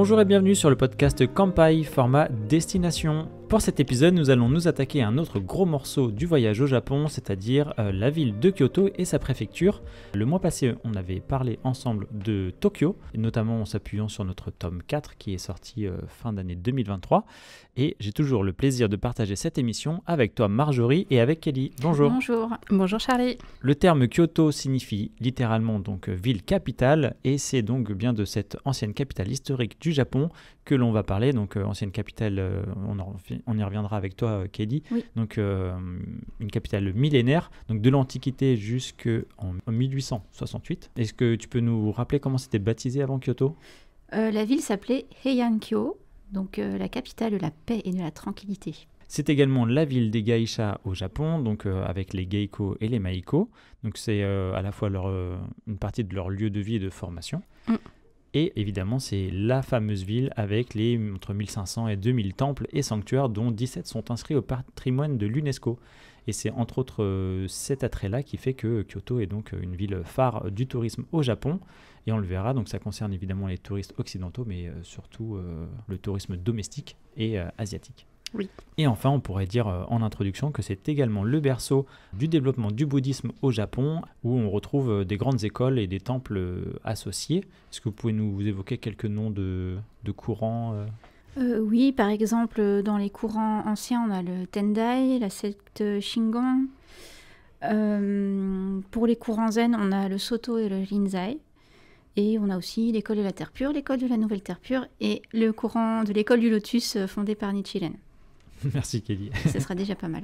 Bonjour et bienvenue sur le podcast Campai format destination. Pour cet épisode, nous allons nous attaquer à un autre gros morceau du voyage au Japon, c'est-à-dire euh, la ville de Kyoto et sa préfecture. Le mois passé, on avait parlé ensemble de Tokyo, notamment en s'appuyant sur notre tome 4 qui est sorti euh, fin d'année 2023. Et j'ai toujours le plaisir de partager cette émission avec toi Marjorie et avec Kelly. Bonjour. Bonjour. Bonjour Charlie. Le terme Kyoto signifie littéralement donc ville capitale et c'est donc bien de cette ancienne capitale historique du Japon que l'on va parler. Donc euh, ancienne capitale, on en on y reviendra avec toi, euh, Kelly. Donc, euh, une capitale millénaire, donc de l'Antiquité jusqu'en 1868. Est-ce que tu peux nous rappeler comment c'était baptisé avant Kyoto euh, La ville s'appelait Heiankyo, donc la capitale de la paix et de la tranquillité. C'est également la ville des geishas au Japon, donc avec les geiko et les maiko. Donc c'est à la fois une partie de leur lieu de vie et de formation. Mm. Et évidemment, c'est la fameuse ville avec les entre 1500 et 2000 temples et sanctuaires, dont 17 sont inscrits au patrimoine de l'UNESCO. Et c'est entre autres euh, cet attrait-là qui fait que Kyoto est donc euh, une ville phare du tourisme au Japon. Et on le verra, donc ça concerne évidemment les touristes occidentaux, mais euh, surtout le tourisme domestique et asiatique. Et enfin, on pourrait dire euh, en introduction que c'est également le berceau du développement du bouddhisme au Japon, où on retrouve euh, des grandes écoles et des temples euh, associés. Est-ce que vous pouvez nous évoquer quelques noms de, courants Oui, par exemple, dans les courants anciens, on a le Tendai, la secte Shingon. pour les courants zen, on a le Soto et le Rinzai. Et on a aussi l'école de la Terre pure, l'école de la Nouvelle Terre pure et le courant de l'école du Lotus fondée par Nichiren. Merci Kelly. Ce sera déjà pas mal.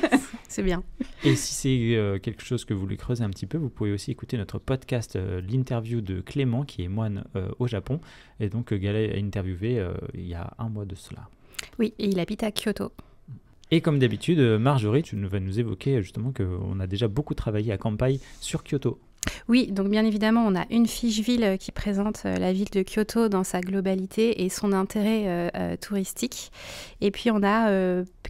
c'est bien. Et si c'est euh, quelque chose que vous voulez creuser un petit peu, vous pouvez aussi écouter notre podcast, euh, l'interview de Clément, qui est moine euh, au Japon. Et donc, Galet a interviewé il y a un mois de cela. Oui, et il habite à Kyoto. Et comme d'habitude, Marjorie, tu vas nous évoquer justement qu'on a déjà beaucoup travaillé à Kampai sur Kyoto. Oui, donc bien évidemment, on a une fiche ville euh, qui présente euh, la ville de Kyoto dans sa globalité et son intérêt euh, touristique. Et puis on a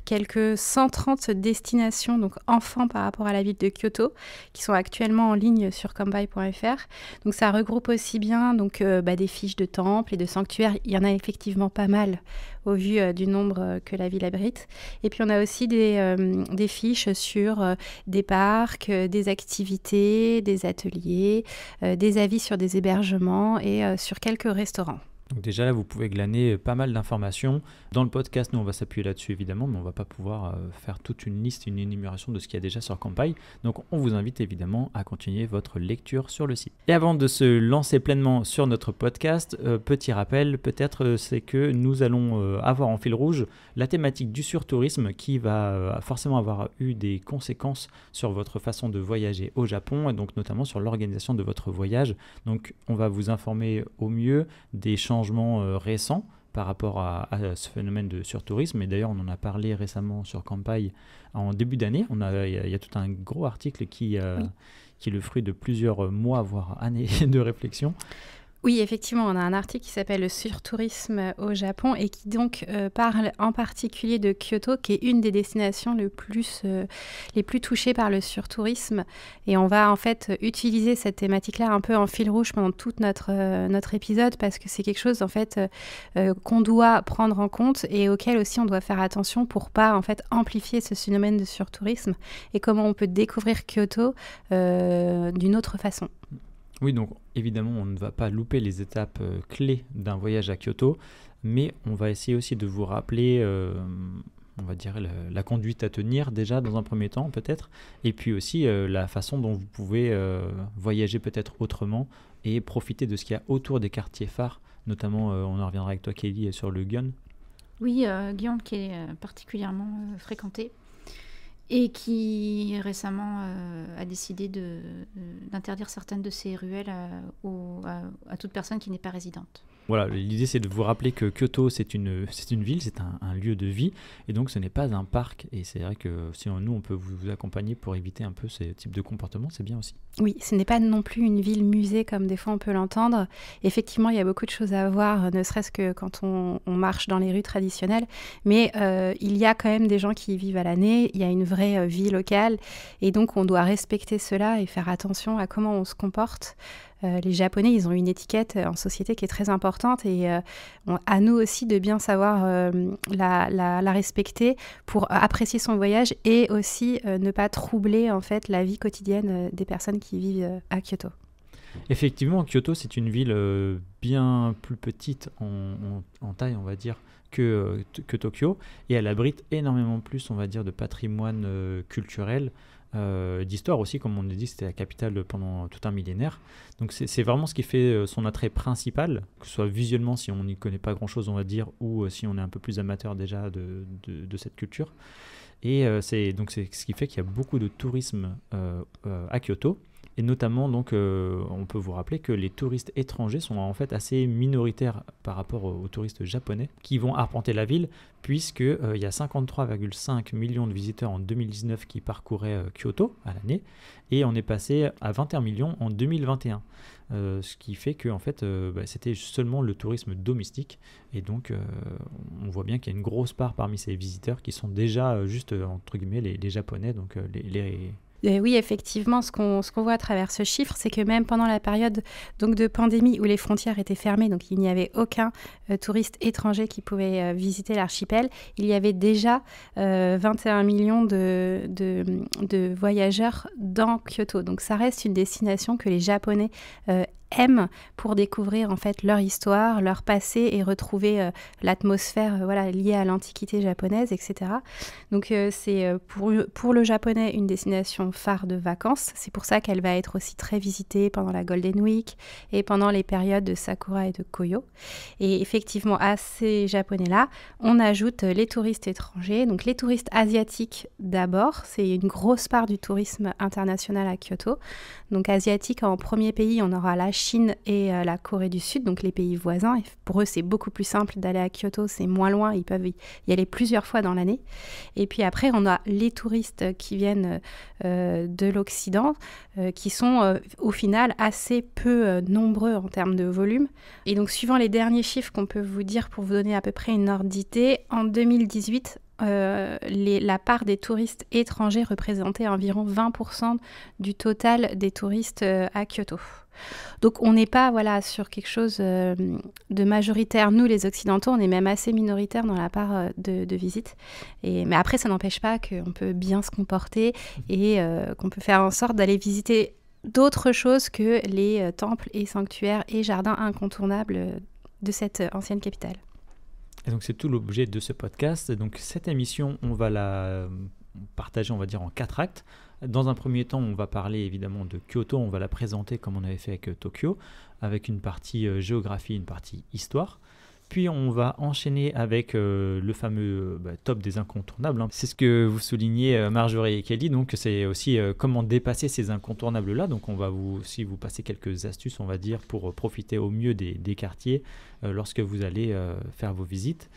quelques 130 destinations, donc enfants par rapport à la ville de Kyoto, qui sont actuellement en ligne sur kambai.fr. Donc ça regroupe aussi bien donc, bah, des fiches de temples et de sanctuaires. Il y en a effectivement pas mal au vu euh, du nombre euh, que la ville abrite. Et puis on a aussi des euh, fiches sur des parcs, des activités, des ateliers, des avis sur des hébergements et sur quelques restaurants. Donc déjà là, vous pouvez glaner pas mal d'informations. Dans le podcast, nous, on va s'appuyer là-dessus évidemment, mais on va pas pouvoir euh, faire toute une liste, une énumération de ce qu'il y a déjà sur Campai. Donc on vous invite évidemment à continuer votre lecture sur le site. Et avant de se lancer pleinement sur notre podcast, euh, petit rappel peut-être, euh, c'est que nous allons avoir en fil rouge la thématique du surtourisme qui va forcément avoir eu des conséquences sur votre façon de voyager au Japon, et donc notamment sur l'organisation de votre voyage. Donc on va vous informer au mieux des changements récent euh, récents par rapport à, ce phénomène de surtourisme. Et d'ailleurs, on en a parlé récemment sur Campagne en début d'année. on a, y, a, tout un gros article qui, euh, qui est le fruit de plusieurs mois, voire années de réflexion. Oui, effectivement, on a un article qui s'appelle Le surtourisme au Japon et qui donc euh, parle en particulier de Kyoto, qui est une des destinations plus, euh, les plus touchées par le surtourisme. Et on va en fait utiliser cette thématique-là un peu en fil rouge pendant tout notre, euh, notre épisode parce que c'est quelque chose en fait qu'on doit prendre en compte et auquel aussi on doit faire attention pour pas en fait amplifier ce phénomène de surtourisme et comment on peut découvrir Kyoto d'une autre façon. Oui, donc Évidemment, on ne va pas louper les étapes euh, clés d'un voyage à Kyoto, mais on va essayer aussi de vous rappeler, euh, on va dire, la, conduite à tenir déjà dans un premier temps peut-être, et puis aussi euh, la façon dont vous pouvez voyager peut-être autrement et profiter de ce qu'il y a autour des quartiers phares, notamment on en reviendra avec toi Kelly sur le Gion. Oui, Gion qui est particulièrement fréquenté et qui récemment euh, a décidé euh, d'interdire certaines de ces ruelles euh, à toute personne qui n'est pas résidente. Voilà, l'idée c'est de vous rappeler que Kyoto c'est une, c'est une ville, c'est un, lieu de vie, et donc ce n'est pas un parc. Et c'est vrai que si nous on peut vous, accompagner pour éviter un peu ces types de comportement, c'est bien aussi. Oui, ce n'est pas non plus une ville musée comme des fois on peut l'entendre. Effectivement, il y a beaucoup de choses à voir, ne serait-ce que quand on, marche dans les rues traditionnelles, mais euh, il y a quand même des gens qui y vivent à l'année, il y a une vraie euh, vie locale, et donc on doit respecter cela et faire attention à comment on se comporte. Euh, les Japonais, ils ont une étiquette euh, en société qui est très importante et euh, à nous aussi de bien savoir la, respecter pour apprécier son voyage et aussi ne pas troubler en fait la vie quotidienne des personnes qui vivent à Kyoto. Effectivement, Kyoto, c'est une ville bien plus petite en, en, taille, on va dire, que, que Tokyo, et elle abrite énormément plus, on va dire, de patrimoine culturel euh, d'histoire aussi, comme on le dit, c'était la capitale pendant tout un millénaire. Donc c'est vraiment ce qui fait euh, son attrait principal, que ce soit visuellement si on n'y connaît pas grand-chose, on va dire, ou euh, si on est un peu plus amateur déjà de, de, cette culture. Et c'est donc c'est ce qui fait qu'il y a beaucoup de tourisme à Kyoto. Et notamment, donc, euh, on peut vous rappeler que les touristes étrangers sont en fait assez minoritaires par rapport aux, touristes japonais qui vont arpenter la ville, puisqu'il euh, il y a 53,5 millions de visiteurs en 2019 qui parcouraient euh, Kyoto à l'année, et on est passé à 21 millions en 2021. ce qui fait que en fait, bah, c'était seulement le tourisme domestique, et donc on voit bien qu'il y a une grosse part parmi ces visiteurs qui sont déjà juste entre guillemets les, japonais, donc les euh, oui, effectivement, ce qu'on voit à travers ce chiffre, c'est que même pendant la période donc, de pandémie où les frontières étaient fermées, donc il n'y avait aucun euh, touriste étranger qui pouvait euh, visiter l'archipel, il y avait déjà 21 millions de, de, voyageurs dans Kyoto. Donc ça reste une destination que les Japonais aiment pour découvrir en fait leur histoire, leur passé et retrouver euh, l'atmosphère euh, voilà, liée à l'antiquité japonaise, etc. Donc euh, c'est pour, pour le japonais une destination phare de vacances. C'est pour ça qu'elle va être aussi très visitée pendant la Golden Week et pendant les périodes de Sakura et de Koyo. Et effectivement, à ces japonais-là, on ajoute les touristes étrangers, donc les touristes asiatiques d'abord. C'est une grosse part du tourisme international à Kyoto. Donc asiatique en premier pays, on aura la Chine et euh, la Corée du Sud, donc les pays voisins. Et pour eux, c'est beaucoup plus simple d'aller à Kyoto, c'est moins loin, ils peuvent y aller plusieurs fois dans l'année. Et puis après, on a les touristes qui viennent euh, de l'Occident, euh, qui sont au final assez peu nombreux en termes de volume. Et donc, suivant les derniers chiffres qu'on peut vous dire pour vous donner à peu près une ordre en 2018, euh, la part des touristes étrangers représentait environ 20% du total des touristes euh, à Kyoto. Donc on n'est pas voilà, sur quelque chose euh, de majoritaire. Nous, les Occidentaux, on est même assez minoritaire dans la part de, de visite. Et, mais après, ça n'empêche pas qu'on peut bien se comporter et qu'on peut faire en sorte d'aller visiter d'autres choses que les temples et sanctuaires et jardins incontournables de cette ancienne capitale. Et donc c'est tout l'objet de ce podcast. Donc cette émission, on va la partager, on va dire, en quatre actes. Dans un premier temps, on va parler évidemment de Kyoto, on va la présenter comme on avait fait avec euh, Tokyo, avec une partie euh, géographie, une partie histoire. Puis on va enchaîner avec euh, le fameux euh, bah, top des incontournables. Hein. C'est ce que vous soulignez euh, Marjorie et Kelly. Donc c'est aussi comment dépasser ces incontournables là. Donc on va vous aussi vous passer quelques astuces, on va dire, pour profiter au mieux des, quartiers lorsque vous allez faire vos visites.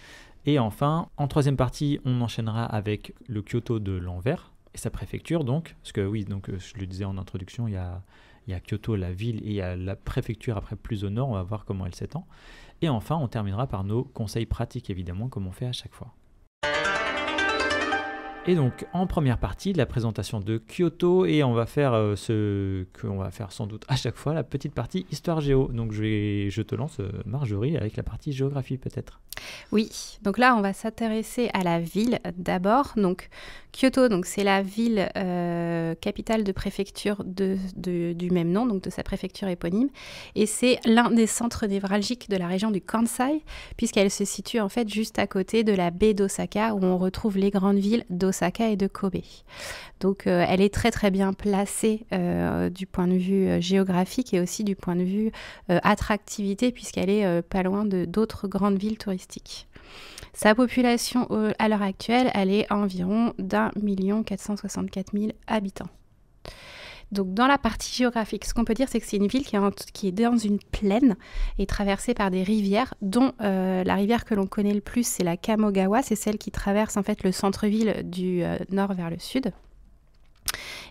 Et enfin, en troisième partie, on enchaînera avec le Kyoto de l'envers et sa préfecture. Donc, parce que oui, donc je le disais en introduction, il y a il y a Kyoto, la ville, et il y a la préfecture après plus au nord, on va voir comment elle s'étend. Et enfin, on terminera par nos conseils pratiques, évidemment, comme on fait à chaque fois. Et donc en première partie, la présentation de Kyoto et on va faire euh, ce qu'on va faire sans doute à chaque fois, la petite partie histoire géo. Donc je, vais, je te lance euh, Marjorie avec la partie géographie peut-être. Oui, donc là on va s'intéresser à la ville d'abord. Donc Kyoto, donc c'est la ville euh, capitale de préfecture du même nom, donc de sa préfecture éponyme, et c'est l'un des centres névralgiques de la région du Kansai, puisqu'elle se situe en fait juste à côté de la baie d'Osaka, où on retrouve les grandes villes d'Osaka et de Kobe. Donc euh, elle est très très bien placée euh, du point de vue géographique et aussi du point de vue attractivité, puisqu'elle est pas loin de d'autres grandes villes touristiques. Sa population à l'heure actuelle, elle est environ d'un 1 464 000 habitants. Donc dans la partie géographique, ce qu'on peut dire, c'est que c'est une ville qui est, dans une plaine et traversée par des rivières, dont euh, la rivière que l'on connaît le plus, c'est la Kamogawa, c'est celle qui traverse en fait le centre-ville du euh, nord vers le sud.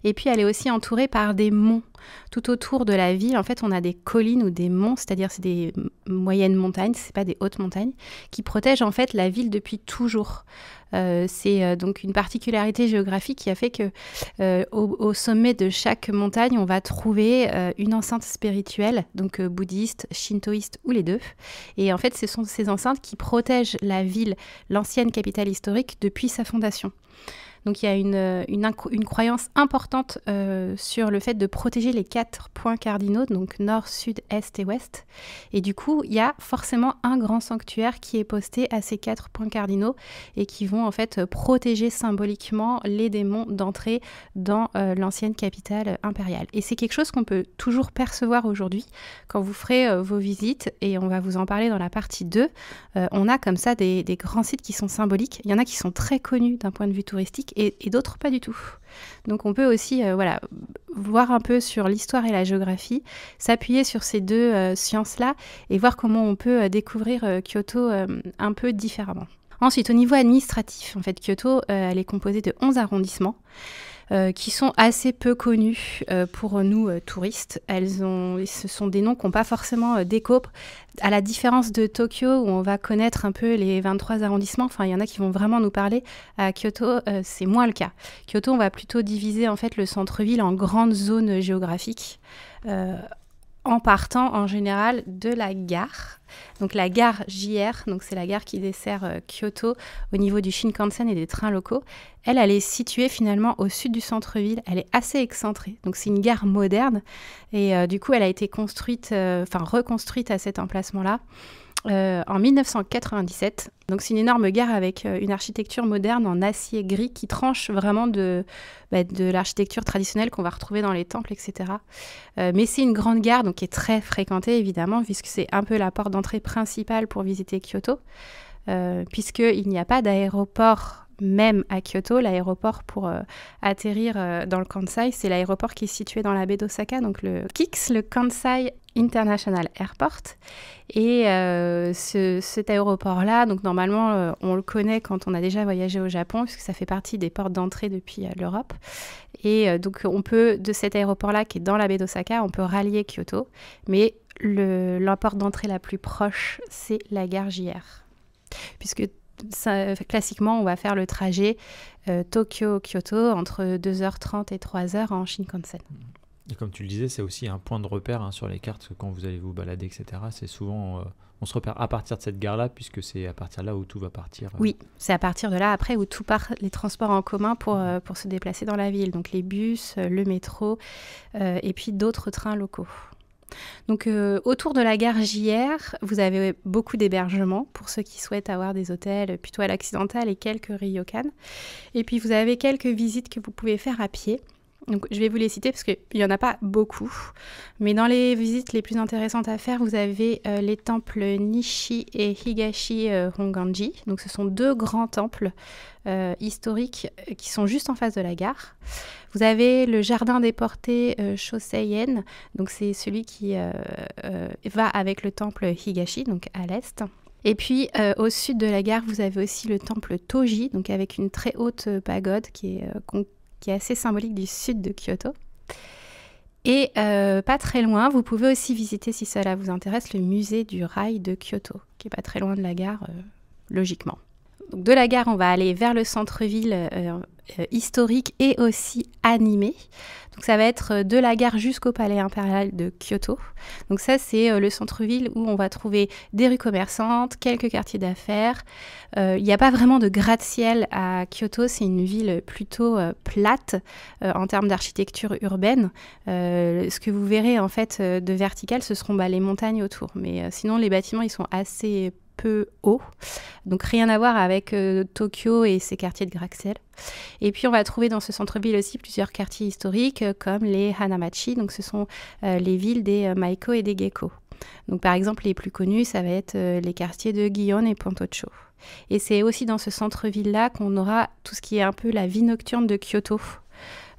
Et puis elle est aussi entourée par des monts. Tout autour de la ville, en fait, on a des collines ou des monts, c'est-à-dire c'est des moyennes montagnes, c'est pas des hautes montagnes, qui protègent en fait la ville depuis toujours. Euh, c'est euh, donc une particularité géographique qui a fait que euh, au, sommet de chaque montagne, on va trouver une enceinte spirituelle, donc bouddhiste, shintoïste ou les deux. Et en fait, ce sont ces enceintes qui protègent la ville, l'ancienne capitale historique, depuis sa fondation. Donc il y a une, euh, une, croyance importante euh, sur le fait de protéger les quatre points cardinaux, donc nord, sud, est et ouest. Et du coup, il y a forcément un grand sanctuaire qui est posté à ces quatre points cardinaux et qui vont en fait protéger symboliquement les démons d'entrée dans euh, l'ancienne capitale impériale. Et c'est quelque chose qu'on peut toujours percevoir aujourd'hui quand vous ferez vos visites, et on va vous en parler dans la partie 2. on a comme ça des grands sites qui sont symboliques. Il y en a qui sont très connus d'un point de vue touristique et, d'autres pas du tout. Donc on peut aussi euh, voilà, voir un peu sur l'histoire et la géographie, s'appuyer sur ces deux euh, sciences-là et voir comment on peut euh, découvrir Kyoto un peu différemment. Ensuite, au niveau administratif, en fait, Kyoto, elle est composée de 11 arrondissements. Euh, qui sont assez peu connues euh, pour nous euh, touristes. Elles ont, ce sont des noms qui n'ont pas forcément d'écho. À la différence de Tokyo, où on va connaître un peu les 23 arrondissements, enfin, il y en a qui vont vraiment nous parler. À Kyoto, c'est moins le cas. Kyoto, on va plutôt diviser en fait le centre-ville en grandes zones géographiques en partant en général de la gare. Donc la gare JR, donc c'est la gare qui dessert euh, Kyoto au niveau du Shinkansen et des trains locaux. Elle, est située finalement au sud du centre-ville. Elle est assez excentrée. Donc c'est une gare moderne et euh, du coup elle a été construite, euh, enfin reconstruite à cet emplacement-là. Euh, en 1997. Donc c'est une énorme gare avec euh, une architecture moderne en acier gris qui tranche vraiment de, bah, l'architecture traditionnelle qu'on va retrouver dans les temples, etc. Euh, mais c'est une grande gare donc qui est très fréquentée évidemment puisque c'est un peu la porte d'entrée principale pour visiter Kyoto. puisqu'il n'y a pas d'aéroport même à Kyoto, l'aéroport pour euh, atterrir euh, dans le Kansai, c'est l'aéroport qui est situé dans la baie d'Osaka, donc le KIX, le Kansai International Airport. Et euh, cet aéroport-là, donc normalement, on le connaît quand on a déjà voyagé au Japon, puisque ça fait partie des portes d'entrée depuis l'Europe. Et donc, on peut, de cet aéroport-là, qui est dans la baie d'Osaka, on peut rallier Kyoto. Mais le, la d'entrée la plus proche, c'est la gare JR. Puisque classiquement, on va faire le trajet euh, Tokyo-Kyoto entre 2h30 et 3h en Shinkansen. Et comme tu le disais, c'est aussi un point de repère hein, sur les cartes quand vous allez vous balader, etc. C'est souvent, euh, on se repère à partir de cette gare-là, puisque c'est à partir là où tout va partir. Euh. Oui, c'est à partir de là après où tout part, les transports en commun pour, mmh. pour se déplacer dans la ville. Donc les bus, le métro, et puis d'autres trains locaux. Donc euh, autour de la gare JR, vous avez beaucoup d'hébergements pour ceux qui souhaitent avoir des hôtels euh, plutôt à l'accidental et quelques ryokan. Et puis vous avez quelques visites que vous pouvez faire à pied. Donc, je vais vous les citer parce qu'il n'y en a pas beaucoup. Mais dans les visites les plus intéressantes à faire, vous avez euh, les temples Nishi et Higashi Honganji. Donc, ce sont deux grands temples historiques qui sont juste en face de la gare. Vous avez le jardin des portées Shoseien, euh, donc c'est celui qui euh, euh, va avec le temple Higashi, donc à l'est. Et puis au sud de la gare, vous avez aussi le temple Toji, donc avec une très haute pagode qui est, assez symbolique du sud de Kyoto. Et pas très loin, vous pouvez aussi visiter, si cela vous intéresse, le musée du rail de Kyoto, qui est pas très loin de la gare, logiquement. de la gare, on va aller vers le centre-ville euh, historique et aussi animé. Donc ça va être euh, de la gare jusqu'au palais impérial de Kyoto. Donc ça c'est euh, le centre-ville où on va trouver des rues commerçantes, quelques quartiers d'affaires. Il n'y a pas vraiment de gratte-ciel à Kyoto, c'est une ville plutôt plate en termes d'architecture urbaine. ce que vous verrez en fait de vertical, ce seront bah, les montagnes autour. Mais sinon les bâtiments ils sont assez peu haut. Donc rien à voir avec euh, Tokyo et ses quartiers de Graxel. Et puis on va trouver dans ce centre-ville aussi plusieurs quartiers historiques euh, comme les Hanamachi, donc ce sont euh, les villes des Maiko et des Geiko. Donc par exemple les plus connus, ça va être les quartiers de Gion et Pontocho. Et c'est aussi dans ce centre-ville-là qu'on aura tout ce qui est un peu la vie nocturne de Kyoto,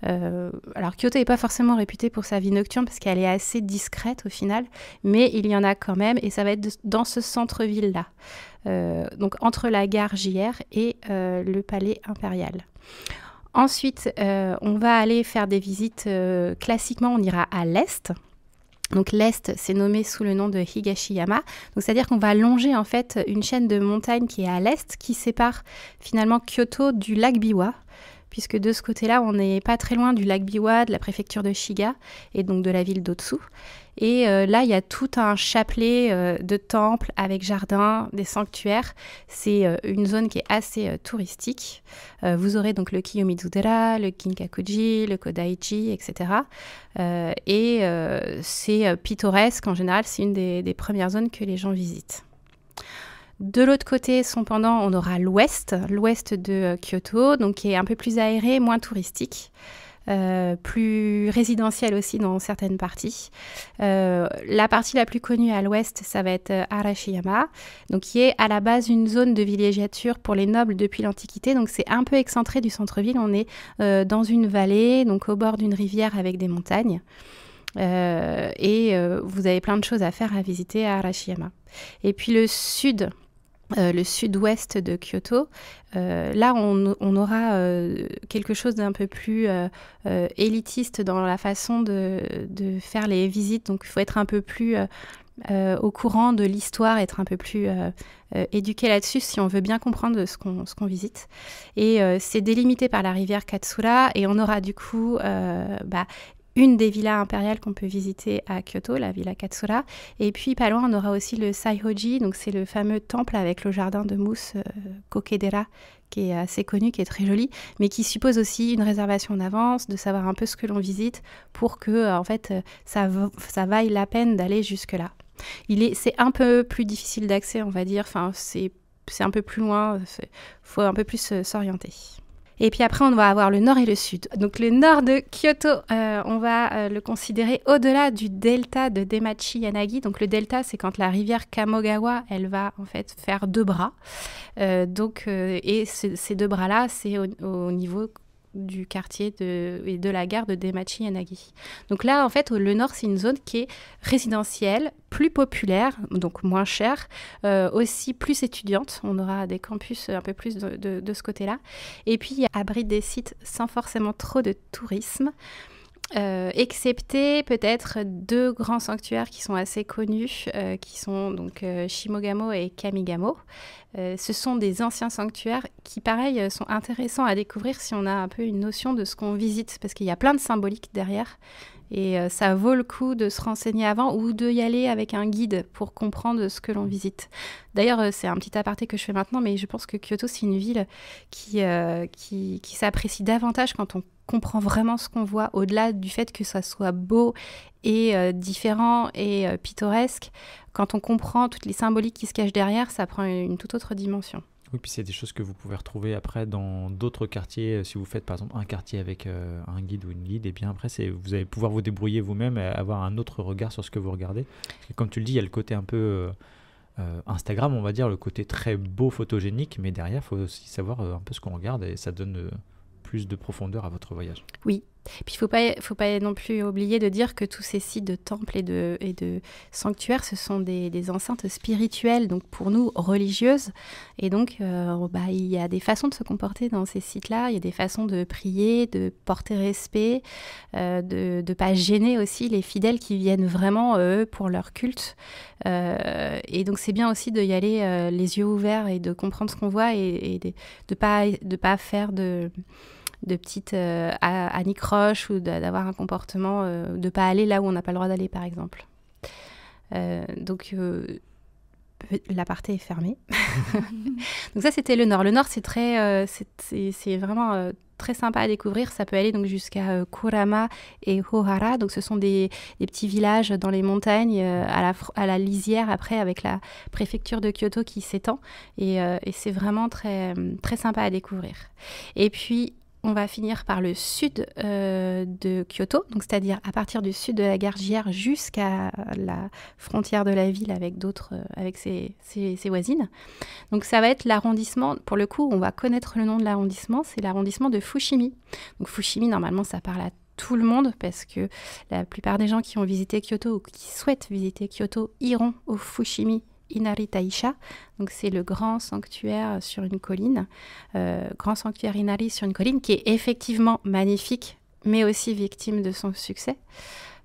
euh, alors Kyoto n'est pas forcément réputée pour sa vie nocturne parce qu'elle est assez discrète au final, mais il y en a quand même et ça va être dans ce centre-ville-là, euh, donc entre la gare JR et euh, le palais impérial. Ensuite, on va aller faire des visites classiquement, on ira à l'est. Donc l'Est, c'est nommé sous le nom de Higashiyama. Donc c'est-à-dire qu'on va longer en fait une chaîne de montagnes qui est à l'Est, qui sépare finalement Kyoto du lac Biwa, puisque de ce côté-là, on n'est pas très loin du lac Biwa, de la préfecture de Shiga, et donc de la ville d'Otsu. Et euh, là, il y a tout un chapelet euh, de temples avec jardins, des sanctuaires. C'est euh, une zone qui est assez touristique. vous aurez donc le Kiyomizu-dera, le Kinkakuji, le Kodaichi, etc. et c'est pittoresque en général. C'est une des premières zones que les gens visitent. De l'autre côté, cependant, on aura l'ouest, l'ouest de euh, Kyoto, donc qui est un peu plus aéré, moins touristique. Euh, plus résidentiel aussi dans certaines parties. Euh, la partie la plus connue à l'ouest, ça va être Arashiyama, donc qui est à la base une zone de villégiature pour les nobles depuis l'Antiquité. Donc c'est un peu excentré du centre-ville. On est dans une vallée, donc au bord d'une rivière avec des montagnes. et vous avez plein de choses à faire à visiter à Arashiyama. Et puis le sud, euh, le sud-ouest de Kyoto. Euh, là, on, aura euh, quelque chose d'un peu plus élitiste dans la façon de, faire les visites. Donc, il faut être un peu plus au courant de l'histoire, être un peu plus éduqué là-dessus si on veut bien comprendre ce qu'on visite. Et c'est délimité par la rivière Katsura et on aura du coup bah, une des villas impériales qu'on peut visiter à Kyoto, la villa Katsura. Et puis pas loin, on aura aussi le Saihoji, donc c'est le fameux temple avec le jardin de mousse euh, Kokedera, qui est assez connu, qui est très joli, mais qui suppose aussi une réservation en avance, de savoir un peu ce que l'on visite pour que euh, en fait euh, ça, ça vaille la peine d'aller jusque-là. Il est, c'est un peu plus difficile d'accès, on va dire. Enfin, c'est, un peu plus loin. Il faut un peu plus s'orienter. Et puis après, on va avoir le nord et le sud. Donc le nord de Kyoto, euh, on va euh, le considérer au-delà du delta de Demachi-Yanagi. Donc le delta, c'est quand la rivière Kamogawa, elle va en fait faire deux bras. Euh, donc, et ces deux bras-là, c'est au niveau du quartier de, et de la gare de Demachi Yanagi. Donc là, en fait, le Nord, c'est une zone qui est résidentielle, plus populaire, donc moins chère, euh, aussi plus étudiante. On aura des campus un peu plus de, de ce côté-là. Et puis, il abrite des sites sans forcément trop de tourisme. Euh, excepté peut-être deux grands sanctuaires qui sont assez connus, euh, qui sont donc euh, Shimogamo et Kamigamo. ce sont des anciens sanctuaires qui, pareil, sont intéressants à découvrir si on a un peu une notion de ce qu'on visite, parce qu'il y a plein de symboliques derrière. Et euh, ça vaut le coup de se renseigner avant ou de y aller avec un guide pour comprendre ce que l'on visite. D'ailleurs, euh, c'est un petit aparté que je fais maintenant, mais je pense que Kyoto, c'est une ville qui, euh, qui, qui s'apprécie davantage quand on comprend vraiment ce qu'on voit, au-delà du fait que ça soit beau et différent et pittoresque. Quand on comprend toutes les symboliques qui se cachent derrière, ça prend une toute autre dimension. Oui, puis c'est des choses que vous pouvez retrouver après dans d'autres quartiers. Euh, si vous faites par exemple un quartier avec euh, un guide ou une guide, et eh bien après vous allez pouvoir vous débrouiller vous-même et avoir un autre regard sur ce que vous regardez. Et comme tu le dis, il y a le côté un peu euh, Instagram, on va dire, le côté très beau photogénique, mais derrière, il faut aussi savoir un peu ce qu'on regarde et ça donne plus de profondeur à votre voyage. Oui, puis il faut pas, faut pas non plus oublier de dire que tous ces sites de temples et de, et de sanctuaires, ce sont des, enceintes spirituelles, donc pour nous religieuses. Et donc euh, bah, il y a des façons de se comporter dans ces sites-là, il y a des façons de prier, de porter respect, euh, de ne pas gêner aussi les fidèles qui viennent vraiment, eux, pour leur culte. Euh, et donc c'est bien aussi d'y aller les yeux ouverts et de comprendre ce qu'on voit et, de ne de pas, de pas faire de de petites euh, anicroches ou d'avoir un comportement euh, de pas aller là où on n'a pas le droit d'aller par exemple. Euh, donc partie est fermée donc ça c'était le nord. Le nord c'est très c'est vraiment très sympa à découvrir. Ça peut aller donc jusqu'à Kurama et Hohara. Donc ce sont des, petits villages dans les montagnes à, la, à la lisière après avec la préfecture de Kyoto qui s'étend. Et, c'est vraiment très, très sympa à découvrir. Et puis on va finir par le sud euh, de Kyoto, donc c'est-à-dire à partir du sud de la Gargière jusqu'à la frontière de la ville avec d'autres, euh, avec ses, ses, voisines. Donc ça va être l'arrondissement. Pour le coup, on va connaître le nom de l'arrondissement. C'est l'arrondissement de Fushimi. Donc Fushimi, normalement, ça parle à tout le monde parce que la plupart des gens qui ont visité Kyoto ou qui souhaitent visiter Kyoto iront au Fushimi Inari Taisha. Donc c'est le grand sanctuaire sur une colline, euh, grand sanctuaire Inari sur une colline qui est effectivement magnifique, mais aussi victime de son succès.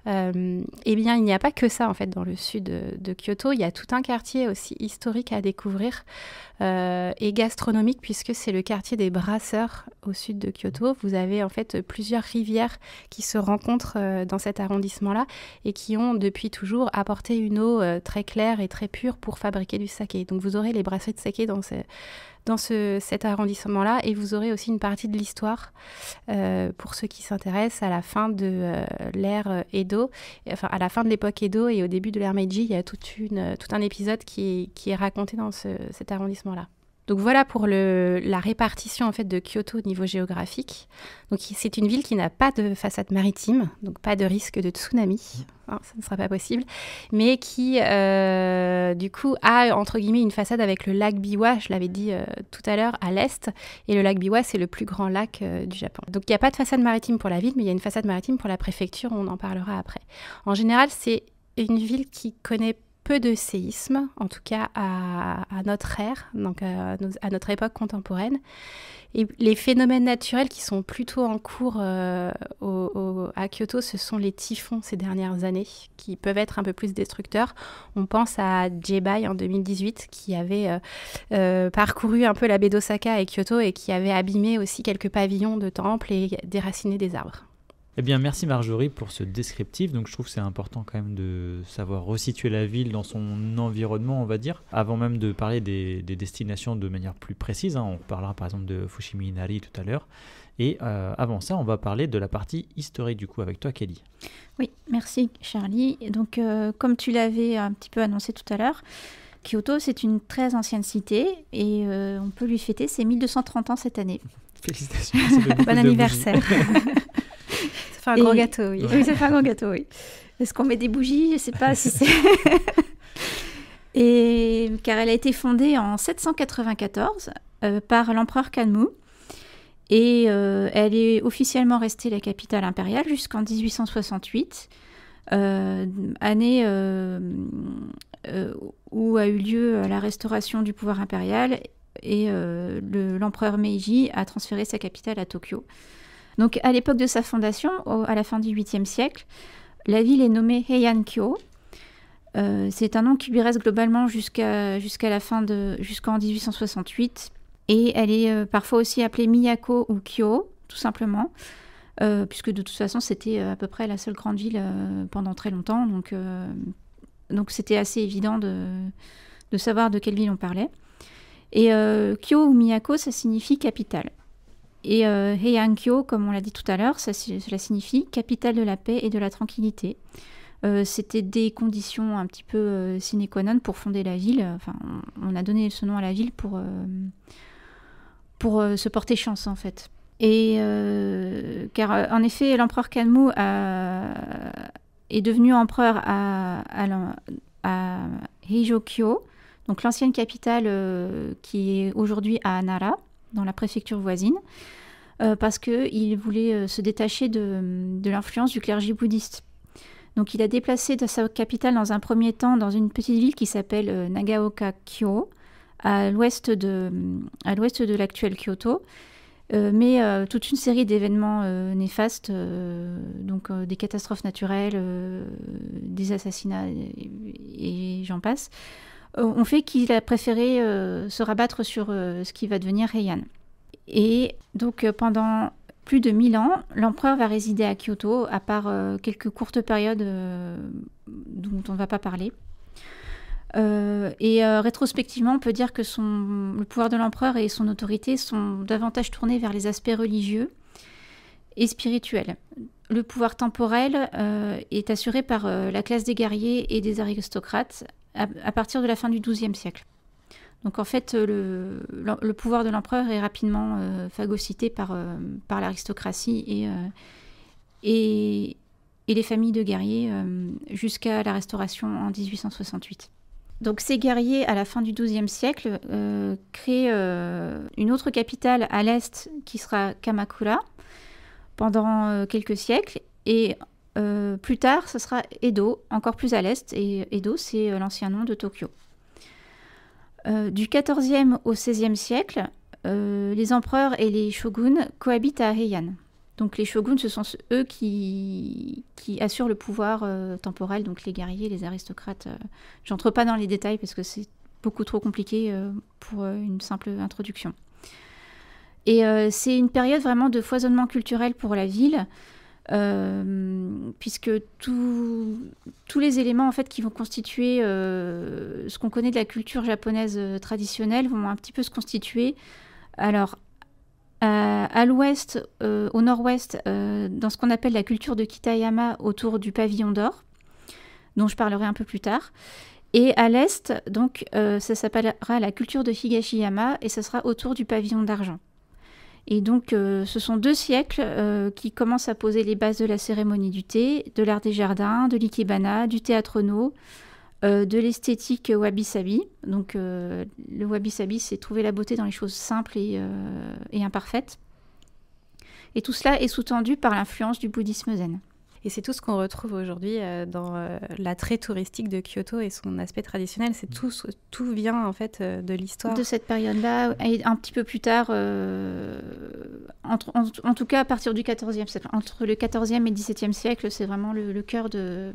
Euh, eh bien, il n'y a pas que ça en fait dans le sud de, Kyoto. Il y a tout un quartier aussi historique à découvrir euh, et gastronomique puisque c'est le quartier des brasseurs au sud de Kyoto. Vous avez en fait plusieurs rivières qui se rencontrent euh, dans cet arrondissement-là et qui ont depuis toujours apporté une eau très claire et très pure pour fabriquer du saké. Donc, vous aurez les brasseries de saké dans, ces dans ce, cet arrondissement-là. Et vous aurez aussi une partie de l'histoire euh, pour ceux qui s'intéressent à la fin de euh, l'ère euh, Edo, enfin à la fin de l'époque Edo et au début de l'ère Meiji. Il y a toute une, tout un épisode qui, qui est raconté dans cet arrondissement-là. Donc voilà pour la répartition en fait de Kyoto au niveau géographique. Donc c'est une ville qui n'a pas de façade maritime, donc pas de risque de tsunami, oh, ça ne sera pas possible, mais qui euh, du coup a entre guillemets une façade avec le lac Biwa, je l'avais dit euh, tout à l'heure, à l'est, et le lac Biwa c'est le plus grand lac euh, du Japon. Donc il n'y a pas de façade maritime pour la ville, mais il y a une façade maritime pour la préfecture, on en parlera après. En général c'est une ville qui connaît peu de séismes, en tout cas à, notre ère, donc à, notre époque contemporaine. Et les phénomènes naturels qui sont plutôt en cours euh, à Kyoto, ce sont les typhons ces dernières années, qui peuvent être un peu plus destructeurs. On pense à Jebai en 2018, qui avait euh, euh, parcouru un peu la baie d'Osaka et Kyoto et qui avait abîmé aussi quelques pavillons de temples et déraciné des arbres. Eh bien, merci Marjorie pour ce descriptif. Donc, je trouve que c'est important quand même de savoir resituer la ville dans son environnement, on va dire, avant même de parler des, destinations de manière plus précise. Hein, on parlera par exemple de Fushimi Inari tout à l'heure. Et euh, avant ça, on va parler de la partie historique du coup avec toi, Kelly. Oui, merci Charlie. Donc, euh, comme tu l'avais un petit peu annoncé tout à l'heure, Kyoto, c'est une très ancienne cité et euh, on peut lui fêter ses 1230 ans cette année. Félicitations. bon anniversaire. ça fait un gros gâteau, oui. Ça fait un gros gâteau, oui. Est-ce qu'on met des bougies Je ne sais pas si c'est... et car elle a été fondée en 794 euh, par l'empereur Kanmu. Et euh, elle est officiellement restée la capitale impériale jusqu'en 1868, euh, année où a eu lieu la restauration du pouvoir impérial et euh, l'empereur Meiji a transféré sa capitale à Tokyo. Donc à l'époque de sa fondation, à la fin du 8e siècle, la ville est nommée Heian-kyo. Euh, c'est un nom qui lui reste globalement jusqu'à la fin de jusqu'en 1868 et elle est euh, parfois aussi appelée Miyako ou Kyo tout simplement puisque de toute façon c'était à peu près la seule grande ville pendant très longtemps donc donc c'était assez évident de savoir de quelle ville on parlait. Et euh, Kyo ou Miyako, ça signifie capitale. Et euh, Heiankyo, comme on l'a dit tout à l'heure, cela signifie capitale de la paix et de la tranquillité. Euh, c'était des conditions un petit peu euh, sine qua non pour fonder la ville. Enfin, on, a donné ce nom à la ville pour, pour se porter chance, en fait. Et car en effet, l'empereur Kanmu est devenu empereur à, à Heijokyo donc l'ancienne capitale euh, qui est aujourd'hui à Nara, dans la préfecture voisine, euh, parce parce qu'il voulait euh, se détacher de, l'influence du clergé bouddhiste. Donc il a déplacé sa capitale dans un premier temps dans une petite ville qui s'appelle Nagaoka-kyo, à l'ouest de, l'actuel Kyoto. mais toute une série d'événements néfastes, donc des catastrophes naturelles, des assassinats et j'en passe, euh, ont fait qu'il a préféré euh, se rabattre sur euh, ce qui va devenir Heian. Et donc pendant plus de 1000 ans, l'empereur va résider à Kyoto, à part quelques courtes périodes dont on ne va pas parler. et rétrospectivement, on peut dire que son, le pouvoir de l'empereur et son autorité sont davantage tournés vers les aspects religieux et spirituels. Le pouvoir temporel est assuré par la classe des guerriers et des aristocrates, à, partir de la fin du XIIe siècle. Donc en fait, euh, le, pouvoir de l'empereur est rapidement euh, phagocyté par, euh, par l'aristocratie et, et, et, les familles de guerriers jusqu'à la Restauration en 1868. Donc ces guerriers, à la fin du XIIe siècle, créent une autre capitale à l'est qui sera Kamakura pendant quelques siècles. Et euh, plus tard, ce sera Edo, encore plus à l'est, et Edo, c'est euh, l'ancien nom de Tokyo. Euh, du 14 au 16 siècle, les empereurs et les shoguns cohabitent à Heian. Donc les shoguns, ce sont eux qui, qui assurent le pouvoir temporel, donc les guerriers, les aristocrates. J'entre pas dans les détails parce que c'est beaucoup trop compliqué pour une simple introduction. Et c'est une période vraiment de foisonnement culturel pour la ville. Euh, puisque tous les éléments en fait qui vont constituer euh, ce qu'on connaît de la culture japonaise euh, traditionnelle vont un petit peu se constituer. Alors à, l'ouest, au nord-ouest, dans ce qu'on appelle la culture de Kitayama autour du pavillon d'or, dont je parlerai un peu plus tard. Et à l'est, donc, ça s'appellera la culture de Higashiyama et ça sera autour du pavillon d'argent. Et donc, euh, ce sont deux siècles euh, qui commencent à poser les bases de la cérémonie du thé, de l'art des jardins, de l'ikebana, du théâtre no, euh, de l'esthétique wabi-sabi. Donc, le wabi-sabi, c'est trouver la beauté dans les choses simples et, et imparfaites. Et tout cela est sous-tendu par l'influence du bouddhisme zen. Et c'est tout ce qu'on retrouve aujourd'hui euh, dans euh, l'attrait touristique de Kyoto et son aspect traditionnel. C'est tout, tout vient en fait euh, de l'histoire. De cette période-là, et un petit peu plus tard, en, tout cas à partir du 14e siècle, entre le 14e et 17e siècle, c'est vraiment le, cœur de,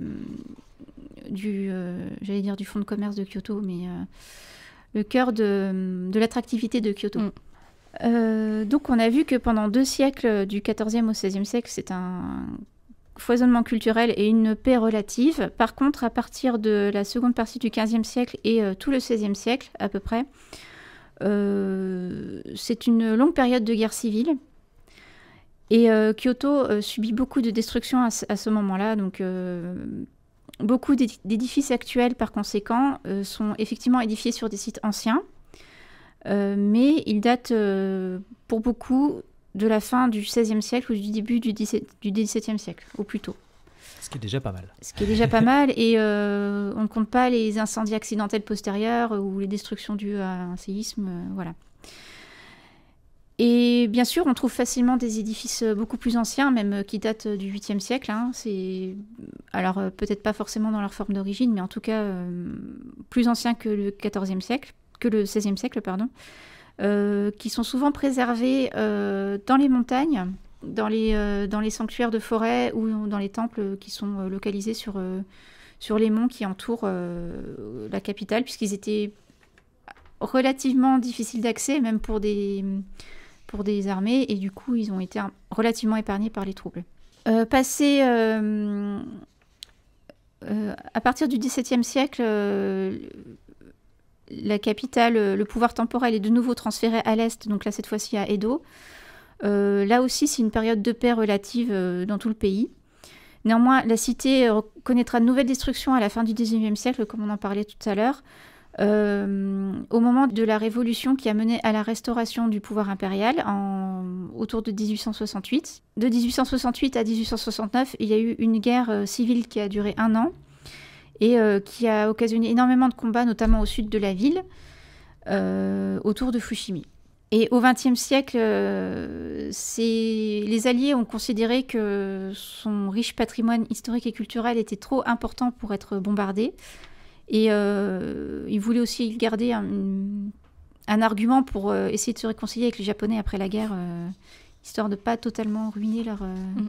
du, j'allais dire du fonds de commerce de Kyoto, mais le cœur de, de l'attractivité de Kyoto. Mm. donc on a vu que pendant deux siècles, du 14e au 16e siècle, c'est un foisonnement culturel et une paix relative. Par contre, à partir de la seconde partie du XVe siècle et euh, tout le XVIe siècle à peu près, euh, c'est une longue période de guerre civile. Et euh, Kyoto subit beaucoup de destructions à, à ce moment-là, donc beaucoup d'édifices actuels par conséquent sont effectivement édifiés sur des sites anciens, mais ils datent pour beaucoup de la fin du XVIe siècle ou du début du, XVIIe siècle, ou plus tôt. Ce qui est déjà pas mal. Ce qui est déjà pas mal, et euh, on ne compte pas les incendies accidentels postérieurs euh, ou les destructions dues à un séisme, euh, voilà. Et bien sûr, on trouve facilement des édifices beaucoup plus anciens, même qui datent du 8e siècle. Hein. C'est alors peut-être pas forcément dans leur forme d'origine, mais en tout cas plus anciens que le 14 siècle, que le 16e siècle, pardon. Euh, qui sont souvent préservés euh, dans les montagnes, dans les, euh, dans les sanctuaires de forêt ou dans les temples qui sont localisés sur, sur les monts qui entourent la capitale, puisqu'ils étaient relativement difficiles d'accès, même pour des, pour des armées, et du coup, ils ont été relativement épargnés par les troubles. passé à partir du XVIIe siècle, la capitale, euh, le pouvoir temporel est de nouveau transféré à l'est, donc là cette fois-ci à Edo. Euh, là aussi, c'est une période de paix relative euh, dans tout le pays. Néanmoins, la cité connaîtra de nouvelles destructions à la fin du XIXe siècle, comme on en parlait tout à l'heure, au moment de la révolution qui a mené à la restauration du pouvoir impérial en, autour de 1868. De 1868 à 1869, il y a eu une guerre civile qui a duré un an et euh, qui a occasionné énormément de combats, notamment au sud de la ville, euh, autour de Fushimi. Et au XXe siècle, euh, les Alliés ont considéré que son riche patrimoine historique et culturel était trop important pour être bombardé. Et ils voulaient aussi garder un, argument pour essayer de se réconcilier avec les Japonais après la guerre, histoire de pas totalement ruiner leur, mm.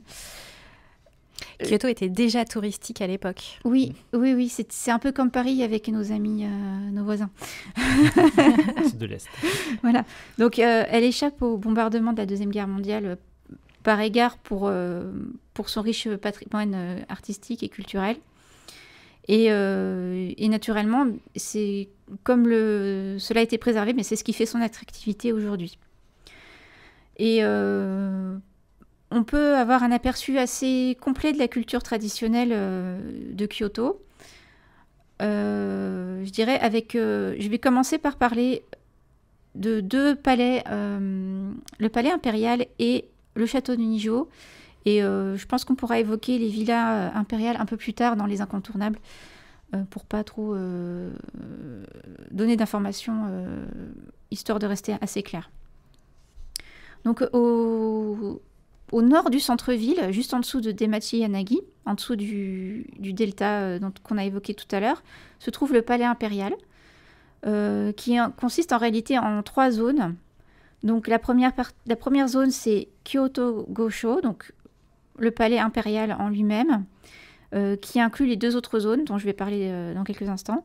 Euh, Kyoto était déjà touristique à l'époque. Oui, mm. oui, oui, c'est un peu comme Paris avec nos amis, euh, nos voisins. de l'Est. Voilà. Donc, euh, elle échappe au bombardement de la Deuxième Guerre mondiale par égard pour, pour son riche patrimoine artistique et culturel. Et, et naturellement, c'est comme le, cela a été préservé, mais c'est ce qui fait son attractivité aujourd'hui. Et on peut avoir un aperçu assez complet de la culture traditionnelle euh, de Kyoto. Euh, je dirais avec. Euh, je vais commencer par parler de deux palais, le palais impérial et le château de Nijo. Et je pense qu'on pourra évoquer les villas impériales un peu plus tard dans les incontournables, pour pas trop donner d'informations, histoire de rester assez clair. Donc au, au nord du centre-ville, juste en dessous de Demachi Yanagi, en dessous du, delta euh, qu'on a évoqué tout à l'heure, se trouve le palais impérial, euh, qui consiste en réalité en trois zones. Donc la première, zone, c'est Kyoto Gosho, donc le palais impérial en lui-même, euh, qui inclut les deux autres zones dont je vais parler dans quelques instants.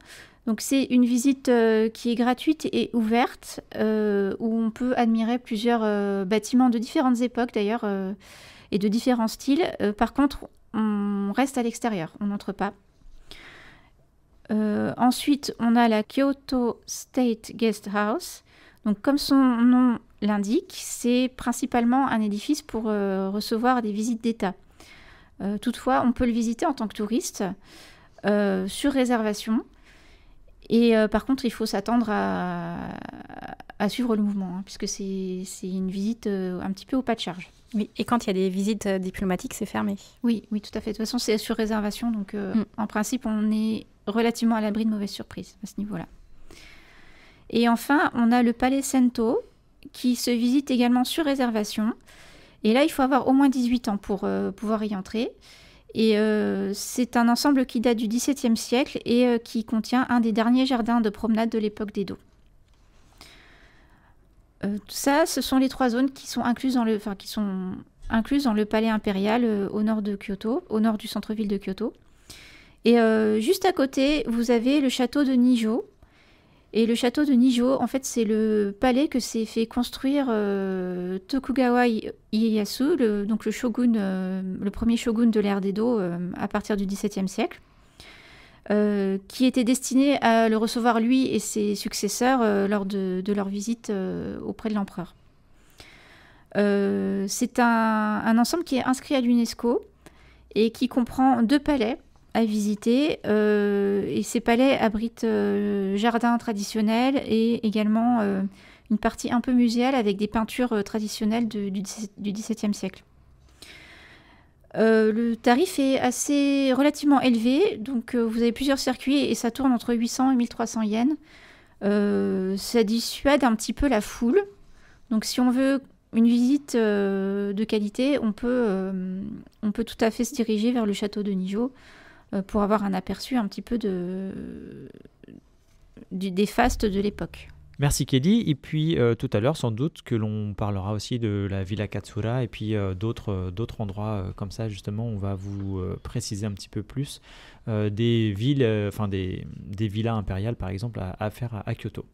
Donc c'est une visite euh, qui est gratuite et ouverte, euh, où on peut admirer plusieurs euh, bâtiments de différentes époques d'ailleurs et de différents styles. par contre, on reste à l'extérieur, on n'entre pas. ensuite, on a la Kyoto State Guest House. Donc comme son nom l'indique, c'est principalement un édifice pour recevoir des visites d'État. toutefois, on peut le visiter en tant que touriste sur réservation et euh, par contre, il faut s'attendre à, suivre le mouvement, hein, puisque c'est une visite euh, un petit peu au pas de charge. et quand il y a des visites euh, diplomatiques, c'est fermé. Oui, oui, tout à fait. De toute façon, c'est sur réservation, donc mm. en principe, on est relativement à l'abri de mauvaises surprises à ce niveau-là. Et enfin, on a le Palais Sento, qui se visite également sur réservation. Et là, il faut avoir au moins 18 ans pour pouvoir y entrer. Et euh, c'est un ensemble qui date du XVIIe siècle et euh, qui contient un des derniers jardins de promenade de l'époque d'Edo. Euh, ça, ce sont les trois zones qui sont incluses dans le, qui sont incluses dans le palais impérial au nord de Kyoto, au nord du centre-ville de Kyoto. Et juste à côté, vous avez le château de Nijo, et le château de Nijo, en fait, c'est le palais que s'est fait construire euh, Tokugawa Ieyasu, le, donc le shogun, euh, le premier shogun de l'ère d'Edo euh, à partir du XVIIe siècle, qui était destiné à le recevoir lui et ses successeurs lors de, leur visite auprès de l'empereur. c'est un ensemble qui est inscrit à l'UNESCO et qui comprend deux palais à visiter. Euh, et ces palais abritent euh, jardins traditionnels et également euh, une partie un peu muséale avec des peintures traditionnelles du, XVIIe siècle. le tarif est assez relativement élevé, donc vous avez plusieurs circuits et ça tourne entre 800 et 1300 yens. ça dissuade un petit peu la foule. Donc si on veut une visite de qualité, on peut, on peut tout à fait se diriger vers le château de Nijo euh, pour avoir un aperçu un petit peu de, du, des fastes de l'époque. Merci Kelly. Et puis euh, tout à l'heure, sans doute que l'on parlera aussi de la Villa Katsura et puis euh, d'autres d'autres endroits comme ça. Justement, on va vous préciser un petit peu plus des villes, enfin des, des, villas impériales par exemple à, faire à, à, Kyoto.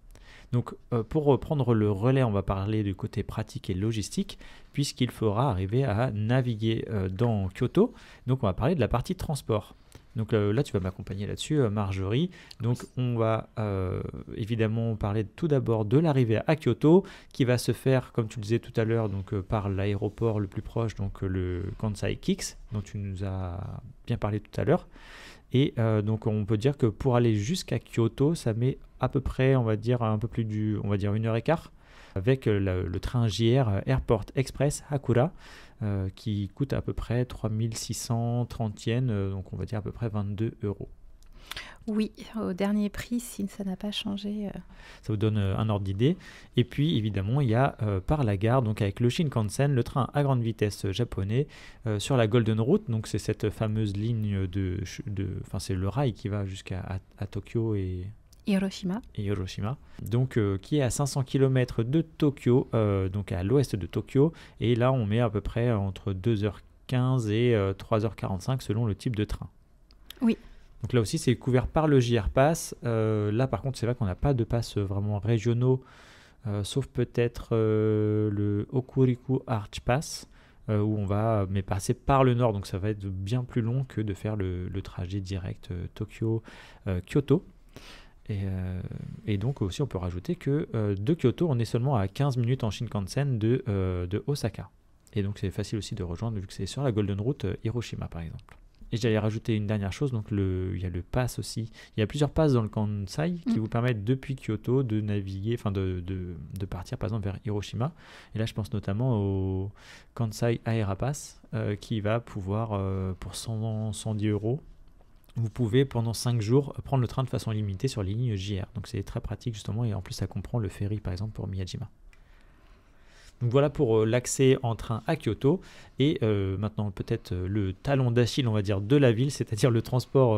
Donc pour reprendre le relais, on va parler du côté pratique et logistique puisqu'il faudra arriver à naviguer dans Kyoto. Donc on va parler de la partie transport. Donc euh, là, tu vas m'accompagner là-dessus, euh, Marjorie. Donc on va euh, évidemment parler tout d'abord de l'arrivée à Kyoto, qui va se faire, comme tu le disais tout à l'heure, donc par l'aéroport le plus proche, donc le Kansai Kix, dont tu nous as bien parlé tout à l'heure. Et donc on peut dire que pour aller jusqu'à Kyoto, ça met à peu près, on va dire, un peu plus du, on va dire une heure et quart avec le, le train JR Airport Express Hakura euh, qui coûte à peu près 3630 yens, euh, donc on va dire à peu près 22 euros. Oui, au dernier prix, si ça n'a pas changé. Euh. Ça vous donne un ordre d'idée. Et puis, évidemment, il y a par la gare, donc avec le Shinkansen, le train à grande vitesse japonais, sur la Golden Route. Donc, c'est cette fameuse ligne de. Enfin, c'est le rail qui va jusqu'à Tokyo et Hiroshima. Hiroshima. Donc, euh, qui est à 500 km de Tokyo, euh, donc à l'ouest de Tokyo. Et là, on met à peu près entre 2h15 et 3h45 euh, selon le type de train. Oui. Donc là aussi, c'est couvert par le JR Pass. là, par contre, c'est vrai qu'on n'a pas de pass vraiment régionaux, sauf peut-être le Okuriku Arch Pass. où on va mais passer par le nord, donc ça va être bien plus long que de faire le, trajet direct Tokyo-Kyoto. Euh, et, donc aussi, on peut rajouter que euh, de Kyoto, on est seulement à 15 minutes en Shinkansen euh, de, Osaka. Et donc c'est facile aussi de rejoindre vu que c'est sur la Golden Route Hiroshima par exemple. Et j'allais rajouter une dernière chose, donc le, il y a le pass aussi. Il y a plusieurs passes dans le Kansai qui mm. vous permettent depuis Kyoto de naviguer, enfin de, partir par exemple vers Hiroshima. Et là je pense notamment au Kansai Aera Pass qui va pouvoir pour 110 euros vous pouvez pendant 5 jours prendre le train de façon limitée sur les lignes JR. Donc c'est très pratique justement et en plus ça comprend le ferry par exemple pour Miyajima. Donc voilà pour euh, l'accès en train à Kyoto et euh, maintenant peut-être euh, le talon d'Achille on va dire de la ville, c'est-à-dire le transport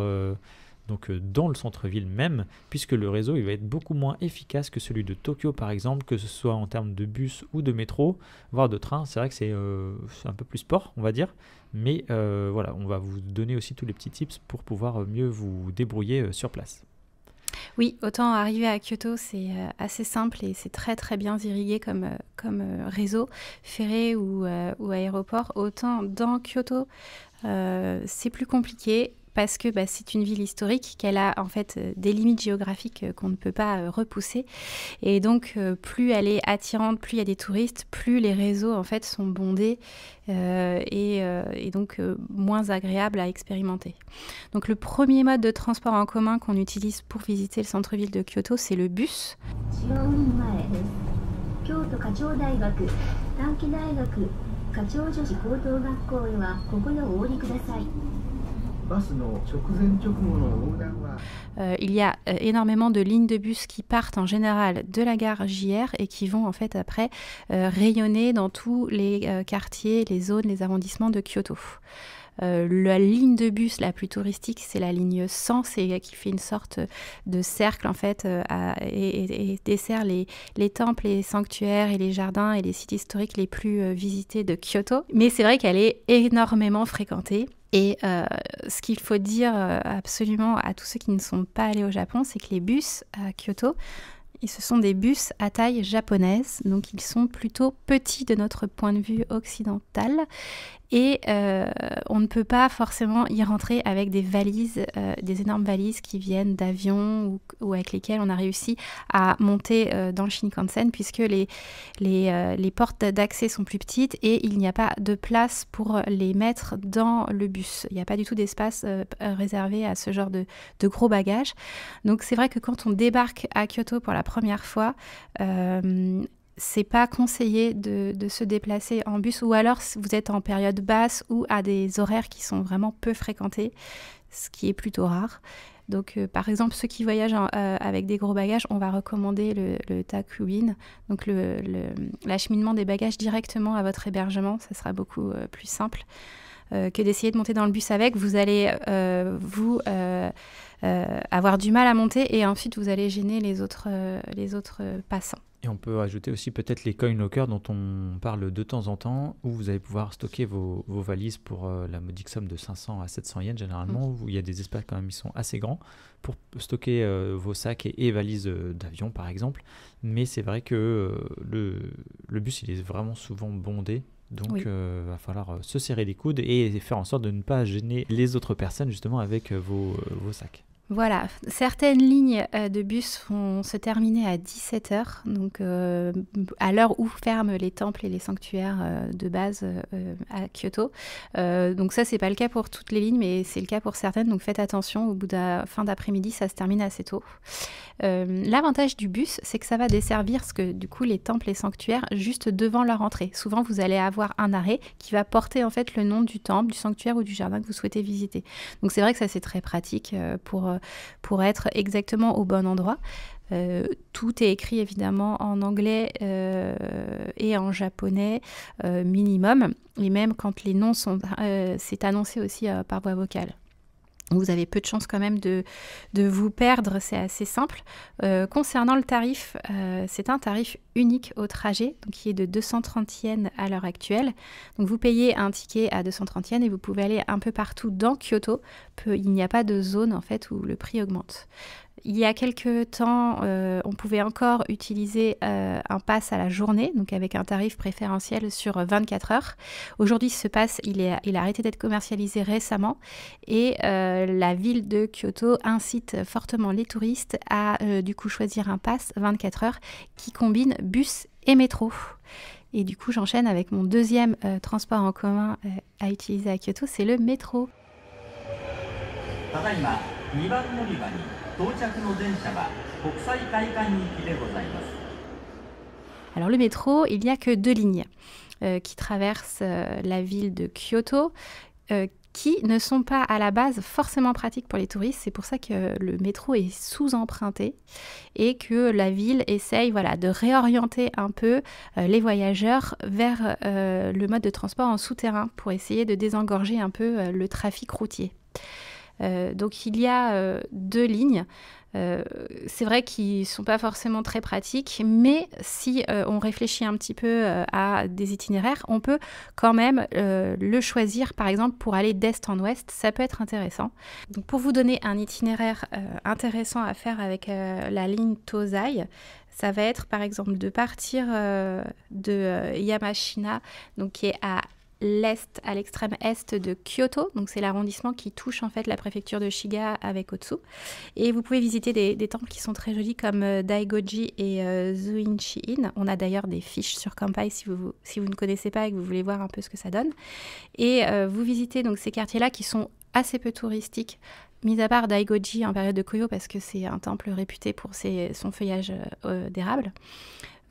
donc euh, dans le centre-ville même, puisque le réseau il va être beaucoup moins efficace que celui de Tokyo par exemple, que ce soit en termes de bus ou de métro, voire de train. C'est vrai que c'est euh, un peu plus sport, on va dire, mais euh, voilà, on va vous donner aussi tous les petits tips pour pouvoir mieux vous débrouiller sur place. Oui, autant arriver à Kyoto, c'est assez simple et c'est très très bien irrigué comme, réseau ferré ou, aéroport. Autant dans Kyoto, c'est plus compliqué parce que bah, c'est une ville historique, qu'elle a en fait euh, des limites géographiques euh, qu'on ne peut pas euh, repousser. Et donc, plus elle est attirante, plus il y a des touristes, plus les réseaux en fait sont bondés et, donc moins agréables à expérimenter. Donc, le premier mode de transport en commun qu'on utilise pour visiter le centre-ville de Kyoto, c'est le bus. Euh, il y a euh, énormément de lignes de bus qui partent en général de la gare JR et qui vont en fait après euh, rayonner dans tous les quartiers, les zones, les arrondissements de Kyoto. la ligne de bus la plus touristique, c'est la ligne 100, c'est qui fait une sorte de cercle en fait et, dessert les, temples, les sanctuaires et les jardins et les sites historiques les plus visités de Kyoto. Mais c'est vrai qu'elle est énormément fréquentée. Et euh, ce qu'il faut dire euh, absolument à tous ceux qui ne sont pas allés au Japon, c'est que les bus à euh, Kyoto, ce sont des bus à taille japonaise, donc ils sont plutôt petits de notre point de vue occidental. Et euh, on ne peut pas forcément y rentrer avec des valises, euh, des énormes valises qui viennent d'avions ou, avec lesquelles on a réussi à monter euh, dans le Shinkansen puisque les, les, portes d'accès sont plus petites et il n'y a pas de place pour les mettre dans le bus. Il n'y a pas du tout d'espace réservé à ce genre de, de gros bagages. Donc c'est vrai que quand on débarque à Kyoto pour la première fois, c'est pas conseillé de, se déplacer en bus ou alors vous êtes en période basse ou à des horaires qui sont vraiment peu fréquentés, ce qui est plutôt rare. Donc, euh, par exemple, ceux qui voyagent euh, avec des gros bagages, on va recommander le, le donc l'acheminement le, des bagages directement à votre hébergement. Ça sera beaucoup euh, plus simple que d'essayer de monter dans le bus avec. Vous allez vous avoir du mal à monter et ensuite vous allez gêner les autres, les autres passants. Et on peut ajouter aussi peut-être les coin lockers dont on parle de temps en temps, où vous allez pouvoir stocker vos, valises pour euh, la modique somme de 500 à 700 yens généralement, mhm. où il y a des espaces quand même qui sont assez grands pour stocker euh, vos sacs et, valises euh, d'avion par exemple. Mais c'est vrai que le, bus il est vraiment souvent bondé. Donc il va falloir se serrer les coudes et faire en sorte de ne pas gêner les autres personnes justement avec vos sacs. Voilà, certaines lignes euh, de bus vont se terminer à 17h, donc euh, à l'heure où ferment les temples et les sanctuaires euh, de base à Kyoto. donc ça, c'est pas le cas pour toutes les lignes, mais c'est le cas pour certaines, donc faites attention, au bout de fin d'après-midi, ça se termine assez tôt. L'avantage du bus, c'est que ça va desservir ce que du coup les temples et sanctuaires juste devant leur entrée. Souvent, vous allez avoir un arrêt qui va porter en fait le nom du temple, du sanctuaire ou du jardin que vous souhaitez visiter. Donc c'est vrai que ça c'est très pratique pour pour être exactement au bon endroit. Euh, tout est écrit évidemment en anglais euh, et en japonais euh, minimum, et même quand les noms sont, c'est annoncé aussi par voix vocale vous avez peu de chances quand même de, de vous perdre, c'est assez simple. Euh, concernant le tarif, euh, c'est un tarif unique au trajet, donc qui est de 230 yens à l'heure actuelle. Donc vous payez un ticket à 230 yens et vous pouvez aller un peu partout dans Kyoto. il n'y a pas de zone en fait où le prix augmente. Il y a quelques temps, euh, on pouvait encore utiliser euh, un pass à la journée, donc avec un tarif préférentiel sur 24 euh, heures. Aujourd'hui, ce pass, il, est, il a arrêté d'être commercialisé récemment et la ville de Kyoto incite fortement les touristes à du coup choisir un pass 24 heures qui combine bus et métro. Et du coup, j'enchaîne avec mon deuxième transport en commun à utiliser à Kyoto, c'est le métro. Alors le métro, il n'y a que deux lignes euh, qui traversent euh, la ville de Kyoto, euh, qui ne sont pas à la base forcément pratiques pour les touristes. C'est pour ça que le métro est sous-emprunté et que la ville essaye voilà, de réorienter un peu les voyageurs vers le mode de transport en souterrain pour essayer de désengorger un peu le trafic routier. Euh, donc il y a euh, deux lignes. Euh, c'est vrai qu'ils ne sont pas forcément très pratiques, mais si on réfléchit un petit peu à des itinéraires, on peut quand même le choisir, par exemple, pour aller d'est en ouest, ça peut être intéressant. Donc pour vous donner un itinéraire intéressant à faire avec la ligne Tozai, ça va être par exemple de partir de Yamashina, donc qui est à l'est, à l'extrême est de Kyoto. Donc c'est l'arrondissement qui touche en fait la préfecture de Shiga avec Otsu. Et vous pouvez visiter des, temples qui sont très jolis comme euh, Daigoji et euh, in On a d'ailleurs des fiches sur Kampai si vous, si vous ne connaissez pas et que vous voulez voir un peu ce que ça donne. Et euh, vous visitez donc ces quartiers-là qui sont assez peu touristiques, mis à part Daigoji en période de Koyo parce que c'est un temple réputé pour son feuillage euh, d'érable.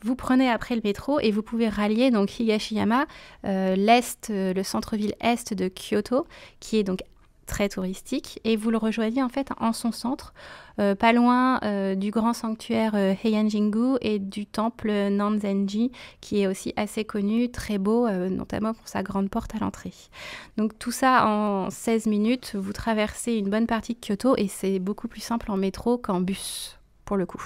Vous prenez après le métro et vous pouvez rallier donc Higashiyama, euh, l'est, euh, le centre-ville est de Kyoto, qui est donc très touristique, et vous le rejoignez en fait en son centre, euh, pas loin du grand sanctuaire Heianjingu et du temple Nanzenji, qui est aussi assez connu, très beau, notamment pour sa grande porte à l'entrée. Donc tout ça en 16 minutes, vous traversez une bonne partie de Kyoto et c'est beaucoup plus simple en métro qu'en bus, pour le coup.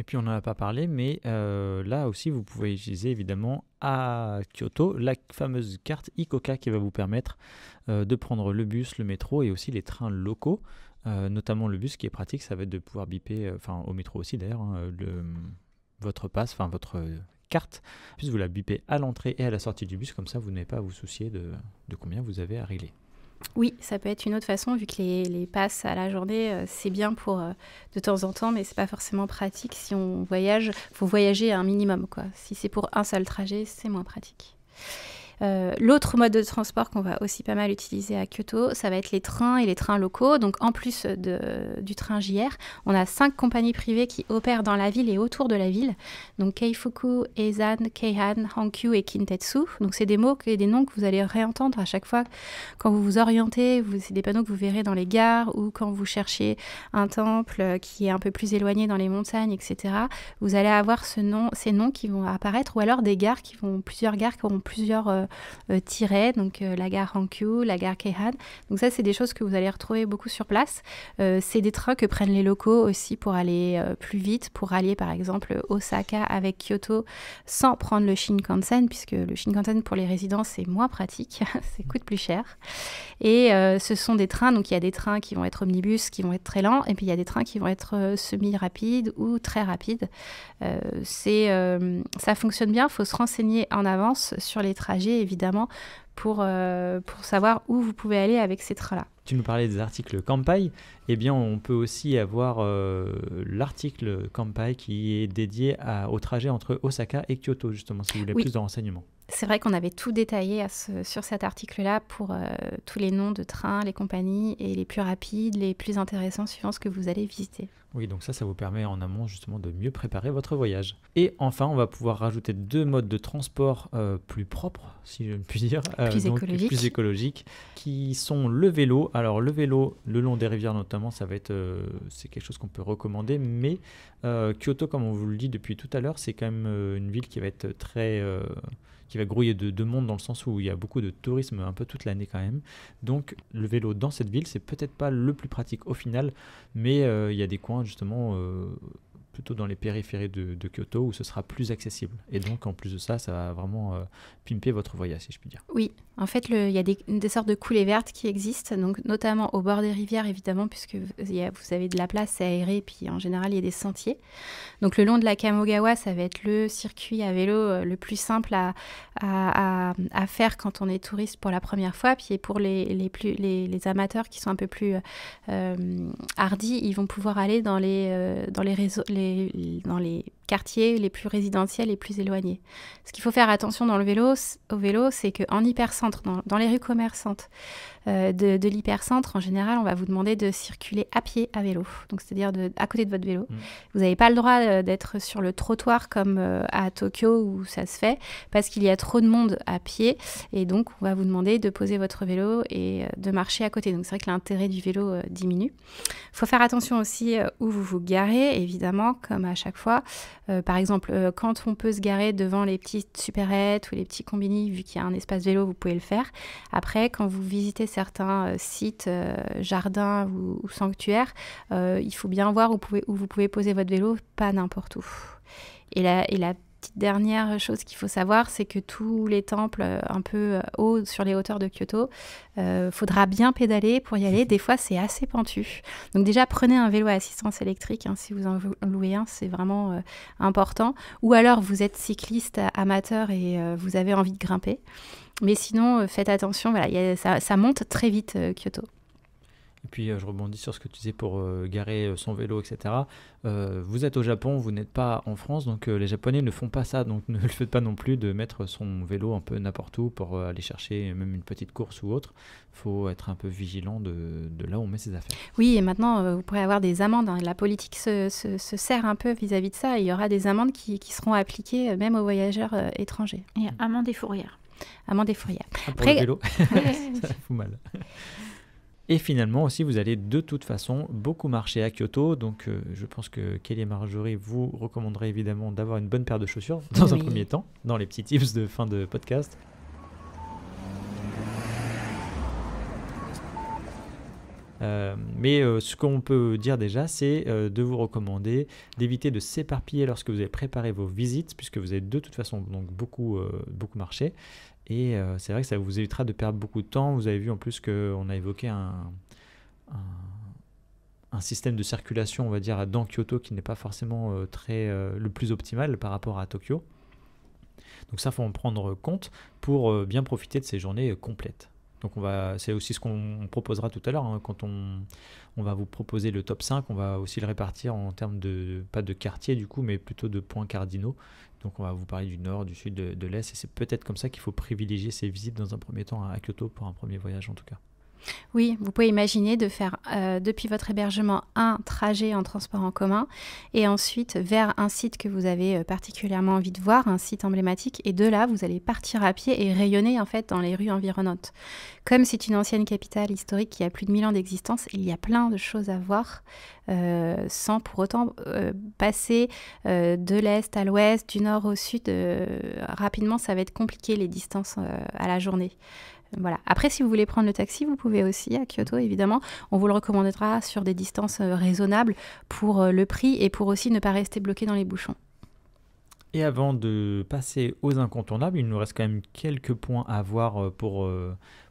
Et puis on n'en a pas parlé, mais euh, là aussi vous pouvez utiliser évidemment à Kyoto la fameuse carte ICOCA qui va vous permettre euh, de prendre le bus, le métro et aussi les trains locaux. Euh, notamment le bus qui est pratique, ça va être de pouvoir biper, enfin au métro aussi d'ailleurs, hein, votre passe, enfin votre carte, puis vous la bipez à l'entrée et à la sortie du bus, comme ça vous n'avez pas à vous soucier de, de combien vous avez à régler. Oui, ça peut être une autre façon, vu que les, passes à la journée, euh, c'est bien pour euh, de temps en temps, mais c'est pas forcément pratique. Si on voyage, faut voyager à un minimum, quoi. Si c'est pour un seul trajet, c'est moins pratique. Euh, l'autre mode de transport qu'on va aussi pas mal utiliser à Kyoto, ça va être les trains et les trains locaux. Donc en plus de, du train JR, on a cinq compagnies privées qui opèrent dans la ville et autour de la ville. Donc Keifuku, Eizan, Keihan, Hankyu et Kintetsu. Donc c'est des mots et des noms que vous allez réentendre à chaque fois quand vous vous orientez. C'est des panneaux que vous verrez dans les gares ou quand vous cherchez un temple qui est un peu plus éloigné dans les montagnes, etc. Vous allez avoir ce nom, ces noms qui vont apparaître ou alors des gares qui vont plusieurs gares qui ont plusieurs euh, euh, tirer, donc euh, la gare Hankyu, la gare Keihan. Donc ça, c'est des choses que vous allez retrouver beaucoup sur place. Euh, c'est des trains que prennent les locaux aussi pour aller plus vite, pour rallier par exemple Osaka avec Kyoto sans prendre le Shinkansen, puisque le Shinkansen pour les résidents, c'est moins pratique, ça coûte plus cher. Et ce sont des trains, donc il y a des trains qui vont être omnibus, qui vont être très lents, et puis il y a des trains qui vont être semi-rapides ou très rapides. c'est, ça fonctionne bien, il faut se renseigner en avance sur les trajets évidemment pour, euh, pour savoir où vous pouvez aller avec ces trains-là. Tu nous parlais des articles Campai. Eh bien, on peut aussi avoir euh, l'article Campai qui est dédié au trajet entre Osaka et Kyoto, justement, si vous voulez plus de renseignements. C'est vrai qu'on avait tout détaillé sur cet article-là pour euh, tous les noms de trains, les compagnies et les plus rapides, les plus intéressants suivant ce que vous allez visiter. Oui, donc ça, ça vous permet en amont justement de mieux préparer votre voyage. Et enfin, on va pouvoir rajouter deux modes de transport euh, plus propres, si je puis dire, euh, plus, donc, plus, écologiques, qui sont le vélo. Alors le vélo, le long des rivières notamment, ça va être, c'est quelque chose qu'on peut recommander. Mais Kyoto, comme on vous le dit depuis tout à l'heure, c'est quand même une ville qui va être très qui va grouiller de, deux monde dans le sens où il y a beaucoup de tourisme un peu toute l'année quand même. Donc le vélo dans cette ville, c'est peut-être pas le plus pratique au final, mais euh, il y a des coins justement euh, plutôt dans les périphéries de, Kyoto où ce sera plus accessible. Et donc, en plus de ça, ça va vraiment euh, pimper votre voyage, si je puis dire. Oui, en fait, il y a des, sortes de coulées vertes qui existent, donc notamment au bord des rivières, évidemment, puisque vous avez de la place, aérée puis en général, il y a des sentiers. Donc, le long de la Kamogawa, ça va être le circuit à vélo euh, le plus simple à, à, faire quand on est touriste pour la première fois. Puis, pour les, les, plus, les, amateurs qui sont un peu plus euh, hardis, ils vont pouvoir aller dans les, dans les réseaux. Les dans les quartiers les plus résidentiels, les plus éloignés. Ce qu'il faut faire attention dans le vélo, au vélo, c'est qu'en hypercentre, dans, dans, les rues commerçantes euh, de, l'hypercentre, en général, on va vous demander de circuler à pied à vélo, donc c'est-à-dire à côté de votre vélo. Mmh. Vous n'avez pas le droit euh, d'être sur le trottoir comme euh, à Tokyo où ça se fait, parce qu'il y a trop de monde à pied, et donc on va vous demander de poser votre vélo et de marcher à côté. Donc c'est vrai que l'intérêt du vélo diminue. Il faut faire attention aussi où vous vous garez, évidemment, comme à chaque fois. Euh, par exemple, euh, quand on peut se garer devant les petites supérettes ou les petits combinis, vu qu'il y a un espace vélo, vous pouvez le faire. Après, quand vous visitez certains euh, sites, jardins ou, sanctuaires, il faut bien voir où, vous pouvez poser votre vélo, pas n'importe où. Et la, et la petite dernière chose qu'il faut savoir, c'est que tous les temples euh, un peu euh, hauts sur les hauteurs de Kyoto, il euh, faudra bien pédaler pour y aller. Mhm. Des fois, c'est assez pentu. Donc déjà, prenez un vélo à assistance électrique hein, si vous en louez un, c'est vraiment important. Ou alors, vous êtes cycliste amateur et vous avez envie de grimper. Mais sinon, faites attention, ça monte très vite Kyoto. Et puis euh, je rebondis sur ce que tu disais pour euh, garer euh, son vélo, etc. vous êtes au Japon, vous n'êtes pas en France, donc les Japonais ne font pas ça, donc ne le faites pas non plus de mettre son vélo un peu n'importe où pour aller chercher même une petite course ou autre. Il faut être un peu vigilant de, là où on met ses affaires. Oui, et maintenant vous pourrez avoir des amendes. Hein. La politique se, sert un peu vis-à-vis de ça. Il y aura des amendes qui, seront appliquées même aux voyageurs étrangers. Et amendes et fourrières. Amende et fourrières. Après, ah, le vélo, ça fout mal. Et finalement aussi, vous allez de toute façon beaucoup marcher à Kyoto. Donc euh, je pense que Kelly et Marjorie vous recommanderait évidemment d'avoir une bonne paire de chaussures dans un premier temps, dans les petits tips de fin de podcast. Euh, mais euh, ce qu'on peut dire déjà, c'est de vous recommander d'éviter de s'éparpiller lorsque vous avez préparé vos visites, puisque vous avez de toute façon donc beaucoup, beaucoup marché, et euh, c'est vrai que ça vous évitera de perdre beaucoup de temps. Vous avez vu en plus qu'on a évoqué un, système de circulation, on va dire, dans Kyoto qui n'est pas forcément euh, très, euh, le plus optimal par rapport à Tokyo. Donc ça, faut en prendre compte pour bien profiter de ces journées complètes. Donc on va, c'est aussi ce qu'on proposera tout à l'heure hein. quand on, va vous proposer le top 5, on va aussi le répartir en termes de pas de quartier du coup, mais plutôt de points cardinaux donc on va vous parler du nord, du sud, de, l'est, et c'est peut-être comme ça qu'il faut privilégier ces visites dans un premier temps à Kyoto pour un premier voyage en tout cas. Oui, vous pouvez imaginer de faire euh, depuis votre hébergement un trajet en transport en commun et ensuite vers un site que vous avez euh, particulièrement envie de voir, un site emblématique, et de là, vous allez partir à pied et rayonner en fait dans les rues environnantes. Comme c'est une ancienne capitale historique qui a plus de 1000 ans d'existence, il y a plein de choses à voir euh, sans pour autant passer de l'est à l'ouest, du nord au sud. rapidement, ça va être compliqué les distances à la journée. Voilà. Après, si vous voulez prendre le taxi, vous pouvez aussi à Kyoto, évidemment. On vous le recommandera sur des distances euh, raisonnables pour euh, le prix et pour aussi ne pas rester bloqué dans les bouchons. Et avant de passer aux incontournables, il nous reste quand même quelques points à voir euh, pour,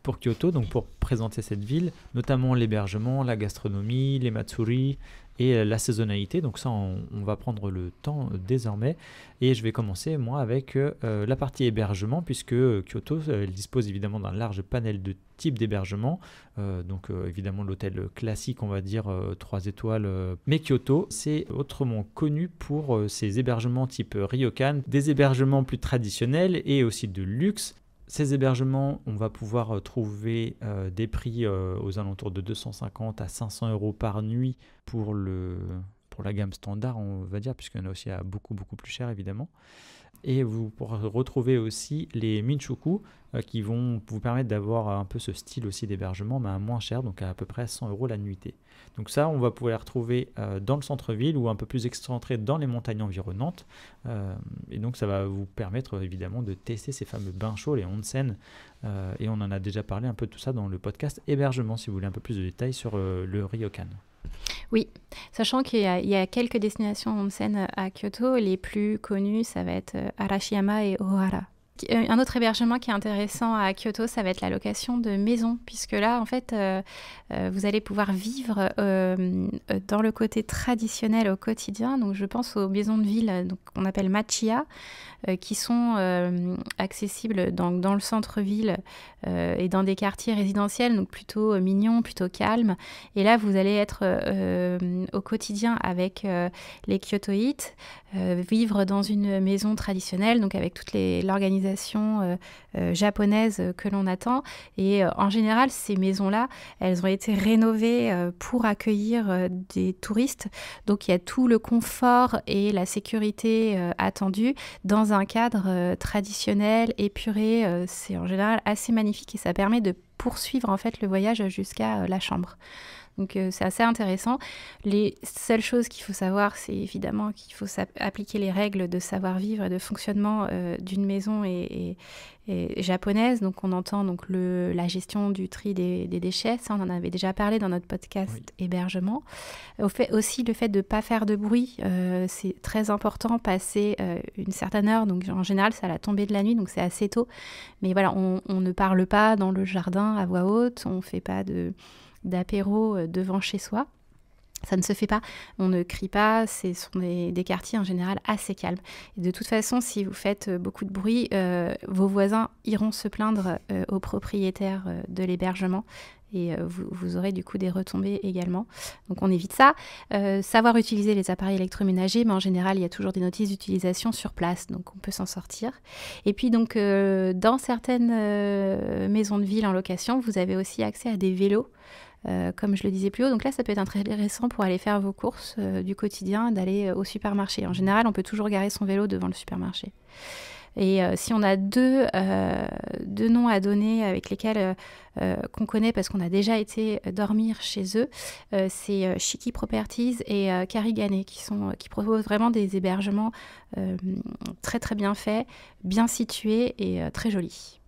pour Kyoto, donc pour présenter cette ville, notamment l'hébergement, la gastronomie, les matsuri, et euh, la saisonnalité. Donc ça, on, va prendre le temps euh, désormais. Et je vais commencer, moi, avec euh, la partie hébergement, puisque Kyoto elle dispose évidemment d'un large panel de types d'hébergement. donc évidemment l'hôtel classique, on va dire 3 étoiles. Mais Kyoto, c'est autrement connu pour ses hébergements type ryokan, des hébergements plus traditionnels et aussi de luxe ces hébergements, on va pouvoir euh, trouver euh, des prix euh, aux alentours de 250 à 500 euros par nuit pour, le, pour la gamme standard, on va dire, puisqu'il y en a aussi à beaucoup, beaucoup plus cher, évidemment. Et vous pourrez retrouver aussi les Minchuku euh, qui vont vous permettre d'avoir un peu ce style aussi d'hébergement, mais à moins cher, donc à peu près 100 euros la nuitée. Donc ça, on va pouvoir les retrouver euh, dans le centre-ville ou un peu plus excentré dans les montagnes environnantes. Euh, et donc ça va vous permettre évidemment de tester ces fameux bains chauds, les onsen. et on en a déjà parlé un peu de tout ça dans le podcast hébergement, si vous voulez un peu plus de détails sur le Ryokan. Oui, sachant qu'il y, a quelques destinations scène à Kyoto, les plus connues, ça va être euh, Arashiyama et Ohara. Euh, un autre hébergement qui est intéressant à Kyoto, ça va être la location de maisons, puisque là, en fait, euh, euh, vous allez pouvoir vivre dans le côté traditionnel au quotidien. Donc, je pense aux maisons de ville qu'on appelle machiya, qui sont accessibles dans, dans le centre-ville et dans des quartiers résidentiels, donc plutôt mignons, plutôt calmes. Et là, vous allez être au quotidien avec les Kyotoïtes, vivre dans une maison traditionnelle, donc avec toute l'organisation euh, euh, japonaise euh, que l'on attend. Et en général, ces maisons-là, elles ont été rénovées pour accueillir des touristes. Donc il y a tout le confort et la sécurité attendue dans un cadre traditionnel, épuré. C'est en général assez magnifique et ça permet de poursuivre en fait le voyage jusqu'à la chambre. Donc euh, c'est assez intéressant. Les seules choses qu'il faut savoir, c'est évidemment qu'il faut appliquer les règles de savoir-vivre et de fonctionnement euh, d'une maison et, japonaise. Donc on entend donc le, la gestion du tri des, déchets, ça on en avait déjà parlé dans notre podcast hébergement. aussi le fait de ne pas faire de bruit, euh, c'est très important, passer une certaine heure, donc en général c'est à la tombée de la nuit, donc c'est assez tôt. Mais voilà, on, on ne parle pas dans le jardin à voix haute, on ne fait pas de d'apéro euh, devant chez soi. Ça ne se fait pas, on ne crie pas, ce sont des, quartiers en général assez calmes. de toute façon, si vous faites euh, beaucoup de bruit, euh, vos voisins iront se plaindre au aux propriétaires de l'hébergement et vous, vous, aurez du coup des retombées également. Donc on évite ça. savoir utiliser les appareils électroménagers, mais ben, en général, il y a toujours des notices d'utilisation sur place, donc on peut s'en sortir. Et puis donc, dans certaines maisons de ville en location, vous avez aussi accès à des vélos. Euh, comme je le disais plus haut. Donc là, ça peut être intéressant pour aller faire vos courses euh, du quotidien, d'aller euh, au supermarché. En général, on peut toujours garer son vélo devant le supermarché. Et si on a deux, deux, noms à donner avec lesquels qu'on connaît parce qu'on a déjà été dormir chez eux, c'est Chiki Properties et Carigane qui, sont, qui proposent vraiment des hébergements très très bien faits, bien situés et très jolis.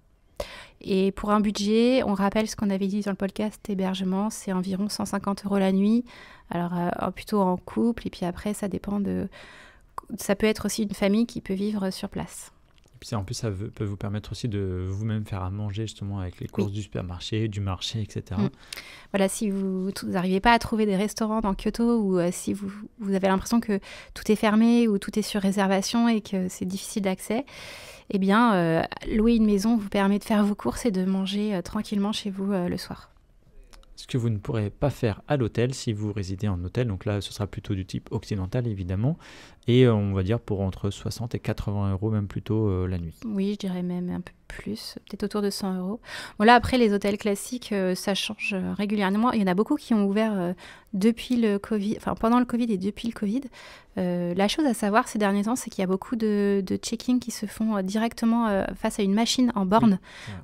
Et pour un budget, on rappelle ce qu'on avait dit dans le podcast hébergement, c'est environ 150 euros la nuit. Alors euh, oh, plutôt en couple, et puis après, ça dépend de... Ça peut être aussi une famille qui peut vivre sur place en plus, ça peut vous permettre aussi de vous-même faire à manger justement avec les courses du supermarché, du marché, etc. Mm. Voilà, si vous n'arrivez pas à trouver des restaurants dans Kyoto ou euh, si vous, avez l'impression que tout est fermé ou tout est sur réservation et que c'est difficile d'accès, eh bien, euh, louer une maison vous permet de faire vos courses et de manger euh, tranquillement chez vous le soir ce que vous ne pourrez pas faire à l'hôtel si vous résidez en hôtel. Donc là, ce sera plutôt du type occidental, évidemment et euh, on va dire pour entre 60 et 80 euros même plutôt euh, la nuit. Oui, je dirais même un peu plus, peut-être autour de 100 euros. Bon là, après les hôtels classiques, euh, ça change régulièrement. Il y en a beaucoup qui ont ouvert depuis le Covid, enfin pendant le Covid et depuis le Covid. la chose à savoir ces derniers temps, c'est qu'il y a beaucoup de, check-in qui se font directement face à une machine en borne.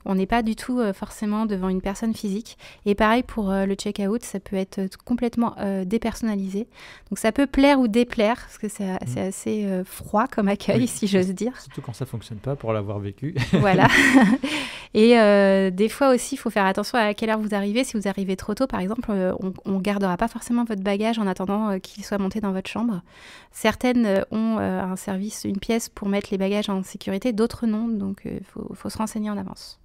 On n'est pas du tout forcément devant une personne physique. Et pareil pour le check-out, ça peut être complètement dépersonnalisé. Donc ça peut plaire ou déplaire, parce que c'est c'est assez euh, froid comme accueil, si j'ose dire. Surtout quand ça fonctionne pas, pour l'avoir vécu. voilà. Et euh, des fois aussi, il faut faire attention à quelle heure vous arrivez. Si vous arrivez trop tôt, par exemple, euh, on ne gardera pas forcément votre bagage en attendant qu'il soit monté dans votre chambre. Certaines ont un service, une pièce pour mettre les bagages en sécurité, d'autres non. Donc, il faut se renseigner en avance.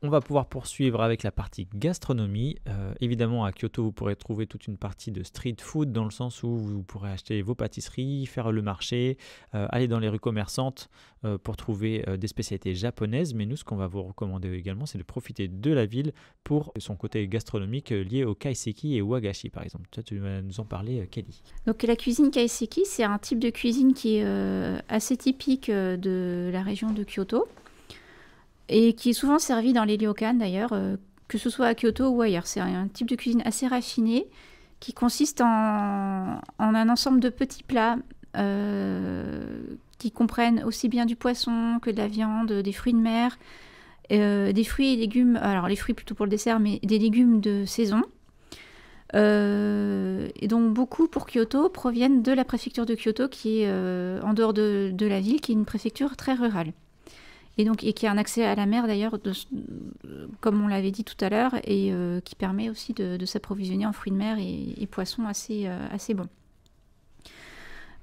On va pouvoir poursuivre avec la partie gastronomie. Euh, évidemment, à Kyoto, vous pourrez trouver toute une partie de street food dans le sens où vous pourrez acheter vos pâtisseries, faire le marché, euh, aller dans les rues commerçantes euh, pour trouver des spécialités japonaises. Mais nous, ce qu'on va vous recommander également, c'est de profiter de la ville pour son côté gastronomique lié au kaiseki et au wagashi, par exemple. tu vas nous en parler, Kelly. Donc, la cuisine kaiseki, c'est un type de cuisine qui est assez typique de la région de Kyoto et qui est souvent servi dans les ryokan d'ailleurs, euh, que ce soit à Kyoto ou ailleurs. C'est un type de cuisine assez raffiné qui consiste en, un ensemble de petits plats euh, qui comprennent aussi bien du poisson que de la viande, des fruits de mer, euh, des fruits et légumes, alors les fruits plutôt pour le dessert, mais des légumes de saison. et donc beaucoup pour Kyoto proviennent de la préfecture de Kyoto qui est en dehors de la ville, qui est une préfecture très rurale et donc qui a un accès à la mer d'ailleurs, comme on l'avait dit tout à l'heure, et euh, qui permet aussi de, s'approvisionner en fruits de mer et, poissons assez, euh, assez bons.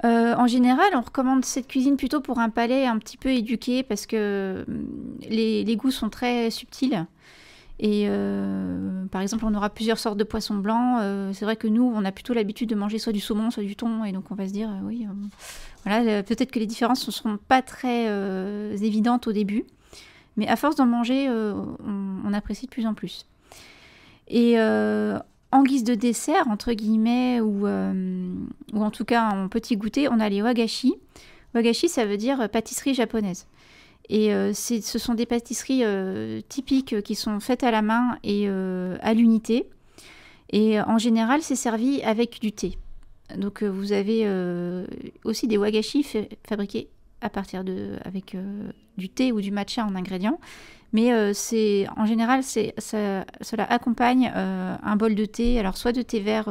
Euh, en général, on recommande cette cuisine plutôt pour un palais un petit peu éduqué parce que hum, les, les goûts sont très subtils. Et euh, par exemple, on aura plusieurs sortes de poissons blancs. Euh, c'est vrai que nous, on a plutôt l'habitude de manger soit du saumon, soit du thon, et donc on va se dire, euh, oui, voilà, peut-être que les différences ne seront pas très évidentes au début, mais à force d'en manger, on, on, apprécie de plus en plus. Et en guise de dessert, entre guillemets, ou, ou en tout cas en petit goûter, on a les wagashi. Wagashi, ça veut dire pâtisserie japonaise. Et euh, ce sont des pâtisseries euh, typiques euh, qui sont faites à la main et à l'unité. Et en général, c'est servi avec du thé. Donc vous avez aussi des wagashi fabriqués à partir de avec du thé ou du matcha en ingrédients. Mais c'est en général, c'est cela accompagne un bol de thé. Alors soit de thé vert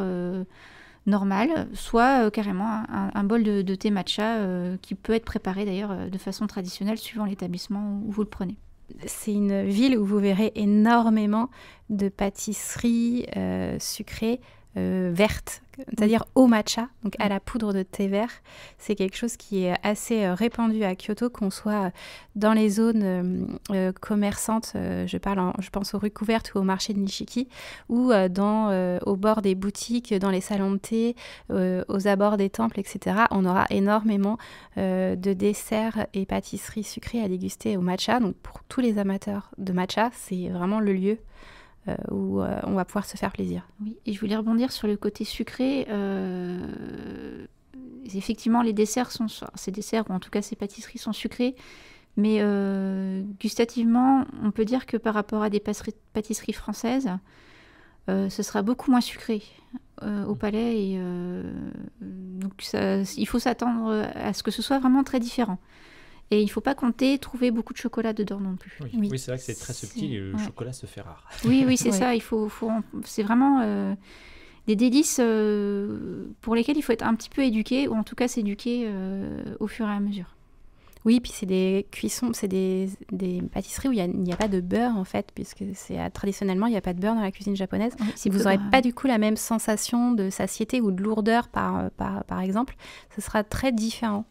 normal, soit euh, carrément un, bol de, thé matcha euh, qui peut être préparé d'ailleurs euh, de façon traditionnelle suivant l'établissement où vous le prenez. C'est une ville où vous verrez énormément de pâtisseries sucrées euh, verte, mm. c'est-à-dire au matcha, donc à mm. la poudre de thé vert. C'est quelque chose qui est assez euh, répandu à Kyoto, qu'on soit dans les zones euh, commerçantes, je, parle je pense aux rues couvertes ou au marché de Nishiki, ou dans, au bord des boutiques, dans les salons de thé, aux abords des temples, etc. On aura énormément de desserts et pâtisseries sucrées à déguster au matcha. Donc pour tous les amateurs de matcha, c'est vraiment le lieu euh, où euh, on va pouvoir se faire plaisir. Oui, et je voulais rebondir sur le côté sucré. Euh, effectivement, les desserts sont, ces desserts, ou en tout cas ces pâtisseries sont sucrés, mais gustativement, on peut dire que par rapport à des pâtisseries françaises, ce sera beaucoup moins sucré au mm. palais. donc il faut s'attendre à ce que ce soit vraiment très différent. Et il ne faut pas compter trouver beaucoup de chocolat dedans non plus. Oui, c'est vrai que c'est très subtil et le chocolat se fait rare. Oui, oui, c'est ça. Il faut, c'est vraiment euh, des délices euh, pour lesquels il faut être un petit peu éduqué ou en tout cas s'éduquer euh, au fur et à mesure. Oui, puis c'est des cuissons, c'est des, pâtisseries où il n'y a, pas de beurre en fait, puisque c'est traditionnellement il n'y a pas de beurre dans la cuisine japonaise. si vous n'aurez pas du coup la même sensation de satiété ou de lourdeur par, par, par exemple, ce sera très différent.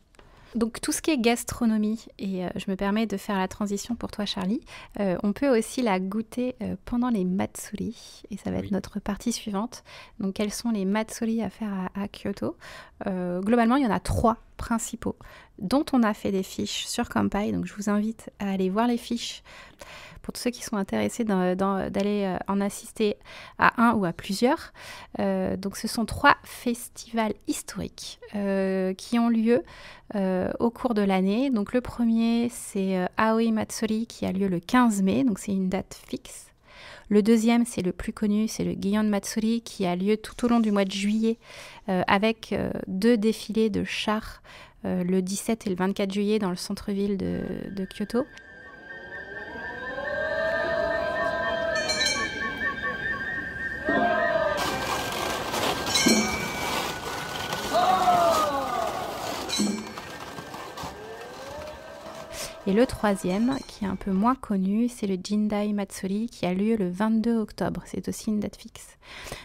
Donc tout ce qui est gastronomie, et euh, je me permets de faire la transition pour toi Charlie, euh, on peut aussi la goûter euh, pendant les matsuri, et ça va être notre partie suivante. Donc quels sont les matsuri à faire à Kyoto Globalement, il y en a trois principaux dont on a fait des fiches sur Campai. Donc je vous invite à aller voir les fiches pour tous ceux qui sont intéressés d'aller euh, en assister à un ou à plusieurs. Euh, donc ce sont trois festivals historiques euh, qui ont lieu au cours de l'année. Donc le premier c'est Aoi Matsuri qui a lieu le 15 mai, donc c'est une date fixe. Le deuxième, c'est le plus connu, c'est le Gion de Matsuri qui a lieu tout au long du mois de juillet euh, avec euh, deux défilés de chars euh, le 17 et le 24 juillet dans le centre-ville de Kyoto. Et le troisième, qui est un peu moins connu, c'est le Jindai Matsuri qui a lieu le 22 octobre. C'est aussi une date fixe.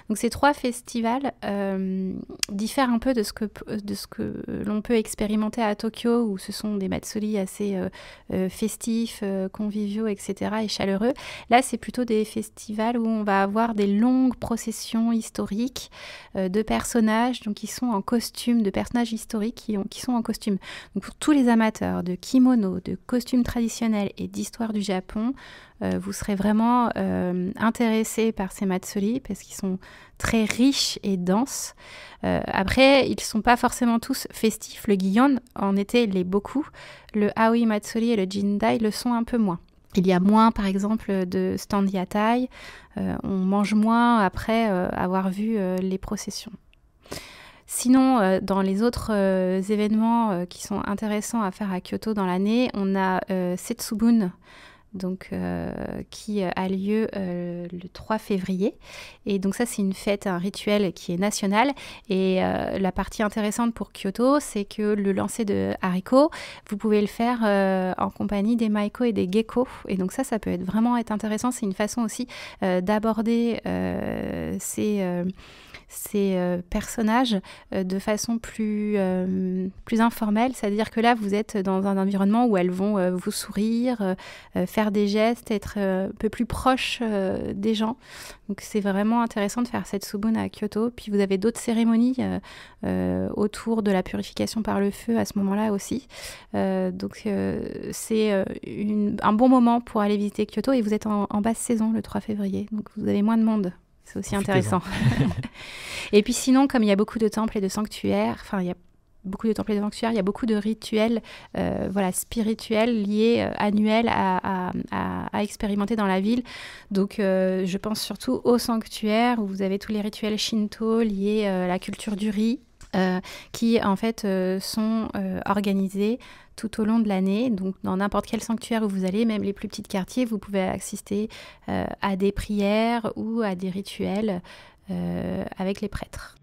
Donc ces trois festivals euh, diffèrent un peu de ce que, de ce que l'on peut expérimenter à Tokyo, où ce sont des Matsuri assez euh, euh, festifs, conviviaux, etc. et chaleureux. Là, c'est plutôt des festivals où on va avoir des longues processions historiques de personnages, donc qui sont en costume, de personnages historiques qui, ont, qui sont en costume. Donc pour tous les amateurs de kimono, de costumes traditionnels et d'histoire du Japon, euh, vous serez vraiment euh, intéressé par ces matsuri parce qu'ils sont très riches et denses. Euh, après, ils ne sont pas forcément tous festifs. Le guion en été les beaucoup. Le Aoi Matsuri et le Jindai le sont un peu moins. Il y a moins, par exemple, de stand yatai. on mange moins après avoir vu les processions. Sinon, euh, dans les autres euh, événements euh, qui sont intéressants à faire à Kyoto dans l'année, on a Setsubun. Donc, qui a lieu le 3 février. Et donc ça, c'est une fête, un rituel qui est national. Et la partie intéressante pour Kyoto, c'est que le lancer de haricots, vous pouvez le faire en compagnie des maiko et des geckos. Et donc ça, ça peut être vraiment être intéressant. C'est une façon aussi d'aborder ces ces euh, personnages euh, de façon plus, euh, plus informelle. C'est-à-dire que là, vous êtes dans un environnement où elles vont vous sourire, faire des gestes, être un peu plus proches des gens. Donc c'est vraiment intéressant de faire cette Subun à Kyoto. Puis vous avez d'autres cérémonies autour de la purification par le feu à ce moment-là aussi. donc c'est un bon moment pour aller visiter Kyoto et vous êtes en, en basse saison le 3 février, donc vous avez moins de monde. C'est aussi intéressant. et puis sinon, comme il y a beaucoup de temples et de sanctuaires, enfin, il y a beaucoup de temples et de sanctuaires, il y a beaucoup de rituels euh, voilà, spirituels liés euh, annuels à, expérimenter dans la ville. Donc euh, je pense surtout au sanctuaire où vous avez tous les rituels shinto liés à la culture du riz, euh, qui en fait euh, sont euh, organisés tout au long de l'année. Donc dans n'importe quel sanctuaire où vous allez, même les plus petits quartiers, vous pouvez assister à des prières ou à des rituels avec les prêtres.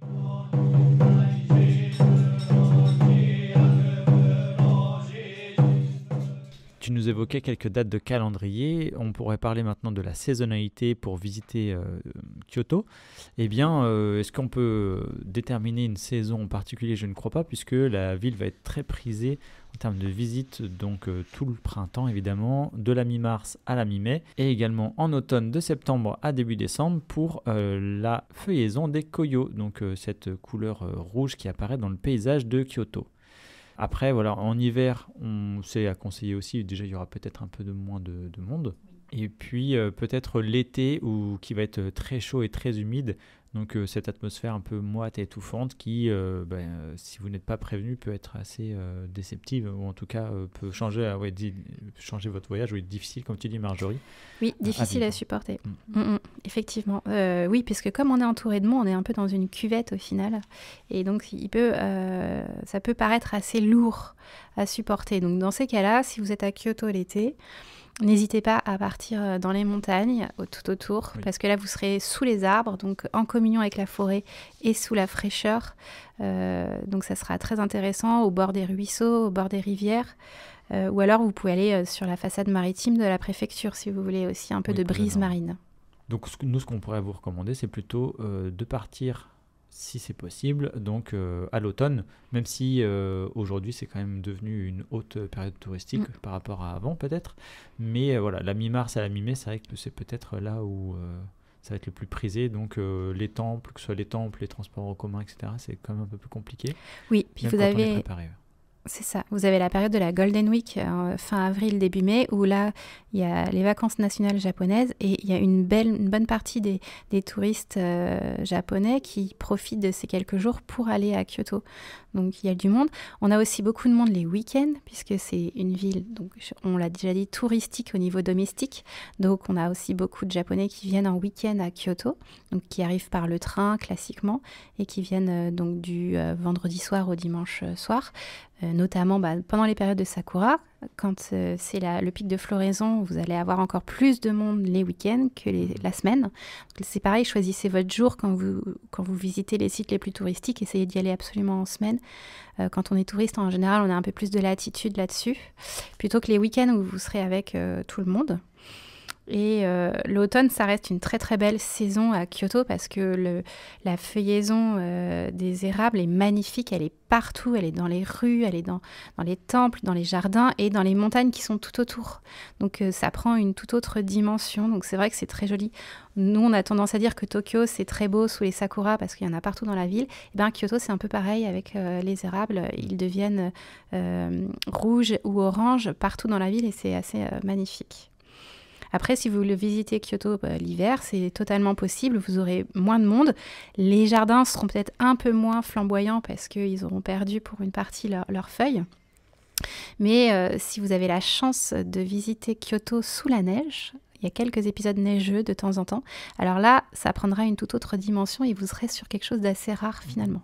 Tu nous évoquais quelques dates de calendrier. On pourrait parler maintenant de la saisonnalité pour visiter euh, Kyoto. Eh bien, euh, est-ce qu'on peut déterminer une saison en particulier Je ne crois pas, puisque la ville va être très prisée en termes de visite, donc euh, tout le printemps évidemment, de la mi-mars à la mi-mai, et également en automne de septembre à début décembre pour la feuillaison des Koyo. donc cette couleur rouge qui apparaît dans le paysage de Kyoto. Après, voilà, en hiver, on sait à conseiller aussi, déjà, il y aura peut-être un peu de moins de, monde. Et puis, euh, peut-être l'été, où qui va être très chaud et très humide, donc euh, cette atmosphère un peu moite et étouffante qui, euh, ben, euh, si vous n'êtes pas prévenu, peut être assez déceptive ou en tout cas peut changer, changer votre voyage ou être difficile, comme tu dis Marjorie. Oui, difficile à, supporter. Mm. Mm, mm, effectivement. oui, puisque comme on est entouré de monde, on est un peu dans une cuvette au final. Et donc il peut, ça peut paraître assez lourd à supporter. Donc dans ces cas-là, si vous êtes à Kyoto l'été, N'hésitez pas à partir euh, dans les montagnes tout autour, parce que là vous serez sous les arbres, donc en communion avec la forêt et sous la fraîcheur. Euh, donc ça sera très intéressant au bord des ruisseaux, au bord des rivières. Euh, ou alors vous pouvez aller sur la façade maritime de la préfecture si vous voulez aussi un peu de brise marine. Donc nous ce qu'on pourrait vous recommander c'est plutôt de partir si c'est possible, donc euh, à l'automne, même si euh, aujourd'hui c'est quand même devenu une haute période touristique mm. par rapport à avant peut-être. Mais euh, voilà, la mi-mars à la mi-mai, c'est vrai que c'est peut-être là où ça va être le plus prisé. Donc les temples, que ce soit les temples, les transports en commun, etc., c'est quand même un peu plus compliqué. Oui, puis vous avez... C'est ça. Vous avez la période de la Golden Week, euh, fin avril, début mai, où là, il y a les vacances nationales japonaises et il y a une, belle, une bonne partie des, touristes euh, japonais qui profitent de ces quelques jours pour aller à Kyoto. Donc il y a du monde. On a aussi beaucoup de monde les week-ends, puisque c'est une ville, donc on l'a déjà dit, touristique au niveau domestique. Donc on a aussi beaucoup de Japonais qui viennent en week-end à Kyoto, donc qui arrivent par le train classiquement et qui viennent euh, donc du vendredi soir au dimanche soir. Euh, notamment bah, pendant les périodes de Sakura, quand euh, c'est le pic de floraison, vous allez avoir encore plus de monde les week-ends que la semaine. C'est pareil, choisissez votre jour quand vous, visitez les sites les plus touristiques, essayez d'y aller absolument en semaine. Euh, quand on est touriste, en général, on a un peu plus de latitude là-dessus, plutôt que les week-ends où vous serez avec tout le monde. Et euh, l'automne, ça reste une très très belle saison à Kyoto parce que la feuillaison euh, des érables est magnifique, elle est partout, elle est dans les rues, elle est dans, les temples, dans les jardins et dans les montagnes qui sont tout autour. Donc euh, ça prend une toute autre dimension, donc c'est vrai que c'est très joli. Nous, on a tendance à dire que Tokyo, c'est très beau sous les sakuras parce qu'il y en a partout dans la ville. Et eh bien Kyoto, c'est un peu pareil avec les érables, ils deviennent rouges ou oranges partout dans la ville et c'est assez magnifique. Après, si vous le visitez Kyoto bah, l'hiver, c'est totalement possible, vous aurez moins de monde. Les jardins seront peut-être un peu moins flamboyants parce qu'ils auront perdu pour une partie leurs feuilles. Mais euh, si vous avez la chance de visiter Kyoto sous la neige, il y a quelques épisodes neigeux de temps en temps. Alors là, ça prendra une toute autre dimension et vous serez sur quelque chose d'assez rare finalement.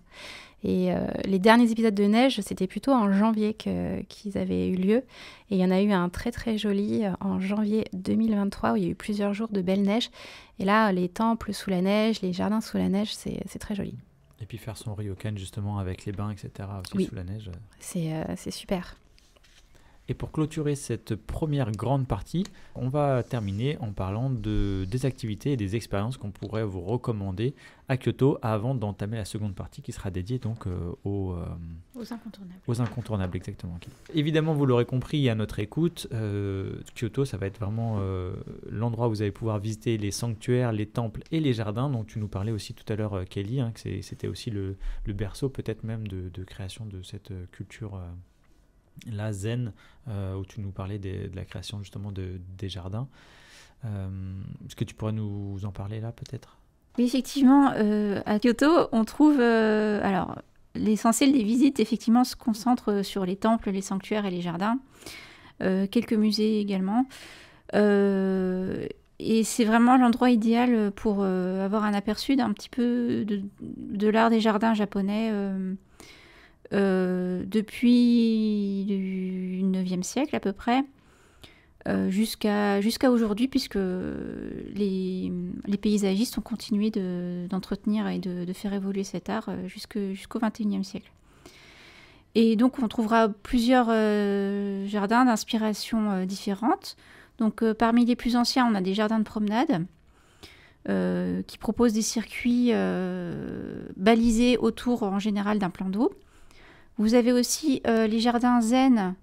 Et euh, les derniers épisodes de neige, c'était plutôt en janvier qu'ils avaient eu lieu. Et il y en a eu un très très joli euh, en janvier 2023 où il y a eu plusieurs jours de belle neige. Et là, les temples sous la neige, les jardins sous la neige, c'est très joli. Et puis faire son ryokan justement avec les bains, etc. sous la neige. C'est euh, super. Et pour clôturer cette première grande partie, on va terminer en parlant de, des activités et des expériences qu'on pourrait vous recommander à Kyoto avant d'entamer la seconde partie qui sera dédiée donc euh, euh, aux, aux, incontournables. exactement. Évidemment, vous l'aurez compris à notre écoute, euh, Kyoto, ça va être vraiment l'endroit où vous allez pouvoir visiter les sanctuaires, les temples et les jardins dont tu nous parlais aussi tout à l'heure, Kelly, hein, que c'était aussi le, berceau peut-être même de, création de cette culture la zen, euh, où tu nous parlais de la création justement de, des jardins. Euh, est-ce que tu pourrais nous en parler là peut-être effectivement, euh, à Kyoto, on trouve... alors, l'essentiel des visites, effectivement, se concentre sur les temples, les sanctuaires et les jardins. quelques musées également. et c'est vraiment l'endroit idéal pour avoir un aperçu d'un petit peu de, l'art des jardins japonais. Euh, depuis le 9e siècle à peu près euh, jusqu'à aujourd'hui, puisque les, paysagistes ont continué d'entretenir et de, faire évoluer cet art euh, jusqu'au XXIe 21e siècle. Et donc on trouvera plusieurs jardins d'inspiration différentes. Donc parmi les plus anciens, on a des jardins de promenade qui proposent des circuits balisés autour en général d'un plan d'eau. Vous avez aussi euh, les jardins zen,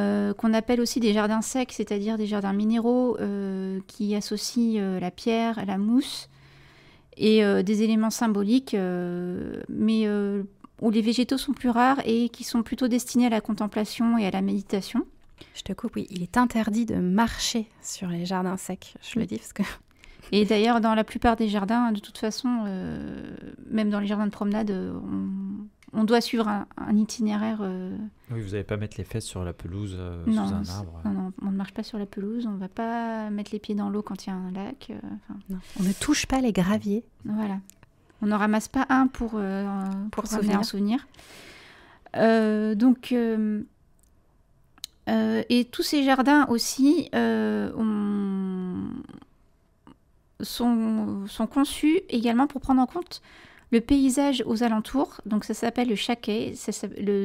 euh, qu'on appelle aussi des jardins secs, c'est-à-dire des jardins minéraux euh, qui associent la pierre, la mousse et des éléments symboliques, mais où les végétaux sont plus rares et qui sont plutôt destinés à la contemplation et à la méditation. Je te coupe, oui, il est interdit de marcher sur les jardins secs, je le dis parce que... Et d'ailleurs, dans la plupart des jardins, de toute façon, même dans les jardins de promenade, on, on doit suivre un, itinéraire. Euh, oui, vous n'allez pas mettre les fesses sur la pelouse euh, sous un arbre. Non, non, on ne marche pas sur la pelouse, on ne va pas mettre les pieds dans l'eau quand il y a un lac. Euh, on ne touche pas les graviers. Voilà. On n'en ramasse pas un pour, pour, souvenir. un souvenir. donc, et tous ces jardins aussi sont, sont, conçus également pour prendre en compte le paysage aux alentours. Donc ça s'appelle le chaquet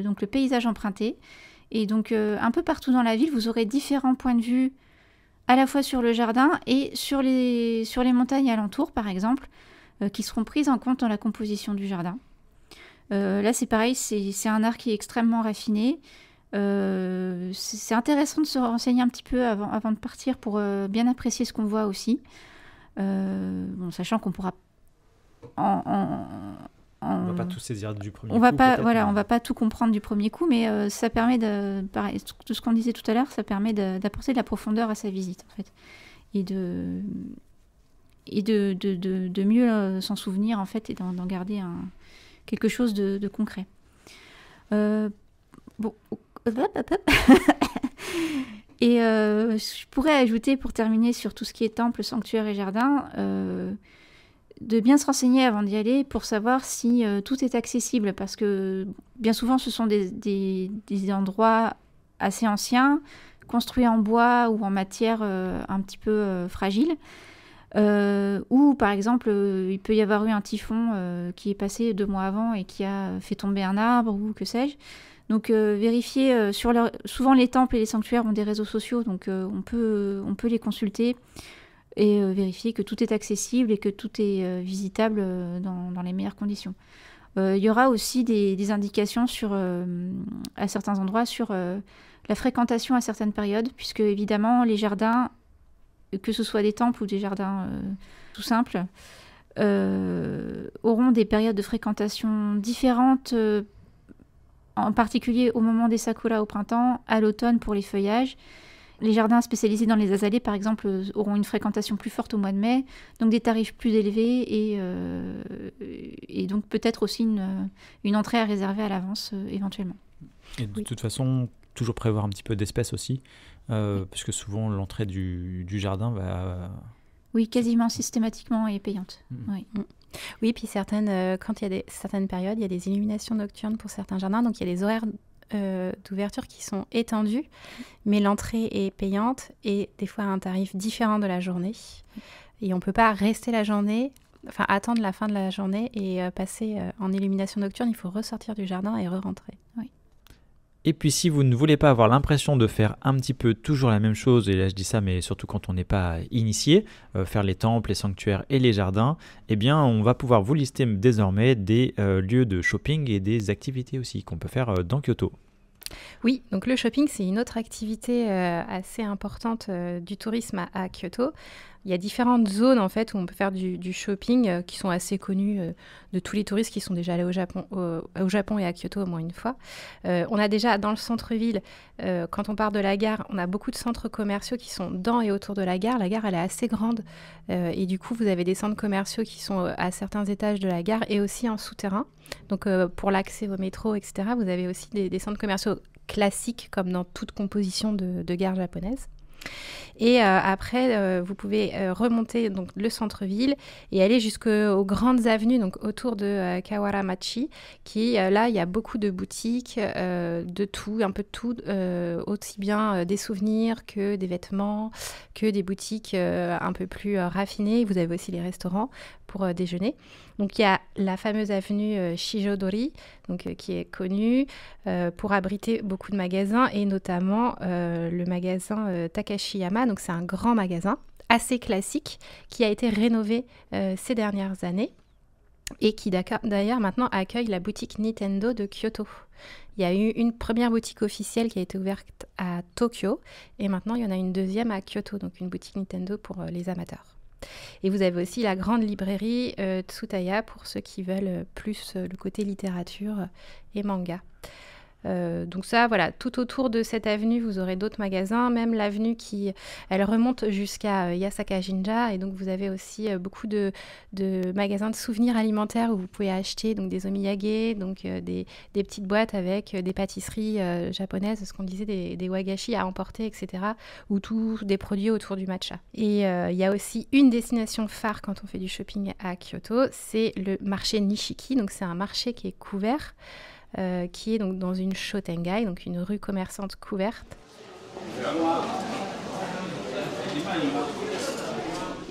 donc le paysage emprunté. Et donc euh, un peu partout dans la ville, vous aurez différents points de vue à la fois sur le jardin et sur les, sur les montagnes alentours, par exemple, euh, qui seront prises en compte dans la composition du jardin. Euh, là, c'est pareil, c'est un art qui est extrêmement raffiné. c'est intéressant de se renseigner un petit peu avant, avant de partir pour bien apprécier ce qu'on voit aussi. Bon, sachant qu'on pourra en, on va pas tout saisir du premier on coup, Va pas, voilà, on va pas tout comprendre du premier coup, mais euh, ça permet de, pareil, tout ce qu'on disait tout à l'heure, ça permet d'apporter de, la profondeur à sa visite, en fait, et de, et de, mieux euh, s'en souvenir, en fait, et d'en garder quelque chose de, concret. Euh, bon, et je pourrais ajouter pour terminer sur tout ce qui est temple, sanctuaire et jardin de bien se renseigner avant d'y aller pour savoir si euh, tout est accessible, parce que bien souvent ce sont des, endroits assez anciens, construits en bois ou en matière euh, un petit peu euh, fragile. ou par exemple, il peut y avoir eu un typhon qui est passé deux mois avant et qui a fait tomber un arbre ou que sais-je. Donc vérifier sur leur... souvent les temples et les sanctuaires ont des réseaux sociaux, donc on peut on peut les consulter et euh, vérifier que tout est accessible et que tout est euh, visitable euh, dans, les meilleures conditions. Il y aura aussi des, indications sur, à certains endroits sur la fréquentation à certaines périodes, puisque évidemment les jardins, que ce soit des temples ou des jardins tout simples, auront des périodes de fréquentation différentes, en particulier au moment des sakura au printemps, à l'automne pour les feuillages, les jardins spécialisés dans les azalées, par exemple, euh, auront une fréquentation plus forte au mois de mai, donc des tarifs plus élevés et, euh, donc peut-être aussi euh, une, entrée à réserver à l'avance éventuellement. Et de toute façon, toujours prévoir un petit peu d'espèces aussi, puisque souvent l'entrée du, jardin va... Oui, quasiment systématiquement et payante. Mm. Mm. Oui. puis certaines, quand il y a certaines périodes, il y a des illuminations nocturnes pour certains jardins, donc il y a des horaires d'ouvertures euh, d'ouverture qui sont étendues, mais l'entrée est payante et des fois à un tarif différent de la journée. Et on peut pas rester la journée, enfin attendre la fin de la journée et euh, passer euh, en illumination nocturne. Il faut ressortir du jardin et re-rentrer. Oui. Et puis si vous ne voulez pas avoir l'impression de faire un petit peu toujours la même chose, et là je dis ça mais surtout quand on n'est pas initié, euh, faire les temples, les sanctuaires et les jardins, eh bien on va pouvoir vous lister désormais des euh, lieux de shopping et des activités aussi qu'on peut faire euh, dans Kyoto. Oui, donc le shopping, c'est une autre activité assez importante du tourisme à Kyoto il y a différentes zones en fait où on peut faire du, shopping euh, qui sont assez connues euh, de tous les touristes qui sont déjà allés au Japon, au, Japon et à Kyoto au moins une fois. Euh, on a déjà dans le centre-ville, quand on part de la gare, on a beaucoup de centres commerciaux qui sont dans et autour de la gare. La gare elle est assez grande et du coup vous avez des centres commerciaux qui sont à certains étages de la gare et aussi en souterrain. Donc pour l'accès au métro, etc. Vous avez aussi des, centres commerciaux classiques comme dans toute composition de gare japonaise. Et euh, après, euh, vous pouvez euh, remonter le centre-ville et aller jusqu'aux grandes avenues, donc autour de Kawaramachi, qui là, il y a beaucoup de boutiques, de tout, un peu de tout, aussi bien des souvenirs que des vêtements, que des boutiques un peu plus raffinées. Vous avez aussi les restaurants pour déjeuner. Donc il y a la fameuse avenue euh, Shijodori, donc, euh, qui est connue euh, pour abriter beaucoup de magasins et notamment le magasin Takashiyama. Donc c'est un grand magasin assez classique qui a été rénové ces dernières années et qui d'ailleurs maintenant accueille la boutique Nintendo de Kyoto. Il y a eu une première boutique officielle qui a été ouverte à Tokyo et maintenant il y en a une deuxième à Kyoto, donc une boutique Nintendo pour les amateurs. Et vous avez aussi la grande librairie euh, Tsutaya pour ceux qui veulent euh, plus euh, le côté littérature et manga. Euh, donc ça, voilà, tout autour de cette avenue, vous aurez d'autres magasins, même l'avenue qui, elle remonte jusqu'à euh, Yasaka Jinja et donc vous avez aussi euh, beaucoup de, magasins de souvenirs alimentaires où vous pouvez acheter donc des omiyage, donc des, petites boîtes avec des pâtisseries japonaises, ce qu'on disait des, des, wagashi à emporter, etc., ou tous des produits autour du matcha. Et il y a aussi une destination phare quand on fait du shopping à Kyoto, c'est le marché Nishiki, donc c'est un marché qui est couvert. Euh, qui est donc dans une Shotengai, donc une rue commerçante couverte.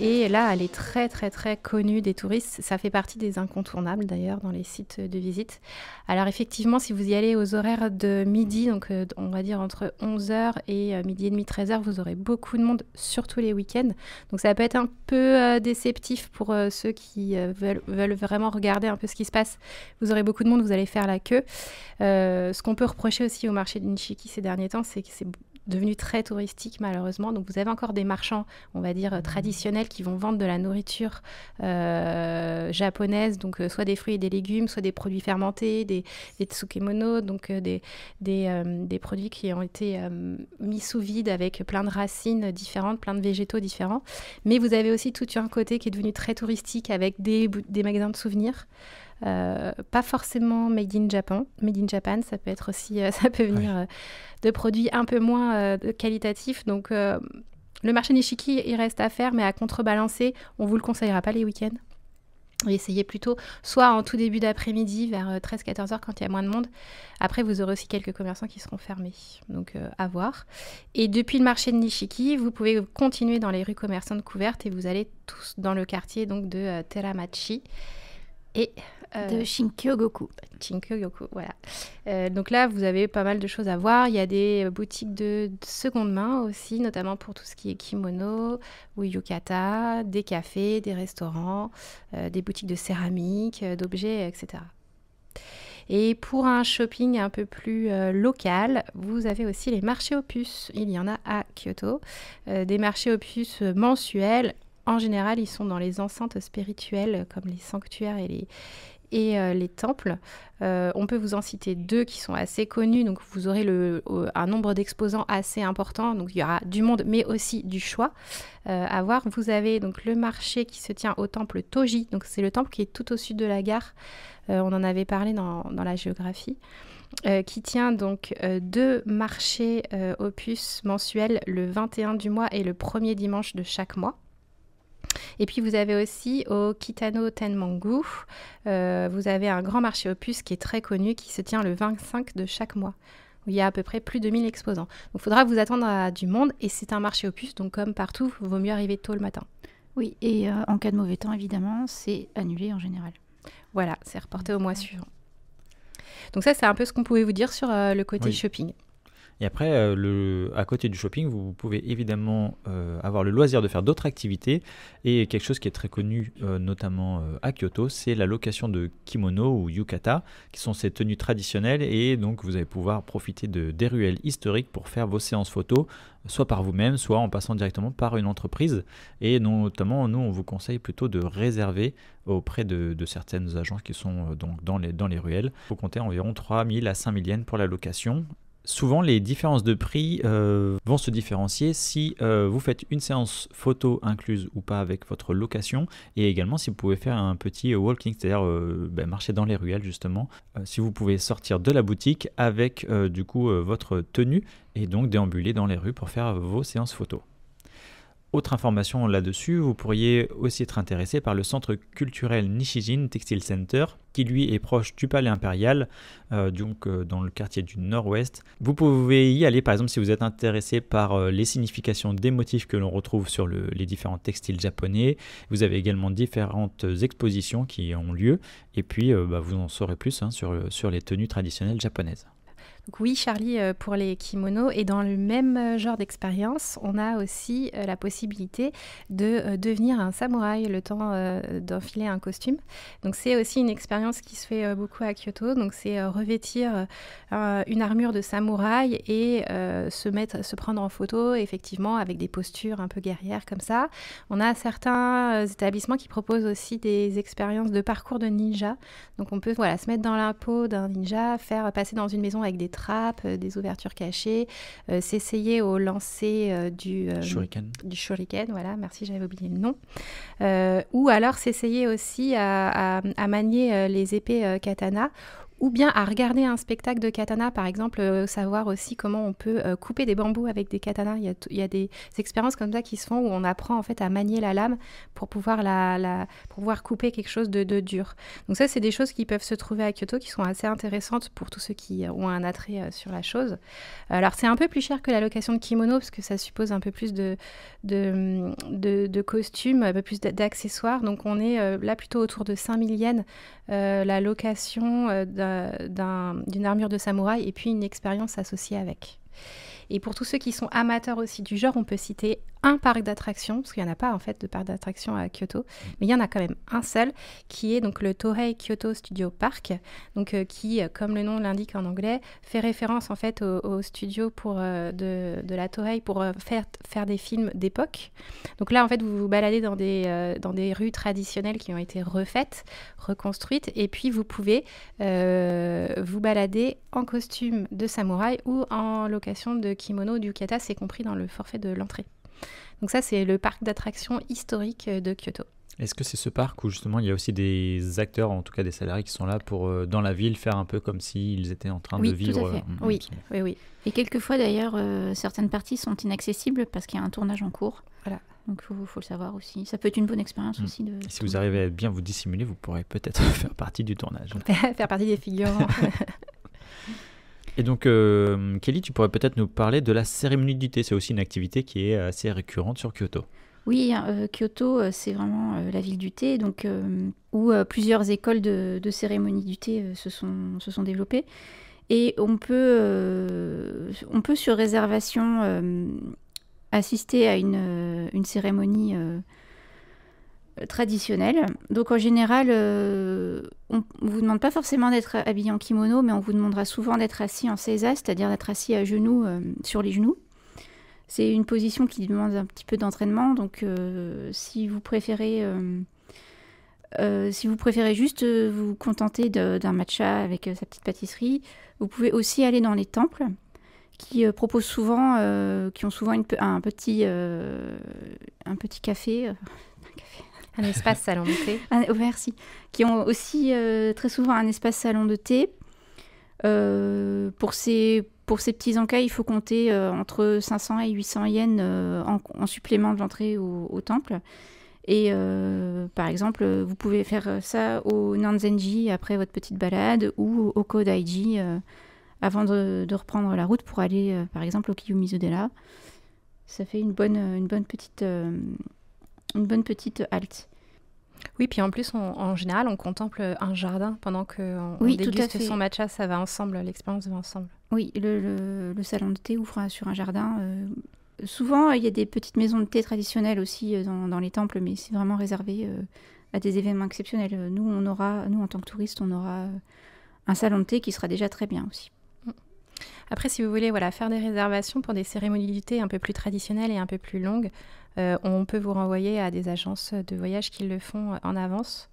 Et là, elle est très, très, très connue des touristes. Ça fait partie des incontournables, d'ailleurs, dans les sites de visite. Alors, effectivement, si vous y allez aux horaires de midi, donc euh, on va dire entre 11h et euh, midi et demi, 13h, vous aurez beaucoup de monde, surtout les week-ends. Donc, ça peut être un peu euh, déceptif pour ceux qui veulent, veulent, vraiment regarder un peu ce qui se passe. Vous aurez beaucoup de monde, vous allez faire la queue. ce qu'on peut reprocher aussi au marché de ces derniers temps, c'est que c'est devenu très touristique malheureusement. Donc vous avez encore des marchands, on va dire, traditionnels qui vont vendre de la nourriture euh, japonaise, donc euh, soit des fruits et des légumes, soit des produits fermentés, des, tsukemono, donc euh, des, des, produits qui ont été mis sous vide avec plein de racines différentes, plein de végétaux différents. Mais vous avez aussi tout un côté qui est devenu très touristique avec des, des magasins de souvenirs. Euh, pas forcément made in Japan. Made in Japan, ça peut être aussi, euh, ça peut venir euh, de produits un peu moins qualitatifs. Donc, le marché Nishiki, il reste à faire, mais à contrebalancer, on vous le conseillera pas les week-ends. Essayez plutôt soit en tout début d'après-midi, vers 13-14 heures quand il y a moins de monde. Après, vous aurez aussi quelques commerçants qui seront fermés. Donc, à voir. Et depuis le marché de Nishiki, vous pouvez continuer dans les rues commerçantes couvertes et vous allez tous dans le quartier donc, de Teramachi. Et euh, de Shinkyogoku, Goku. voilà. Euh, donc là, vous avez pas mal de choses à voir. Il y a des boutiques de, seconde main aussi, notamment pour tout ce qui est kimono ou yukata, des cafés, des restaurants, euh, des boutiques de céramique, d'objets, etc. Et pour un shopping un peu plus local, vous avez aussi les marchés opus. Il y en a à Kyoto. des marchés opus mensuels. En général, ils sont dans les enceintes spirituelles comme les sanctuaires et les, et euh, les temples. Euh, on peut vous en citer deux qui sont assez connus, donc vous aurez le, un nombre d'exposants assez important, donc il y aura du monde mais aussi du choix euh, à voir. Vous avez donc le marché qui se tient au temple Toji, donc c'est le temple qui est tout au sud de la gare, on en avait parlé dans, dans la géographie. qui tient donc deux marchés opus mensuels le 21 du mois et le premier dimanche de chaque mois. Et puis vous avez aussi au Kitano Tenmangu, euh, vous avez un grand marché opus qui est très connu, qui se tient le 25 de chaque mois. Où il y a à peu près plus de 1000 exposants. Donc il faudra vous attendre à du monde et c'est un marché opus, donc comme partout, il vaut mieux arriver tôt le matin. Oui, et euh, en cas de mauvais temps, évidemment, c'est annulé en général. Voilà, c'est reporté au mois suivant. Donc ça, c'est un peu ce qu'on pouvait vous dire sur euh, le côté shopping. Et après, euh, à côté du shopping, vous pouvez évidemment euh, avoir le loisir de faire d'autres activités. Et quelque chose qui est très connu, euh, notamment à Kyoto, c'est la location de kimono ou yukata, qui sont ces tenues traditionnelles. Et donc, vous allez pouvoir profiter de, des ruelles historiques pour faire vos séances photos, soit par vous-même, soit en passant directement par une entreprise. Et notamment, nous, on vous conseille plutôt de réserver auprès de, certaines agences qui sont donc dans les, dans les ruelles. Il faut compter environ 3000 à 5000 yens pour la location souvent les différences de prix euh, vont se différencier si euh, vous faites une séance photo incluse ou pas avec votre location et également si vous pouvez faire un petit euh, walking, c'est-à-dire ben, marcher dans les ruelles justement, si vous pouvez sortir de la boutique avec du coup votre tenue et donc déambuler dans les rues pour faire vos séances photos. Autre information là-dessus, vous pourriez aussi être intéressé par le centre culturel Nishijin Textile Center, qui lui est proche du palais impérial, euh, donc euh, dans le quartier du nord-ouest. Vous pouvez y aller par exemple si vous êtes intéressé par euh, les significations des motifs que l'on retrouve sur les différents textiles japonais. Vous avez également différentes expositions qui ont lieu, et puis bah, vous en saurez plus hein, sur les tenues traditionnelles japonaises oui, Charlie, euh, pour les kimonos. Et dans le même euh, genre d'expérience, on a aussi euh, la possibilité de devenir un samouraï le temps d'enfiler un costume. Donc c'est aussi une expérience qui se fait beaucoup à Kyoto. Donc c'est revêtir une armure de samouraï et se mettre, se prendre en photo, effectivement, avec des postures un peu guerrières comme ça. On a certains établissements qui proposent aussi des expériences de parcours de ninja. Donc on peut voilà, se mettre dans la peau d'un ninja, faire passer dans une maison avec des euh, des ouvertures cachées, euh, s'essayer au lancer euh, du, shuriken. du shuriken, voilà, merci, j'avais oublié le nom. ou alors s'essayer aussi à, à manier les épées katana ou bien à regarder un spectacle de katana, par exemple, euh, savoir aussi comment on peut euh, couper des bambous avec des katanas. Il y, a des expériences comme ça qui se font où on apprend en fait à manier la lame pour pouvoir, la, la pour pouvoir couper quelque chose de, dur. Donc ça, c'est des choses qui peuvent se trouver à Kyoto, qui sont assez intéressantes pour tous ceux qui euh, ont un attrait sur la chose. Alors c'est un peu plus cher que la location de kimono, parce que ça suppose un peu plus de, de, costumes, un peu plus d'accessoires. Donc on est là plutôt autour de 5000 yens euh, la location euh, d'une armure de samouraï et puis une expérience associée avec. Et pour tous ceux qui sont amateurs aussi du genre, on peut citer un parc d'attractions, parce qu'il n'y en a pas en fait de parc d'attractions à Kyoto, mais il y en a quand même un seul, qui est donc le Tohei Kyoto Studio Park, donc euh, qui, euh, comme le nom l'indique en anglais, fait référence en fait au, studio pour, euh, de, la Tohei pour faire, faire des films d'époque. Donc là en fait vous vous baladez dans des, dans des rues traditionnelles qui ont été refaites, reconstruites, et puis vous pouvez vous balader en costume de samouraï ou en location de kimono du kata, c'est compris dans le forfait de l'entrée. Donc ça, c'est le parc d'attractions historique euh, de Kyoto. Est-ce que c'est ce parc où justement il y a aussi des acteurs, en tout cas des salariés qui sont là pour euh, dans la ville faire un peu comme s'ils étaient en train de vivre tout à fait. Euh, oui, oui, oui. Et quelquefois d'ailleurs, certaines parties sont inaccessibles parce qu'il y a un tournage en cours. Voilà. Donc il faut, le savoir aussi. Ça peut être une bonne expérience hmm. aussi. De... Si vous arrivez à bien vous dissimuler, vous pourrez peut-être faire partie du tournage. faire partie des figurants. Et donc, euh, Kelly, tu pourrais peut-être nous parler de la cérémonie du thé. C'est aussi une activité qui est assez récurrente sur Kyoto. Oui, hein, euh, Kyoto, euh, c'est vraiment la ville du thé, donc, où plusieurs écoles de, cérémonie du thé se, sont, développées. Et on peut, on peut sur réservation assister à une cérémonie euh, traditionnel. Donc en général, euh, on ne vous demande pas forcément d'être habillé en kimono, mais on vous demandera souvent d'être assis en seiza, c'est-à-dire d'être assis à genoux, euh, sur les genoux. C'est une position qui demande un petit peu d'entraînement, donc si vous préférez... si vous préférez juste vous contenter d'un matcha avec sa petite pâtisserie, vous pouvez aussi aller dans les temples qui proposent souvent, qui ont souvent un, petit, un petit café, un café, un espace salon de thé. Oh, merci. Qui ont aussi euh, très souvent un espace salon de thé. Euh, pour, ces, pour ces petits encas, il faut compter euh, entre 500 et 800 yens en, supplément de l'entrée au, temple. Et par exemple, vous pouvez faire ça au Nanzenji après votre petite balade ou au Kodaiji avant de, reprendre la route pour aller par exemple au dera Ça fait une bonne, une bonne petite une bonne petite halte. Oui, puis en plus, en général, on contemple un jardin pendant que oui, on déguste son matcha, ça va ensemble, l'expérience va ensemble. Oui, le, salon de thé ouvre sur un jardin. Euh, souvent, il y a des petites maisons de thé traditionnelles aussi euh, dans, les temples, mais c'est vraiment réservé euh, à des événements exceptionnels. Nous, on aura, nous, en tant que touristes, on aura un salon de thé qui sera déjà très bien aussi. Après, si vous voulez voilà, faire des réservations pour des cérémonies de thé un peu plus traditionnelles et un peu plus longues, euh, on peut vous renvoyer à des agences de voyage qui le font euh, en avance.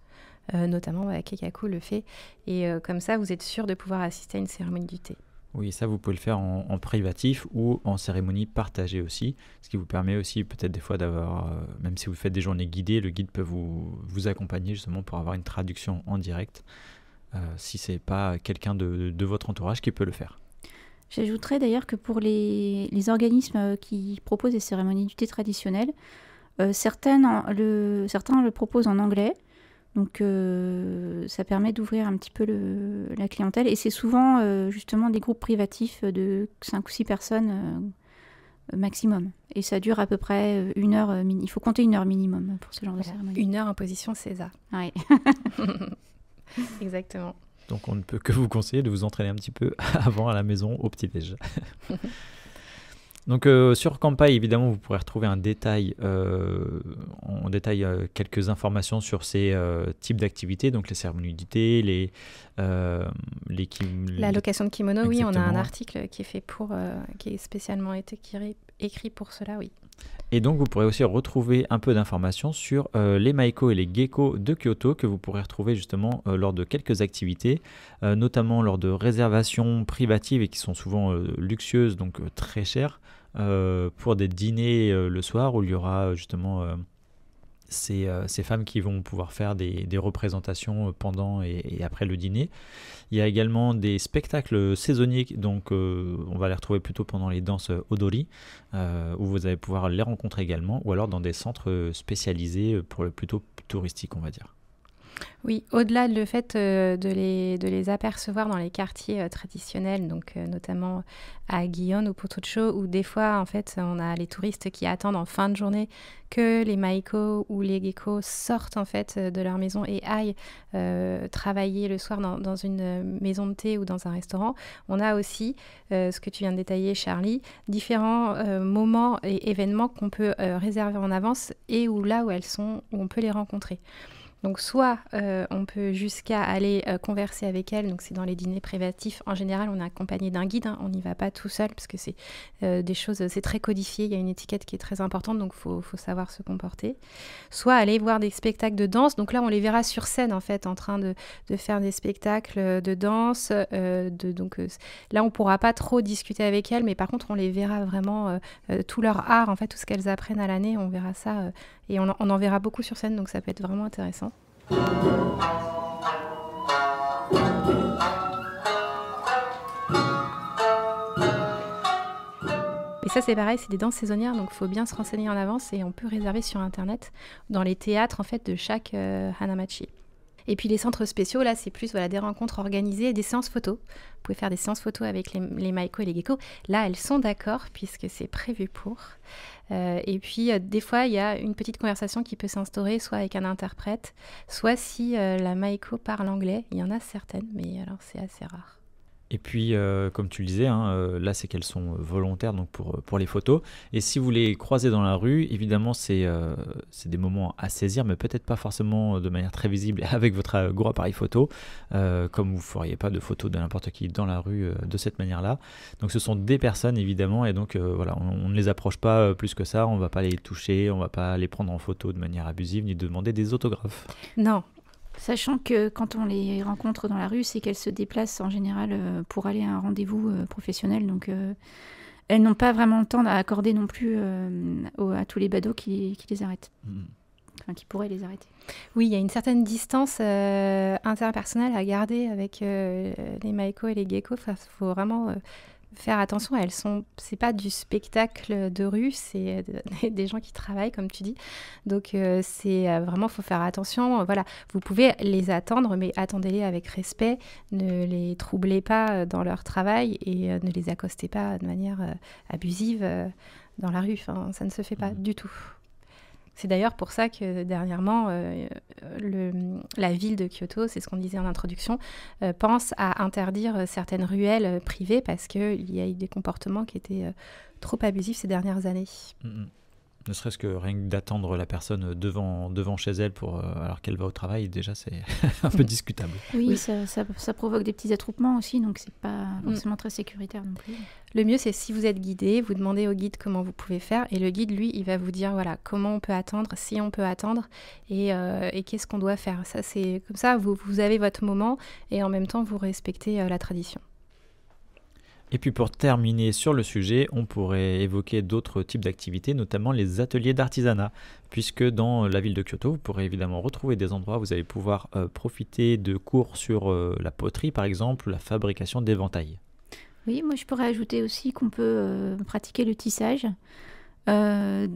Euh, notamment bah, Kekaku le fait, et comme ça vous êtes sûr de pouvoir assister à une cérémonie du thé. Oui, ça, vous pouvez le faire en, privatif ou en cérémonie partagée aussi, ce qui vous permet aussi peut-être des fois d'avoir, même si vous faites des journées guidées, le guide peut vous, vous accompagner justement pour avoir une traduction en direct, si ce n'est pas quelqu'un de, de votre entourage qui peut le faire. J'ajouterais d'ailleurs que pour les, les, organismes euh, qui proposent des cérémonies du thé traditionnel, euh, certaines le, certains le proposent en anglais, donc euh, ça permet d'ouvrir un petit peu le, la clientèle. Et c'est souvent justement des groupes privatifs de 5 ou 6 personnes maximum. Et ça dure à peu près une heure. Il faut compter une heure minimum pour ce genre de cérémonie. Une heure en position César. Oui. Exactement. Donc on ne peut que vous conseiller de vous entraîner un petit peu avant à la maison au petit-déj. Donc euh, sur Campai, évidemment, vous pourrez retrouver un détail, on euh, détaille euh, quelques informations sur ces types d'activités, donc les cérémonies d'idées, les, les La location de kimono, oui, on a un article qui est fait pour, qui spécialement été écrit pour cela, oui. Et donc, vous pourrez aussi retrouver un peu d'informations sur euh, les maïkos et les geckos de Kyoto que vous pourrez retrouver justement euh, lors de quelques activités, euh, notamment lors de réservations privatives et qui sont souvent luxueuses, donc très chères, pour des dîners le soir où il y aura justement ces, euh, ces, femmes qui vont pouvoir faire des, représentations euh, pendant et, après le dîner. Il y a également des spectacles saisonniers, donc euh, on va les retrouver plutôt pendant les danses Odori, où vous allez pouvoir les rencontrer également, ou alors dans des centres spécialisés pour le plutôt touristique, on va dire. Oui, au-delà du fait euh, de, les, de les apercevoir dans les quartiers euh, traditionnels, donc euh, notamment à Guillaume ou Potrucho, où des fois, en fait, on a les touristes qui attendent en fin de journée que les maïkos ou les geckos sortent, en fait, de leur maison et aillent travailler le soir dans, une maison de thé ou dans un restaurant. On a aussi, ce que tu viens de détailler, Charlie, différents moments et événements qu'on peut réserver en avance et où là où elles sont, où on peut les rencontrer. Donc soit euh, on peut jusqu'à aller euh, converser avec elle, donc c'est dans les dîners privatifs. En général, on est accompagné d'un guide, hein. on n'y va pas tout seul parce que c'est euh, des choses, c'est très codifié, il y a une étiquette qui est très importante, donc faut, faut savoir se comporter. Soit aller voir des spectacles de danse, donc là on les verra sur scène en fait, en train de, faire des spectacles de danse. de, donc là on pourra pas trop discuter avec elles, mais par contre on les verra vraiment tout leur art, en fait, tout ce qu'elles apprennent à l'année, on verra ça et on, en verra beaucoup sur scène, donc ça peut être vraiment intéressant. Et ça, c'est pareil, c'est des danses saisonnières, donc il faut bien se renseigner en avance et on peut réserver sur Internet dans les théâtres en fait de chaque euh, Hanamachi. Et puis les centres spéciaux, là, c'est plus voilà, des rencontres organisées et des séances photos. Vous pouvez faire des séances photos avec les, les et les geckos. Là, elles sont d'accord puisque c'est prévu pour. Euh, et puis, euh, des fois, il y a une petite conversation qui peut s'instaurer, soit avec un interprète, soit si euh, la maïko parle anglais. Il y en a certaines, mais alors c'est assez rare. Et puis, euh, comme tu le disais, hein, euh, là, c'est qu'elles sont euh, volontaires donc pour, pour les photos. Et si vous les croisez dans la rue, évidemment, c'est c'est des moments à saisir, mais peut-être pas forcément de manière très visible avec votre gros appareil photo, comme vous ne feriez pas de photos de n'importe qui dans la rue de cette manière-là. Donc, ce sont des personnes, évidemment, et donc, voilà, on, on, ne les approche pas plus que ça, on ne va pas les toucher, on ne va pas les prendre en photo de manière abusive, ni demander des autographes. Non, Sachant que quand on les rencontre dans la rue, c'est qu'elles se déplacent en général euh, pour aller à un rendez-vous euh, professionnel. Donc euh, elles n'ont pas vraiment le temps d'accorder non plus à tous les badauds qui, les arrêtent. Hmm. Enfin, qui pourraient les arrêter. Oui, il y a une certaine distance interpersonnelle à garder avec les maïkos et les geckos. Il faut vraiment faire attention, elles sont, c'est pas du spectacle de rue, c'est euh, des gens qui travaillent comme tu dis. Donc euh, c'est euh, vraiment faut faire attention. Voilà, vous pouvez les attendre, mais attendez-les avec respect, ne les troublez pas dans leur travail et ne les accostez pas de manière abusive dans la rue. ça ne se fait pas mhm. du tout. C'est d'ailleurs pour ça que dernièrement, euh, euh, la ville de Kyoto, c'est ce qu'on disait en introduction, euh, pense à interdire certaines ruelles privées parce qu'il y a eu des comportements qui étaient trop abusifs ces dernières années. Mm, mm ne serait-ce que rien que d'attendre la personne devant, devant chez elle pour, euh, alors qu'elle va au travail, déjà c'est un peu discutable. Oui, Ça, ça, provoque des petits attroupements aussi, donc c'est pas forcément très sécuritaire non plus. Le mieux, c'est si vous êtes guidé, vous demandez au guide comment vous pouvez faire, et le guide, lui, il va vous dire voilà comment on peut attendre, si on peut attendre, et, euh, et qu'est-ce qu'on doit faire. Ça, c'est comme ça, vous, avez votre moment, et en même temps, vous respectez euh, la tradition. Et puis pour terminer sur le sujet, on pourrait évoquer d'autres types d'activités, notamment les ateliers d'artisanat, puisque dans la ville de Kyoto, vous pourrez évidemment retrouver des endroits où vous allez pouvoir euh, profiter de cours sur euh, la poterie par exemple, ou la fabrication d'éventails. Oui, moi je pourrais ajouter aussi qu'on peut euh, pratiquer le tissage. à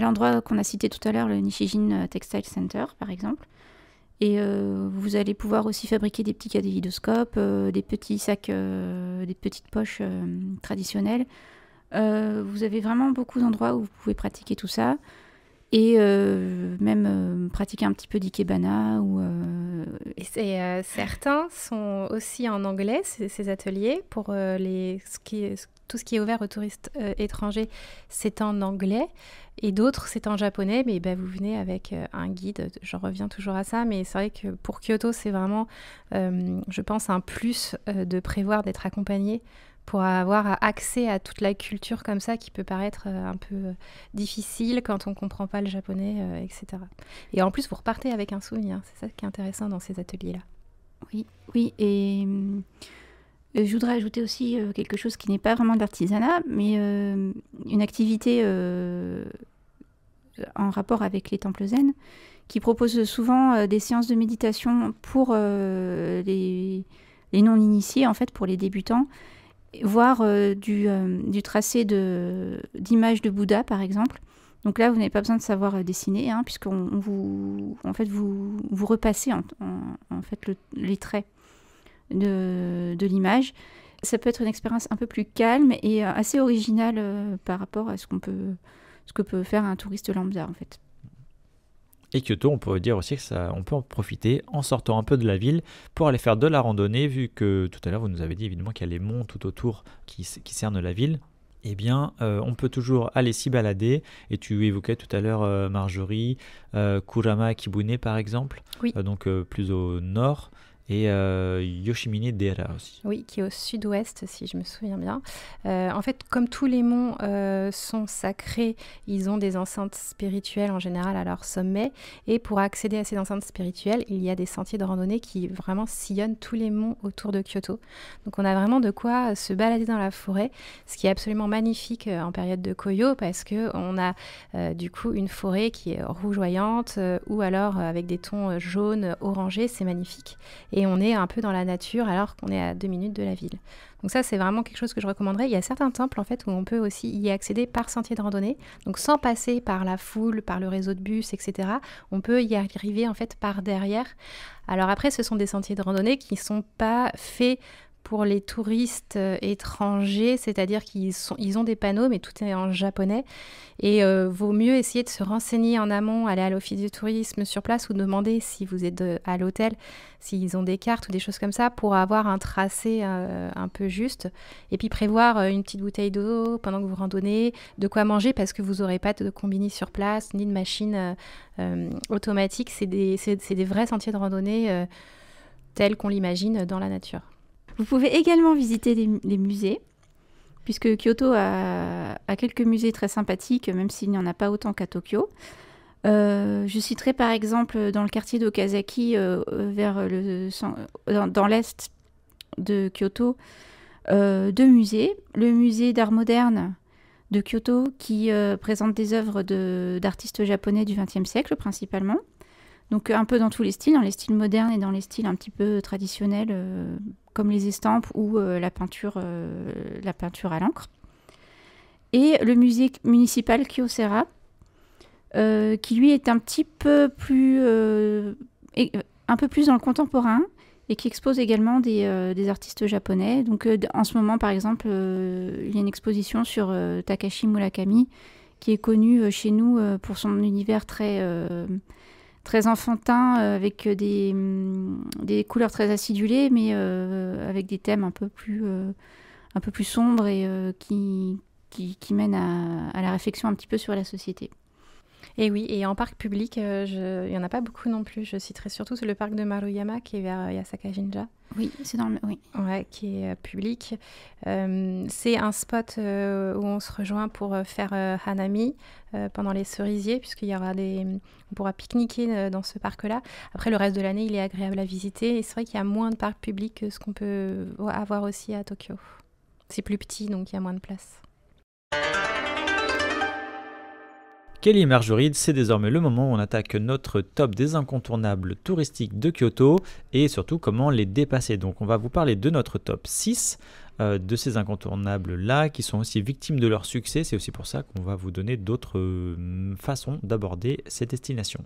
l'endroit qu'on a cité tout à l'heure, le Nishijin Textile Center par exemple. Et euh, vous allez pouvoir aussi fabriquer des petits cadéidoscopes, euh, des petits sacs, euh, des petites poches traditionnelles. vous avez vraiment beaucoup d'endroits où vous pouvez pratiquer tout ça et même pratiquer un petit peu d'ikebana et certains sont aussi en anglais ces, ateliers pour les ce qui, tout ce qui est ouvert aux touristes euh, étrangers, c'est en anglais. Et d'autres, c'est en japonais. Mais ben, vous venez avec euh, un guide. J'en reviens toujours à ça. Mais c'est vrai que pour Kyoto, c'est vraiment, euh, je pense, un plus de prévoir d'être accompagné pour avoir accès à toute la culture comme ça qui peut paraître un peu difficile quand on ne comprend pas le japonais, etc. Et en plus, vous repartez avec un souvenir. C'est ça qui est intéressant dans ces ateliers-là. Oui, oui. Et euh, je voudrais ajouter aussi euh, quelque chose qui n'est pas vraiment de l'artisanat, mais euh, une activité en rapport avec les temples zen, qui propose souvent des séances de méditation pour les, les non-initiés, en fait, pour les débutants, voire du, tracé d'images de, Bouddha, par exemple. Donc là, vous n'avez pas besoin de savoir dessiner, hein, puisqu'on vous, en fait, vous, repassez en, fait les traits de, l'image. Ça peut être une expérience un peu plus calme et euh, assez originale euh, par rapport à ce, qu'on peut, ce que peut faire un touriste lambda en fait. Et Kyoto, on pourrait dire aussi que ça, on peut en profiter en sortant un peu de la ville pour aller faire de la randonnée, vu que tout à l'heure vous nous avez dit évidemment qu'il y a les monts tout autour qui, qui cernent la ville. Eh bien, euh, on peut toujours aller s'y balader. Et tu évoquais tout à l'heure Marjorie, Kurama Kibune par exemple, donc plus au nord et euh, Yoshimine Dera aussi. Oui, qui est au sud-ouest, si je me souviens bien. Euh, en fait, comme tous les monts euh, sont sacrés, ils ont des enceintes spirituelles en général à leur sommet. Et pour accéder à ces enceintes spirituelles, il y a des sentiers de randonnée qui vraiment sillonnent tous les monts autour de Kyoto. Donc on a vraiment de quoi se balader dans la forêt, ce qui est absolument magnifique en période de Koyo, parce qu'on a du coup une forêt qui est rougeoyante ou alors avec des tons jaunes, orangés, c'est magnifique et on est un peu dans la nature alors qu'on est à deux minutes de la ville. Donc ça, c'est vraiment quelque chose que je recommanderais. Il y a certains temples en fait où on peut aussi y accéder par sentier de randonnée, donc sans passer par la foule, par le réseau de bus, etc. On peut y arriver en fait par derrière. Alors après, ce sont des sentiers de randonnée qui ne sont pas faits pour les touristes euh, étrangers, c'est-à-dire qu'ils ils ont des panneaux, mais tout est en japonais. Et euh, vaut mieux essayer de se renseigner en amont, aller à l'office du tourisme sur place ou demander si vous êtes euh, à l'hôtel, s'ils ont des cartes ou des choses comme ça pour avoir un tracé un peu juste. Et puis prévoir une petite bouteille d'eau pendant que vous randonnez, de quoi manger parce que vous n'aurez pas de combini sur place, ni de machine automatique. C'est des, vrais sentiers de randonnée tels qu'on l'imagine dans la nature. Vous pouvez également visiter les, musées, puisque Kyoto a, quelques musées très sympathiques, même s'il n'y en a pas autant qu'à Tokyo. Euh, je citerai par exemple dans le quartier d'Okazaki, euh, euh, vers le, dans, l'est de Kyoto, deux musées. Le musée d'art moderne de Kyoto, qui présente des œuvres d'artistes japonais du XXe siècle principalement. Donc un peu dans tous les styles, dans les styles modernes et dans les styles un petit peu traditionnels comme les estampes ou euh, la, peinture, euh, la peinture à l'encre. Et le musée municipal Kyocera, euh, qui lui est un petit peu plus, un peu plus dans le contemporain et qui expose également des, artistes japonais. Donc en ce moment, par exemple, il y a une exposition sur Takashi Murakami, qui est connu chez nous pour son univers très, très enfantin, euh, avec des, mm, des couleurs très acidulées, mais euh, avec des thèmes un peu plus, euh, un peu plus sombres et qui, qui, mènent à la réflexion un petit peu sur la société. Et oui, et en parc public, euh, je... il n'y en a pas beaucoup non plus. Je citerai surtout le parc de Maruyama qui est vers euh, Yasakajinja. Oui, c'est dans le... Oui. qui est euh, public. c'est un spot où on se rejoint pour faire hanami pendant les cerisiers, puisqu'il y aura des... On pourra pique-niquer dans ce parc-là. Après, le reste de l'année, il est agréable à visiter. Et c'est vrai qu'il y a moins de parcs publics que ce qu'on peut avoir aussi à Tokyo. C'est plus petit, donc il y a moins de place. Kelly et Marjorie, c'est désormais le moment où on attaque notre top des incontournables touristiques de Kyoto et surtout comment les dépasser. Donc on va vous parler de notre top 6 euh, de ces incontournables-là qui sont aussi victimes de leur succès. C'est aussi pour ça qu'on va vous donner d'autres euh, façons d'aborder ces destinations.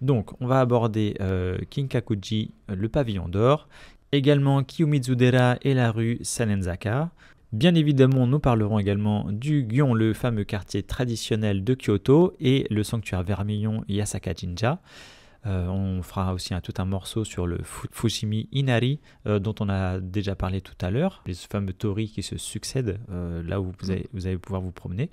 Donc on va aborder euh, Kinkakuji, le pavillon d'or, également Kiyomizu-dera et la rue Sanenzaka. Bien évidemment, nous parlerons également du Gion, le fameux quartier traditionnel de Kyoto, et le sanctuaire vermillon Yasaka Jinja. Euh, on fera aussi un, tout un morceau sur le Fushimi Inari, euh, dont on a déjà parlé tout à l'heure, les fameux torii qui se succèdent euh, là où vous allez, pouvoir vous promener.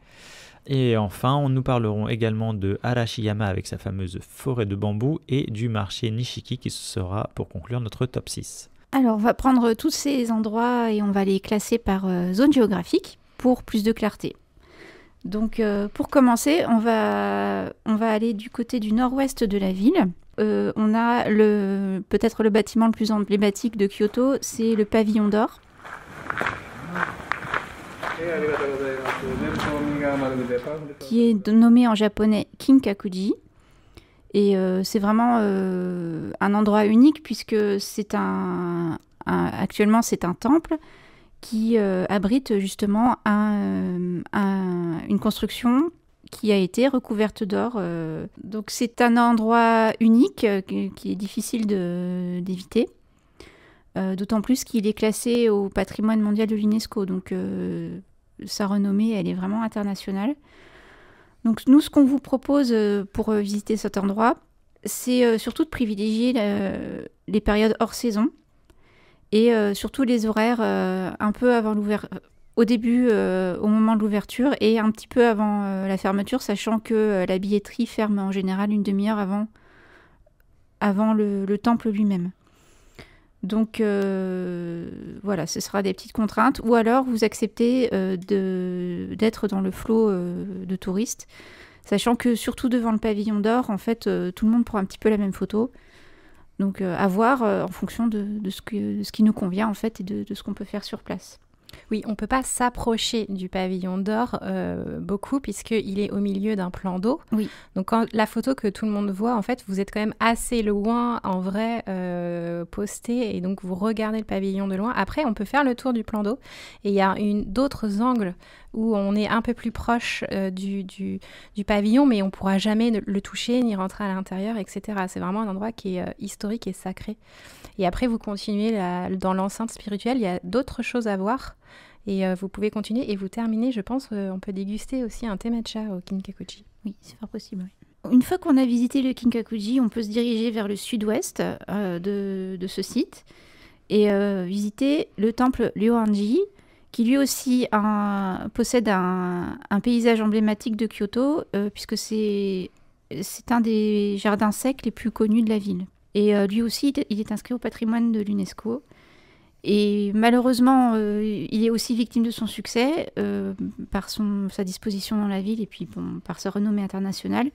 Et enfin, nous parlerons également de Arashiyama avec sa fameuse forêt de bambou et du marché Nishiki qui sera pour conclure notre top 6. Alors, on va prendre tous ces endroits et on va les classer par euh, zone géographique pour plus de clarté. Donc, euh, pour commencer, on va, on va aller du côté du nord-ouest de la ville. Euh, on a le, peut-être le bâtiment le plus emblématique de Kyoto, c'est le pavillon d'or. Qui est nommé en japonais Kinkakuji. Et euh, c'est vraiment euh, un endroit unique puisque c'est actuellement c'est un temple qui euh, abrite justement une construction qui a été recouverte d'or. Donc c'est un endroit unique qui est difficile d'éviter. D'autant plus qu'il est classé au patrimoine mondial de l'UNESCO, donc sa renommée, elle est vraiment internationale. Donc nous, ce qu'on vous propose euh, pour euh, visiter cet endroit, c'est euh, surtout de privilégier les périodes hors saison et surtout les horaires un peu avant l'ouverture, au début, au moment de l'ouverture et un petit peu avant la fermeture, sachant que la billetterie ferme en général une demi-heure avant, avant le temple lui-même. Donc euh, voilà, ce sera des petites contraintes. Ou alors vous acceptez euh, d'être dans le flot euh, de touristes, sachant que surtout devant le pavillon d'or, en fait, tout le monde prend un petit peu la même photo. Donc à voir en fonction de, ce qui nous convient en fait et de ce qu'on peut faire sur place. Oui, on ne peut pas s'approcher du pavillon d'or euh, beaucoup puisqu'il est au milieu d'un plan d'eau. Donc quand la photo que tout le monde voit, en fait, vous êtes quand même assez loin en vrai euh, posté et donc vous regardez le pavillon de loin. Après, on peut faire le tour du plan d'eau et il y a d'autres angles où on est un peu plus proche euh, du, du, pavillon, mais on ne pourra jamais le toucher ni rentrer à l'intérieur, etc. C'est vraiment un endroit qui est euh, historique et sacré. Et après, vous continuez dans l'enceinte spirituelle, il y a d'autres choses à voir. Et euh, vous pouvez continuer et vous terminer. je pense, on peut déguster aussi un matcha au Kinkakuji. Oui, c'est pas possible. Une fois qu'on a visité le Kinkakuji, on peut se diriger vers le sud-ouest de, ce site et visiter le temple Lyohanji, qui lui aussi possède un, paysage emblématique de Kyoto, euh, puisque c'est un des jardins secs les plus connus de la ville. Et euh, lui aussi, il est inscrit au patrimoine de l'UNESCO. Et malheureusement, euh, il est aussi victime de son succès par sa disposition dans la ville et puis par sa renommée internationale.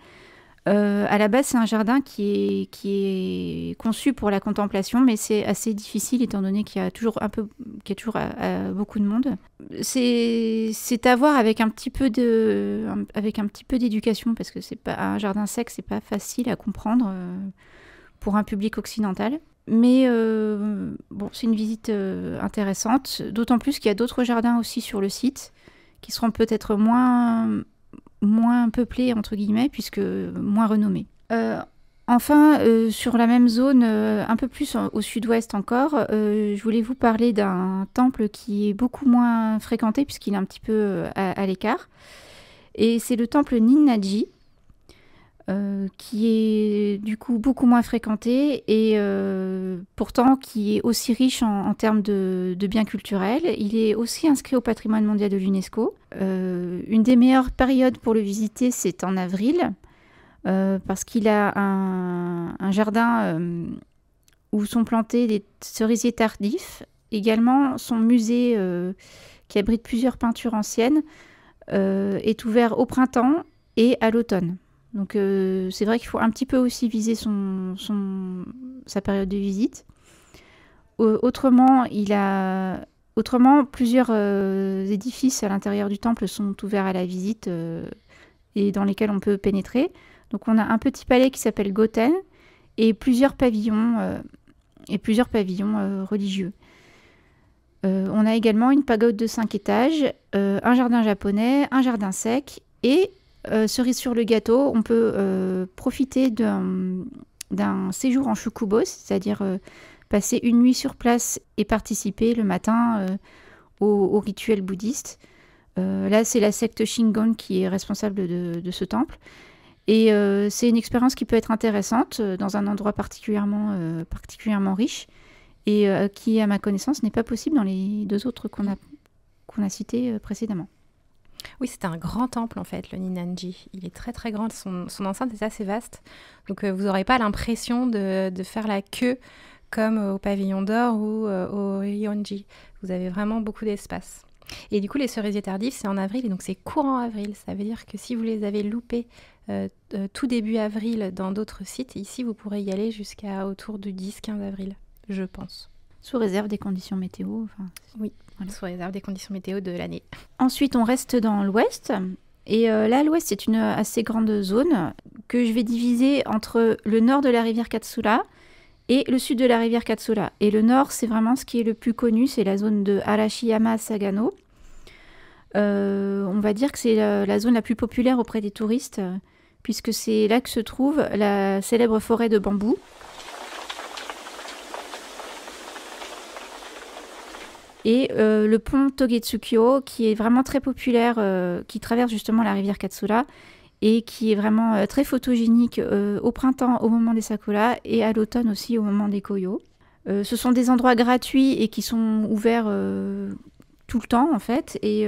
Euh, à la base, c'est un jardin qui est, qui est conçu pour la contemplation, mais c'est assez difficile étant donné qu'il y a toujours, un peu, qu'il y toujours euh, euh, beaucoup de monde. C'est, c'est à voir avec un petit peu de, avec un petit peu d'éducation parce que c'est pas un jardin sec, c'est pas facile à comprendre pour un public occidental. Mais bon, c'est une visite intéressante, d'autant plus qu'il y a d'autres jardins aussi sur le site qui seront peut-être moins moins peuplé entre guillemets, puisque moins renommé. Euh, enfin, euh, sur la même zone, euh, un peu plus au sud-ouest encore, je voulais vous parler d'un temple qui est beaucoup moins fréquenté, puisqu'il est un petit peu à, l'écart. Et c'est le temple Ninnaji, euh, qui est du coup beaucoup moins fréquenté et euh, pourtant qui est aussi riche en, termes de, biens culturels. Il est aussi inscrit au patrimoine mondial de l'UNESCO. Euh, une des meilleures périodes pour le visiter, c'est en avril, parce qu'il a un, un jardin où sont plantés des cerisiers tardifs, également son musée qui abrite plusieurs peintures anciennes. est ouvert au printemps et à l'automne. Donc euh, c'est vrai qu'il faut un petit peu aussi viser son, sa période de visite. autrement, il a, autrement, plusieurs euh, édifices à l'intérieur du temple sont ouverts à la visite euh, et dans lesquels on peut pénétrer. Donc on a un petit palais qui s'appelle Goten et plusieurs pavillons, et plusieurs pavillons religieux. on a également une pagode de 5 étages, un jardin japonais, un jardin sec et euh, cerise sur le gâteau, on peut euh, profiter d'un séjour en chukubos, c'est-à-dire euh, passer une nuit sur place et participer le matin au, rituel bouddhiste. là, c'est la secte Shingon qui est responsable de, ce temple. Et c'est une expérience qui peut être intéressante dans un endroit particulièrement, particulièrement riche et qui, à ma connaissance, n'est pas possible dans les deux autres qu'on a, qu'on a cités précédemment. Oui, c'est un grand temple en fait, le Ninanji. Il est très très grand, son, enceinte est assez vaste. Donc euh, vous n'aurez pas l'impression de, faire la queue comme euh, au pavillon d'or ou euh, au Ryonji. Vous avez vraiment beaucoup d'espace. Et du coup, les cerisiers tardifs, c'est en avril, et donc c'est courant avril. Ça veut dire que si vous les avez loupés tout début avril dans d'autres sites, ici, vous pourrez y aller jusqu'à autour du 10-15 avril, je pense. Sous réserve des conditions météo. Enfin, oui, sous réserve des conditions météo de l'année. Ensuite, on reste dans l'ouest. Et euh, là, l'ouest, c'est une assez grande zone que je vais diviser entre le nord de la rivière Katsula et le sud de la rivière Katsula. Et le nord, c'est vraiment ce qui est le plus connu, c'est la zone de Arashiyama-Sagano. Euh, on va dire que c'est la, zone la plus populaire auprès des touristes, puisque c'est là que se trouve la célèbre forêt de bambou, et euh, le pont Togetsukyo qui est vraiment très populaire, euh, qui traverse justement la rivière Katsura et qui est vraiment euh, très photogénique au printemps au moment des sakura et à l'automne aussi au moment des koyo. ce sont des endroits gratuits et qui sont ouverts tout le temps en fait et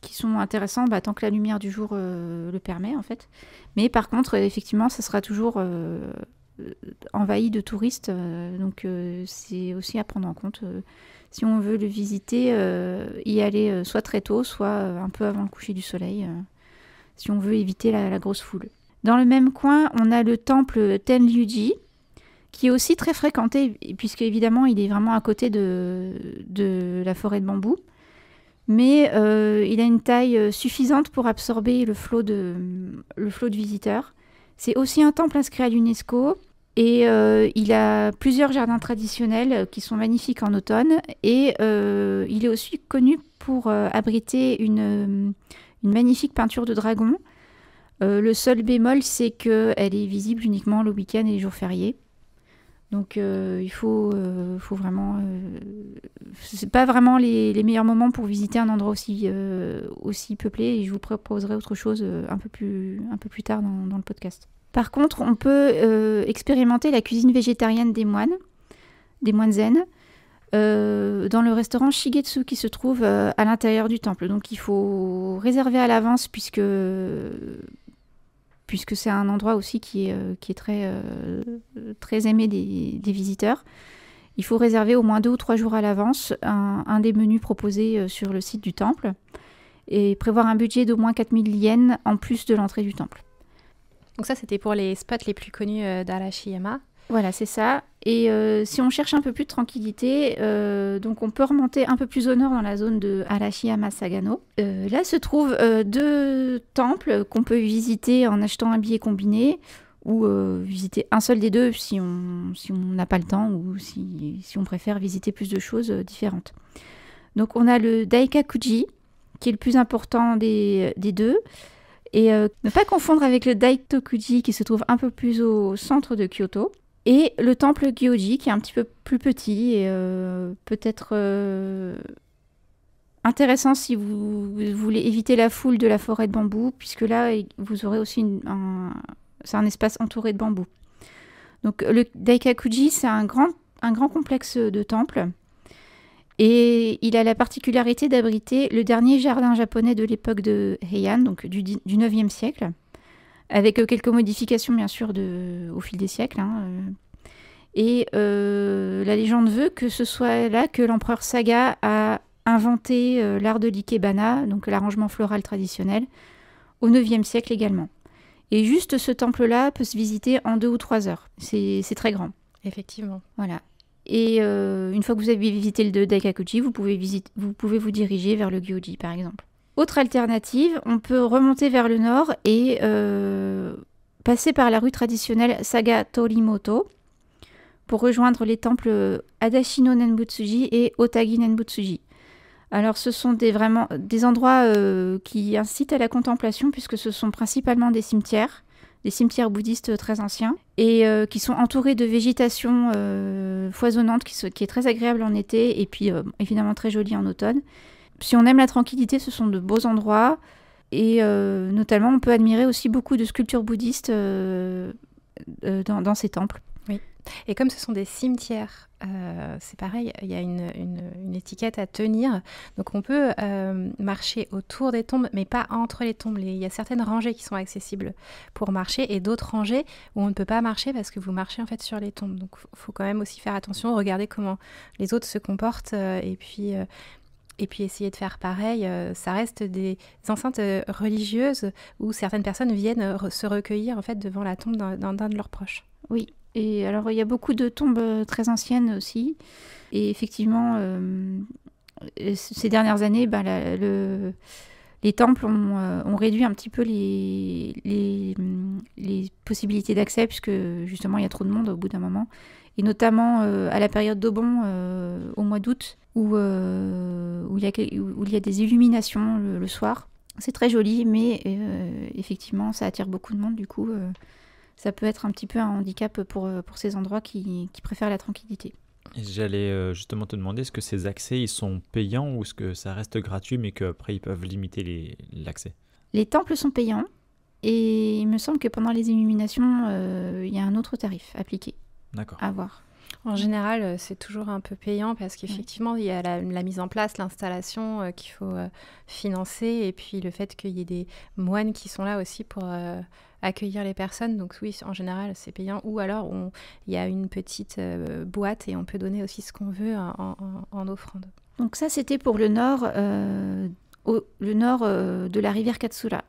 qui sont intéressants bah, tant que la lumière du jour le permet en fait. Mais par contre effectivement ça sera toujours envahi de touristes donc c'est aussi à prendre en compte si on veut le visiter, euh, y aller euh, soit très tôt, soit euh, un peu avant le coucher du soleil, si on veut éviter la, grosse foule. Dans le même coin, on a le temple Tenryuji, qui est aussi très fréquenté, puisque évidemment il est vraiment à côté de, la forêt de bambou mais il a une taille suffisante pour absorber le flot de visiteurs. C'est aussi un temple inscrit à l'UNESCO et euh, il a plusieurs jardins traditionnels euh, qui sont magnifiques en automne. Et euh, il est aussi connu pour abriter une, magnifique peinture de dragon. le seul bémol, c'est qu'elle est visible uniquement le week-end et les jours fériés. Donc il faut, faut vraiment... c'est pas vraiment les, meilleurs moments pour visiter un endroit aussi, aussi peuplé. Et je vous proposerai autre chose un peu plus, tard dans le podcast. Par contre, on peut euh, expérimenter la cuisine végétarienne des moines, des moines zen, euh, dans le restaurant Shigetsu qui se trouve euh, à l'intérieur du temple. Donc il faut réserver à l'avance puisque puisque c'est un endroit aussi qui est, qui est très, très aimé des, visiteurs. Il faut réserver au moins deux ou trois jours à l'avance un, un, des menus proposés sur le site du temple et prévoir un budget d'au moins 4000 yens en plus de l'entrée du temple. Donc ça, c'était pour les spots les plus connus euh, d'Arashiyama. Voilà, c'est ça. Et euh, si on cherche un peu plus de tranquillité, euh, donc on peut remonter un peu plus au nord dans la zone de Arashiyama Sagano. là se trouvent deux temples qu'on peut visiter en achetant un billet combiné ou visiter un seul des deux si on si on n'a pas le temps ou si, on préfère visiter plus de choses différentes. Donc on a le Daikakuji qui est le plus important des, des deux. Et euh, ne pas confondre avec le Daitokuji qui se trouve un peu plus au centre de Kyoto. Et le temple Gyoji qui est un petit peu plus petit et euh, peut-être euh, intéressant si vous, voulez éviter la foule de la forêt de bambou, puisque là vous aurez aussi un, espace entouré de bambou. Donc le Daikakuji c'est un grand, un grand complexe de temples et il a la particularité d'abriter le dernier jardin japonais de l'époque de Heian, donc du, du 9e siècle, avec euh, quelques modifications bien sûr au fil des siècles. Hein, euh. Et euh, la légende veut que ce soit là que l'empereur Saga a inventé l'art de l'ikebana, donc l'arrangement floral traditionnel, au 9e siècle également. Et juste ce temple-là peut se visiter en deux ou trois heures. C'est très grand. Effectivement. Voilà. Et euh, une fois que vous avez visité le Daikakuji, vous pouvez, vous pouvez vous diriger vers le Gyoji par exemple. Autre alternative, on peut remonter vers le nord et euh, passer par la rue traditionnelle Saga Torimoto pour rejoindre les temples Adashino Nenbutsuji et Otagi Nenbutsuji. Alors ce sont des, vraiment, des endroits euh, qui incitent à la contemplation puisque ce sont principalement des cimetières des cimetières bouddhistes très anciens et euh, qui sont entourés de végétation euh, foisonnante qui, qui, est très agréable en été et puis euh, évidemment très jolie en automne. Si on aime la tranquillité, ce sont de beaux endroits et notamment on peut admirer aussi beaucoup de sculptures bouddhistes dans ces temples. Et comme ce sont des cimetières, euh, c'est pareil, il y a une, étiquette à tenir. Donc on peut euh, marcher autour des tombes, mais pas entre les tombes. Il y a certaines rangées qui sont accessibles pour marcher et d'autres rangées où on ne peut pas marcher parce que vous marchez en fait sur les tombes. Donc il faut quand même aussi faire attention, regarder comment les autres se comportent euh, et puis et puis essayer de faire pareil. ça reste des enceintes religieuses où certaines personnes viennent se recueillir en fait devant la tombe d'un de leurs proches. Oui, et alors, il y a beaucoup de tombes euh, très anciennes aussi. Et effectivement, euh, ces dernières années, bah, les temples euh, ont, réduit un petit peu les, possibilités d'accès, puisque justement, il y a trop de monde au bout d'un moment. Et notamment à la période d'Aubon, au mois d'août, où, il y a, des illuminations le soir. C'est très joli, mais effectivement, ça attire beaucoup de monde, du coup ça peut être un petit peu un handicap pour, euh, pour ces endroits qui, qui préfèrent la tranquillité. J'allais euh, justement te demander, est-ce que ces accès ils sont payants ou est-ce que ça reste gratuit mais qu'après ils peuvent limiter l'accès les, temples sont payants et il me semble que pendant les illuminations, euh, il y a un autre tarif appliqué. D'accord. À voir. En mm. général, euh, c'est toujours un peu payant parce qu'effectivement, il y a la, mise en place, l'installation euh, qu'il faut euh, financer et puis le fait qu'il y ait des moines qui sont là aussi pour accueillir les personnes. Donc oui, en général, c'est payant. Ou alors, il y a une petite boîte et on peut donner aussi ce qu'on veut en, offrande. Donc ça, c'était pour le nord, le nord de la rivière Katsula.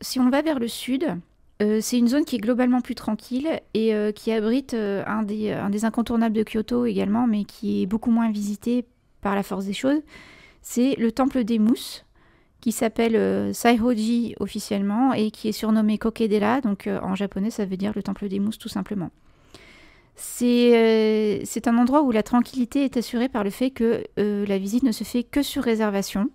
Si on va vers le sud, euh, c'est une zone qui est globalement plus tranquille et euh, qui abrite euh, un, des, des, incontournables de Kyoto également, mais qui est beaucoup moins visité par la force des choses. C'est le temple des mousses, qui s'appelle Saihoji officiellement et qui est surnommé Kokedera, donc en japonais ça veut dire le temple des mousses tout simplement. C'est un endroit où la tranquillité est assurée par le fait que la visite ne se fait que sur réservation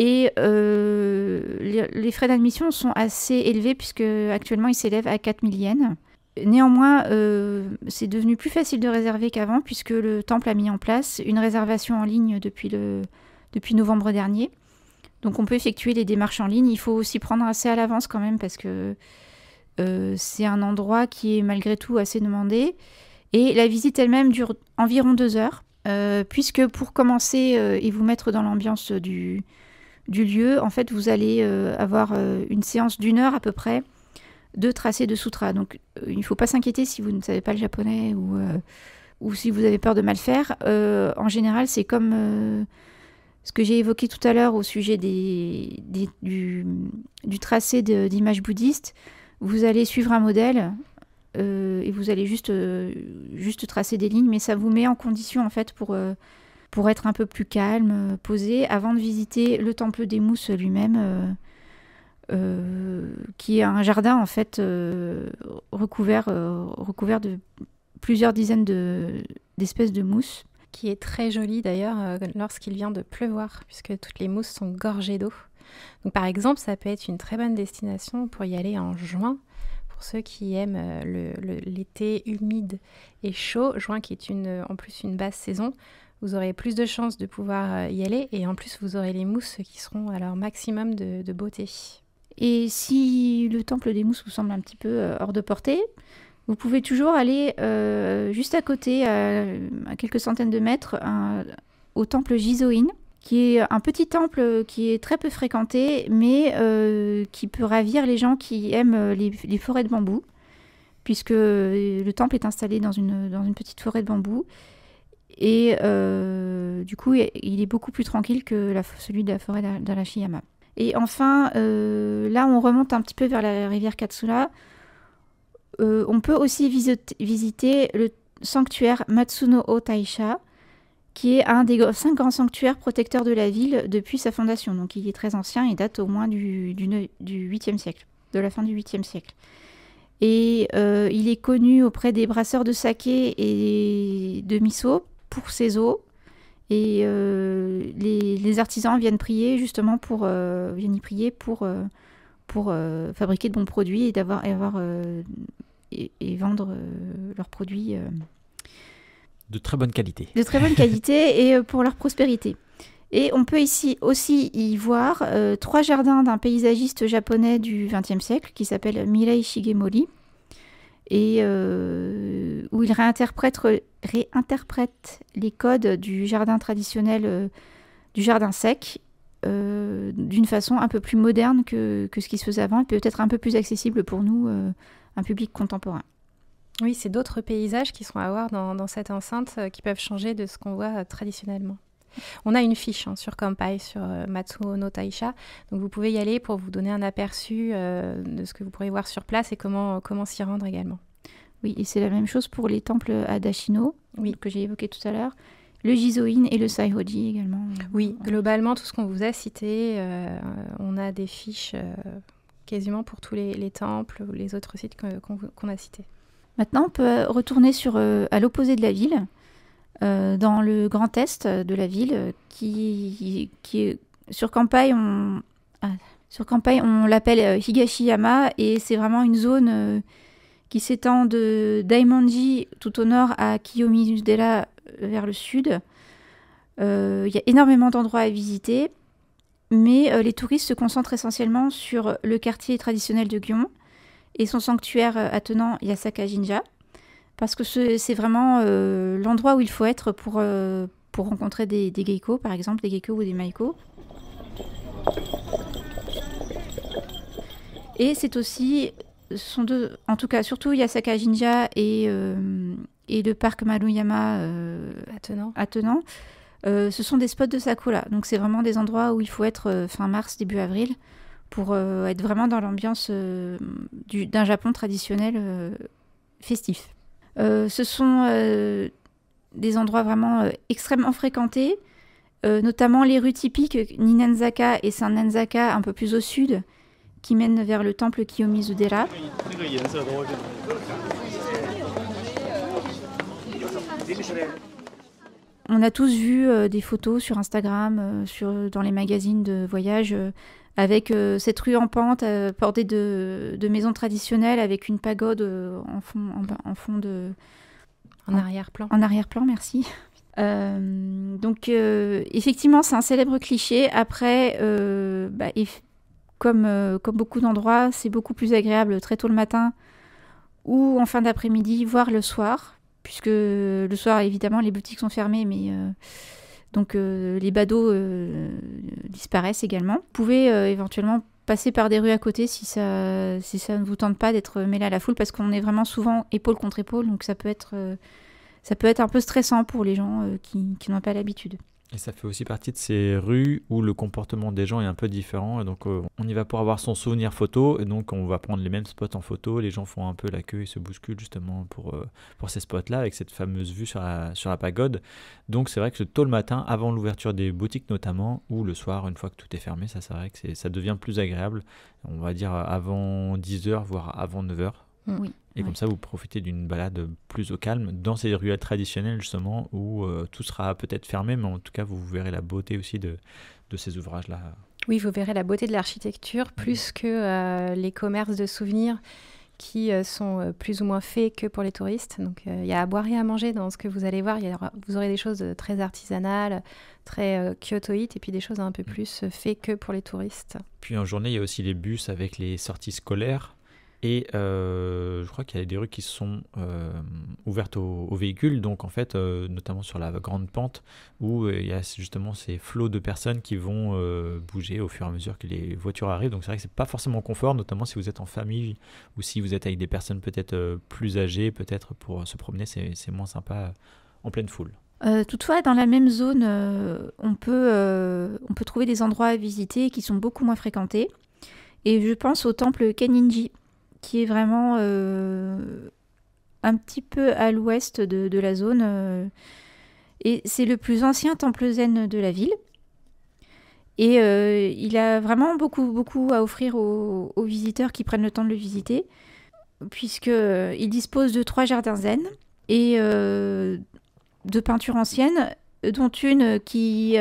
et euh, les, frais d'admission sont assez élevés puisque actuellement ils s'élèvent à 4000 yens. Néanmoins, euh, c'est devenu plus facile de réserver qu'avant puisque le temple a mis en place une réservation en ligne depuis, le, depuis novembre dernier. Donc on peut effectuer les démarches en ligne. Il faut aussi prendre assez à l'avance quand même parce que euh, c'est un endroit qui est malgré tout assez demandé. Et la visite elle-même dure environ deux heures puisque pour commencer et vous mettre dans l'ambiance du, du lieu, en fait, vous allez euh, avoir euh, une séance d'une heure à peu près de tracé de sutra. Donc, euh, il ne faut pas s'inquiéter si vous ne savez pas le japonais ou, si vous avez peur de mal faire. en général, c'est comme ce que j'ai évoqué tout à l'heure au sujet des, du, tracé d'images bouddhistes. Vous allez suivre un modèle et vous allez juste, juste tracer des lignes, mais ça vous met en condition, en fait, pour pour être un peu plus calme, euh, posé, avant de visiter le temple des mousses lui-même. Euh, euh, qui est un jardin en fait recouvert, recouvert de plusieurs dizaines d'espèces de, mousses. Qui est très joli d'ailleurs lorsqu'il vient de pleuvoir, puisque toutes les mousses sont gorgées d'eau. par exemple, ça peut être une très bonne destination pour y aller en juin. Pour ceux qui aiment l'été humide et chaud, juin qui est une, en plus une basse saison, vous aurez plus de chances de pouvoir euh, y aller et en plus vous aurez les mousses qui seront à leur maximum de, beauté. Et si le temple des mousses vous semble un petit peu euh, hors de portée, vous pouvez toujours aller euh, juste à côté, à, quelques centaines de mètres, au temple Jizoin, qui est un petit temple qui est très peu fréquenté, mais qui peut ravir les gens qui aiment les, forêts de bambou, puisque le temple est installé dans une, dans une petite forêt de bambou. Et euh, du coup, il est beaucoup plus tranquille que celui de la forêt d'Arashiyama. Et enfin, euh, là, on remonte un petit peu vers la rivière Katsula. Euh, on peut aussi visiter, le sanctuaire matsuno Otaisha, qui est un des cinq grands sanctuaires protecteurs de la ville depuis sa fondation. Donc, il est très ancien et date au moins du, 8e siècle, de la fin du 8e siècle. Et il est connu auprès des brasseurs de saké et de miso pour ses eaux. Et euh, les, artisans viennent prier justement pour euh, viennent y prier pour euh, pour fabriquer de bons produits et d'avoir avoir, et, vendre leurs produits de très bonne qualité. De très bonne qualité et pour leur prospérité. Et on peut ici aussi y voir trois jardins d'un paysagiste japonais du XXe siècle qui s'appelle Mirai Shigemori, et euh, où il réinterprète, réinterprète, les codes du jardin traditionnel, euh, du jardin sec, euh, d'une façon un peu plus moderne que, ce qui se faisait avant, peut-être un peu plus accessible pour nous, un public contemporain. Oui, c'est d'autres paysages qui sont à voir dans cette enceinte qui peuvent changer de ce qu'on voit traditionnellement. On a une fiche hein, sur Kampai, sur euh, Matsuo no Taisha. Donc vous pouvez y aller pour vous donner un aperçu euh, de ce que vous pourrez voir sur place et euh, comment, s'y rendre également. Oui, et c'est la même chose pour les temples à Dashino, que j'ai évoqué tout à l'heure. Le Jizoin et le Saihoji également. Oui, globalement, tout ce qu'on vous a cité, on a des fiches quasiment pour tous les, temples ou les autres sites qu'on a cités. Maintenant, on peut retourner sur, à l'opposé de la ville, euh, dans le Grand Est de la ville, euh, qui, qui est sur Kampai, on, ah, sur on l'appelle euh, Higashiyama et c'est vraiment une zone qui s'étend de Daimonji tout au nord à Kiyomizu-dera vers le sud. Il y a énormément d'endroits à visiter, mais les touristes se concentrent essentiellement sur le quartier traditionnel de Gion et son sanctuaire attenant Yasaka Jinja parce que c'est vraiment euh, l'endroit où il faut être pour, euh, pour rencontrer des, des, par exemple, des geikos ou des maïkos. Et c'est aussi, en tout cas, surtout Yasaka Jinja et, euh, et le parc Maruyama attenant, ce sont des spots de sakura. Donc c'est vraiment des endroits où il faut être fin mars, début avril, pour être vraiment dans l'ambiance d'un Japon traditionnel festif. Euh, ce sont euh, des endroits vraiment euh, extrêmement fréquentés, notamment les rues typiques Ninanzaka et Nanzaka, un peu plus au sud, qui mènent vers le temple Kiyomizu-dera. On a tous vu des photos sur Instagram, sur, dans les magazines de voyage, avec euh, cette rue en pente bordée euh, de, maisons traditionnelles, avec une pagode euh, en, fond, en, de... En arrière-plan. En arrière-plan, merci. donc effectivement, c'est un célèbre cliché. Après, bah, comme, comme beaucoup d'endroits, c'est beaucoup plus agréable très tôt le matin ou en fin d'après-midi, voire le soir, puisque le soir, évidemment, les boutiques sont fermées, mais donc euh, les badauds euh, disparaissent également. Vous pouvez euh, éventuellement passer par des rues à côté si ça, ça ne vous tente pas d'être mêlé à la foule parce qu'on est vraiment souvent épaule contre épaule donc ça peut être, ça peut être un peu stressant pour les gens qui, qui n'ont pas l'habitude. Et ça fait aussi partie de ces rues où le comportement des gens est un peu différent. Et donc, euh, on y va pour avoir son souvenir photo. Et donc, on va prendre les mêmes spots en photo. Les gens font un peu la queue et se bousculent justement pour, euh, pour ces spots-là, avec cette fameuse vue sur la, pagode. Donc, c'est vrai que tôt le matin, avant l'ouverture des boutiques notamment, ou le soir, une fois que tout est fermé, ça, c'est vrai que ça devient plus agréable. On va dire avant 10h, voire avant 9h. Mm. Et comme ça, vous profitez d'une balade plus au calme dans ces ruelles traditionnelles, justement, où euh, tout sera peut-être fermé, mais en tout cas, vous verrez la beauté aussi de, ces ouvrages-là. Oui, vous verrez la beauté de l'architecture plus que euh, les commerces de souvenirs qui euh, sont plus ou moins faits que pour les touristes. Donc, il y a à boire et à manger dans ce que vous allez voir. vous aurez des choses très artisanales, très kyotoïtes, et puis des choses un peu mm. plus faites que pour les touristes. Puis en journée, il y a aussi les bus avec les sorties scolaires. Et euh, je crois qu'il y a des rues qui sont euh, ouvertes aux, véhicules, donc en fait, euh, notamment sur la grande pente, où il y a justement ces flots de personnes qui vont bouger au fur et à mesure que les voitures arrivent. Donc c'est vrai que c'est pas forcément confort, notamment si vous êtes en famille ou si vous êtes avec des personnes peut-être plus âgées, peut-être pour se promener, c'est moins sympa en pleine foule. toutefois, dans la même zone, on, peut, on peut trouver des endroits à visiter qui sont beaucoup moins fréquentés. Et je pense au temple Keninji, qui est vraiment euh, un petit peu à l'ouest de, la zone. Euh, et c'est le plus ancien temple zen de la ville. Et euh, il a vraiment beaucoup, beaucoup à offrir aux, visiteurs qui prennent le temps de le visiter, puisqu'il dispose de trois jardins zen et de peintures anciennes, dont une qui,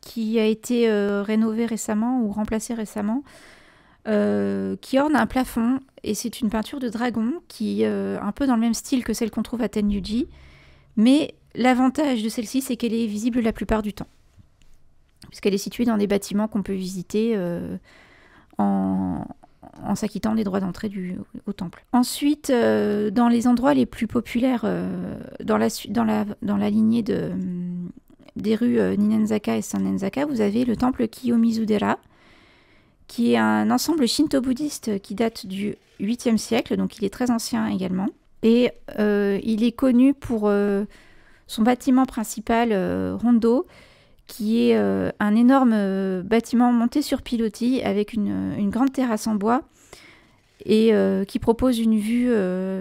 qui a été rénovée récemment ou remplacée récemment euh, qui orne un plafond et c'est une peinture de dragon qui est euh, un peu dans le même style que celle qu'on trouve à Tenryuji, mais l'avantage de celle-ci c'est qu'elle est visible la plupart du temps, puisqu'elle est située dans des bâtiments qu'on peut visiter euh, en, s'acquittant des droits d'entrée au temple. Ensuite, dans les endroits les plus populaires dans, la, dans, la, dans la lignée de, des rues Ninenzaka et Sanenzaka, vous avez le temple Kiyomizudera, qui est un ensemble shinto-bouddhiste qui date du 8e siècle, donc il est très ancien également. Et euh, il est connu pour euh, son bâtiment principal, euh, Rondo, qui est un énorme bâtiment monté sur pilotis avec une, grande terrasse en bois et qui propose une vue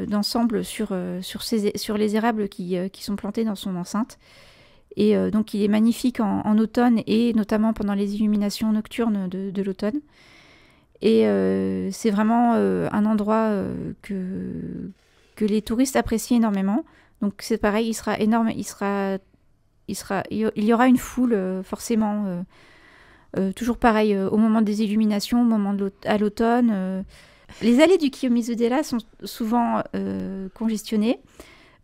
d'ensemble sur, sur, les érables qui, sont plantés dans son enceinte. Et euh, donc il est magnifique en, automne et notamment pendant les illuminations nocturnes de, l'automne. Et euh, c'est vraiment euh, un endroit que, que les touristes apprécient énormément. Donc c'est pareil, il sera énorme, il sera, il sera, il y aura une foule forcément. toujours pareil au moment des illuminations, au moment de à l'automne. les allées du kiyomizu sont souvent congestionnées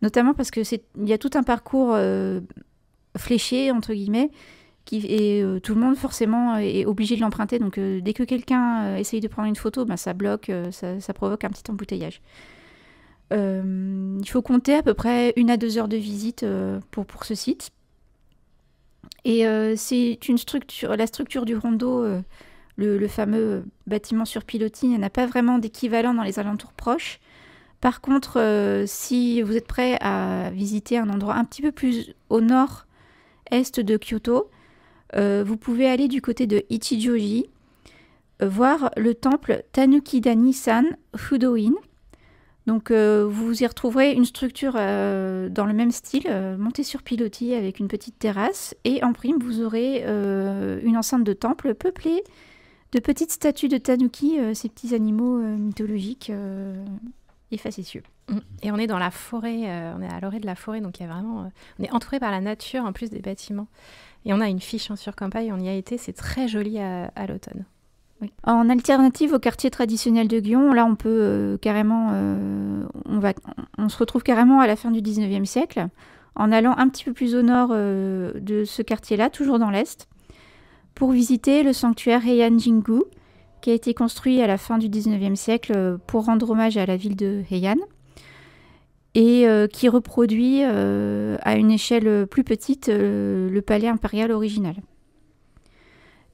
notamment parce que c'est il y a tout un parcours fléché, entre guillemets, qui, et euh, tout le monde forcément est obligé de l'emprunter. Donc euh, dès que quelqu'un euh, essaye de prendre une photo, ben, ça bloque, ça, provoque un petit embouteillage. il faut compter à peu près une à deux heures de visite pour, pour ce site. Et c'est une structure, la structure du rondeau, le, fameux bâtiment sur pilotis, n'a pas vraiment d'équivalent dans les alentours proches. Par contre, si vous êtes prêt à visiter un endroit un petit peu plus au nord est de Kyoto, euh, vous pouvez aller du côté de Ichijoji, euh, voir le temple Tanukidani-san in Donc euh, vous y retrouverez une structure dans le même style, montée sur pilotis avec une petite terrasse, et en prime vous aurez une enceinte de temple peuplée de petites statues de tanuki, ces petits animaux mythologiques et mm. Et on est dans la forêt, euh, on est à l'orée de la forêt, donc il y vraiment, euh, on est entouré par la nature en plus des bâtiments. Et on a une fiche en hein, sur on y a été, c'est très joli à, l'automne. En alternative au quartier traditionnel de Guyon, là on peut euh, carrément, on, va, on se retrouve carrément à la fin du 19e siècle, en allant un petit peu plus au nord de ce quartier-là, toujours dans l'est, pour visiter le sanctuaire Heian Jingu, qui a été construit à la fin du 19e siècle euh, pour rendre hommage à la ville de Heian et euh, qui reproduit euh, à une échelle plus petite le palais impérial original.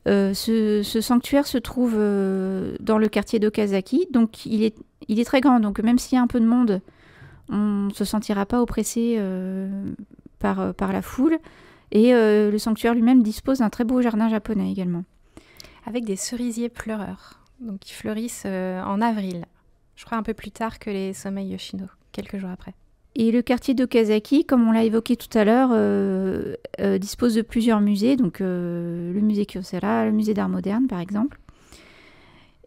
Ce, sanctuaire se trouve dans le quartier d'Okazaki, donc il est, il est, très grand, donc même s'il y a un peu de monde, on ne se sentira pas oppressé par, par, la foule, et le sanctuaire lui-même dispose d'un très beau jardin japonais également avec des cerisiers pleureurs, donc qui fleurissent euh, en avril, je crois un peu plus tard que les sommeils Yoshino, quelques jours après. Et le quartier d'Okazaki, comme on l'a évoqué tout à l'heure, euh, euh, dispose de plusieurs musées, donc le musée Kyocera, le musée d'art moderne par exemple.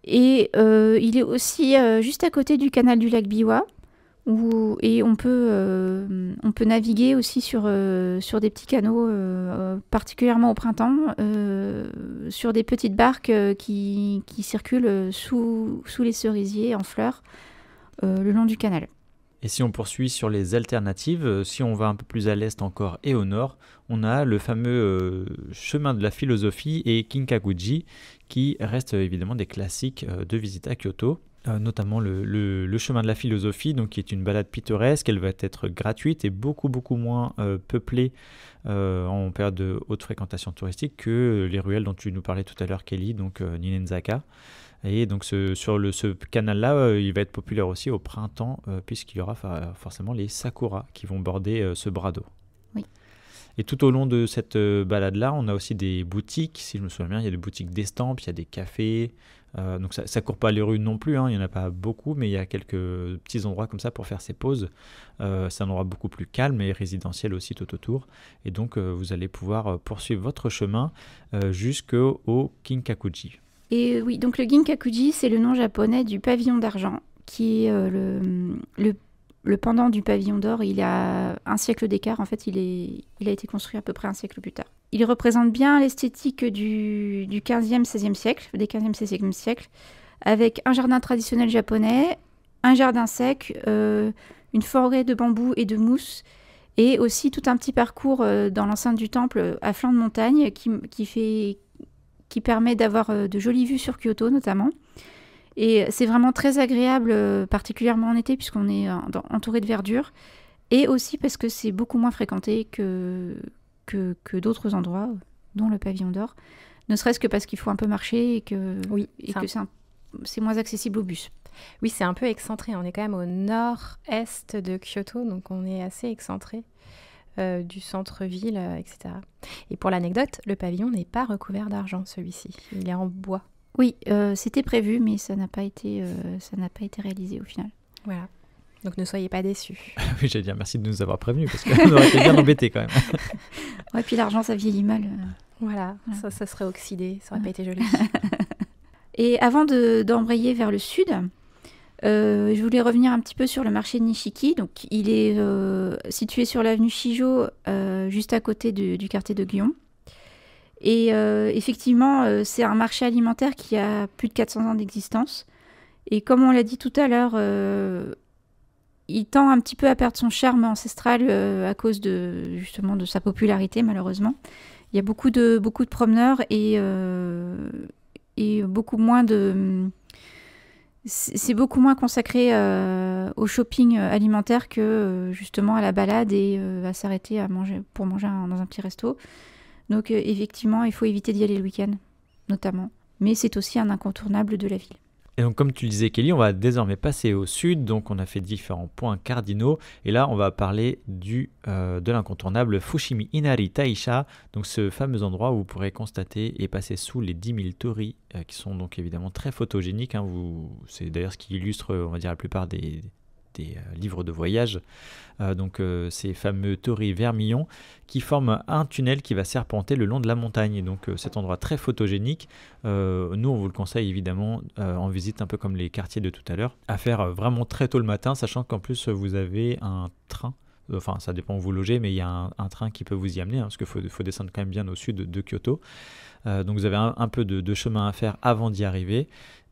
Et il est aussi juste à côté du canal du lac Biwa, et euh, on peut, naviguer aussi sur, euh, des petits canaux, euh, particulièrement au printemps, sur des petites barques qui, circulent sous, les cerisiers en fleurs le long du canal. Et si on poursuit sur les alternatives, si on va un peu plus à l'est encore et au nord, on a le fameux chemin de la philosophie et Kinkakuji qui restent évidemment des classiques de visite à Kyoto. Euh, notamment le, chemin de la philosophie, donc qui est une balade pittoresque. Elle va être gratuite et beaucoup beaucoup moins euh, peuplée euh, en période de haute fréquentation touristique que les ruelles dont tu nous parlais tout à l'heure, Kelly, donc Ninenzaka. Et donc sur ce canal-là, il va être populaire aussi au printemps, puisqu'il y aura forcément les sakura qui vont border ce brado Oui. Et tout au long de cette balade-là, on a aussi des boutiques. Si je me souviens bien, il y a des boutiques d'estampes, il y a des cafés, euh, donc ça ne court pas les rues non plus, hein, il n'y en a pas beaucoup, mais il y a quelques petits endroits comme ça pour faire ses pauses. Euh, c'est un endroit beaucoup plus calme et résidentiel aussi tout autour. Et donc euh, vous allez pouvoir euh, poursuivre votre chemin jusqu'au Kinkakuji. Et oui, donc le Ginkakuji, c'est le nom japonais du pavillon d'argent, qui est le, pendant du pavillon d'or. Il a un siècle d'écart, en fait, il a été construit à peu près un siècle plus tard il représente bien l'esthétique du, 15e, 16e siècle, des 15e, 16e siècle, avec un jardin traditionnel japonais, un jardin sec, euh, une forêt de bambous et de mousse, et aussi tout un petit parcours euh, dans l'enceinte du temple à flanc de montagne qui, fait, qui permet d'avoir euh, de jolies vues sur Kyoto notamment. Et c'est vraiment très agréable, particulièrement en été, puisqu'on est entouré de verdure, et aussi parce que c'est beaucoup moins fréquenté que, que, d'autres endroits, dont le pavillon d'or, ne serait-ce que parce qu'il faut un peu marcher et que, c'est moins accessible au bus. Oui, c'est un peu excentré. On est quand même au nord-est de Kyoto, donc on est assez excentré euh, du centre-ville, euh, etc. Et pour l'anecdote, le pavillon n'est pas recouvert d'argent, celui-ci. Il est en bois. Oui, euh, c'était prévu, mais ça n'a pas, été, pas été réalisé au final. Voilà. Donc ne soyez pas déçus. Ah oui, j'allais dire merci de nous avoir prévenus parce qu'on aurait été bien embêtés quand même. ouais, puis l'argent, ça vieillit mal. Euh. Voilà, Ça, serait oxydé, ça n'aurait pas été joli. Et avant d'embrayer vers le sud, euh, je voulais revenir un petit peu sur le marché de Nishiki. Donc, il est euh, situé sur l'avenue Shijo, juste à côté du quartier de Guyon. Et effectivement, c'est un marché alimentaire qui a plus de 400 ans d'existence. Et comme on l'a dit tout à l'heure, il tend un petit peu à perdre son charme ancestral euh, à cause de justement de sa popularité malheureusement. Il y a beaucoup de beaucoup de promeneurs et, euh, et beaucoup moins de c'est beaucoup moins consacré euh, au shopping alimentaire que justement à la balade et à s'arrêter à manger pour manger dans un petit resto. Donc effectivement, il faut éviter d'y aller le week-end, notamment. Mais c'est aussi un incontournable de la ville. Et donc comme tu le disais Kelly, on va désormais passer au sud, donc on a fait différents points cardinaux, et là on va parler du, euh, de l'incontournable Fushimi Inari Taisha, donc ce fameux endroit où vous pourrez constater et passer sous les 10 000 Tories euh, qui sont donc évidemment très photogéniques, hein. c'est d'ailleurs ce qui illustre on va dire la plupart des, des euh, livres de voyage, euh, donc euh, ces fameux torii vermillon qui forment un tunnel qui va serpenter le long de la montagne. Donc cet endroit très photogénique, nous on vous le conseille évidemment en visite, un peu comme les quartiers de tout à l'heure, à faire vraiment très tôt le matin, sachant qu'en plus vous avez un train enfin ça dépend où vous logez, mais il y a un, train qui peut vous y amener, hein, parce qu'il faut, descendre quand même bien au sud de, Kyoto. donc vous avez un, peu de, chemin à faire avant d'y arriver.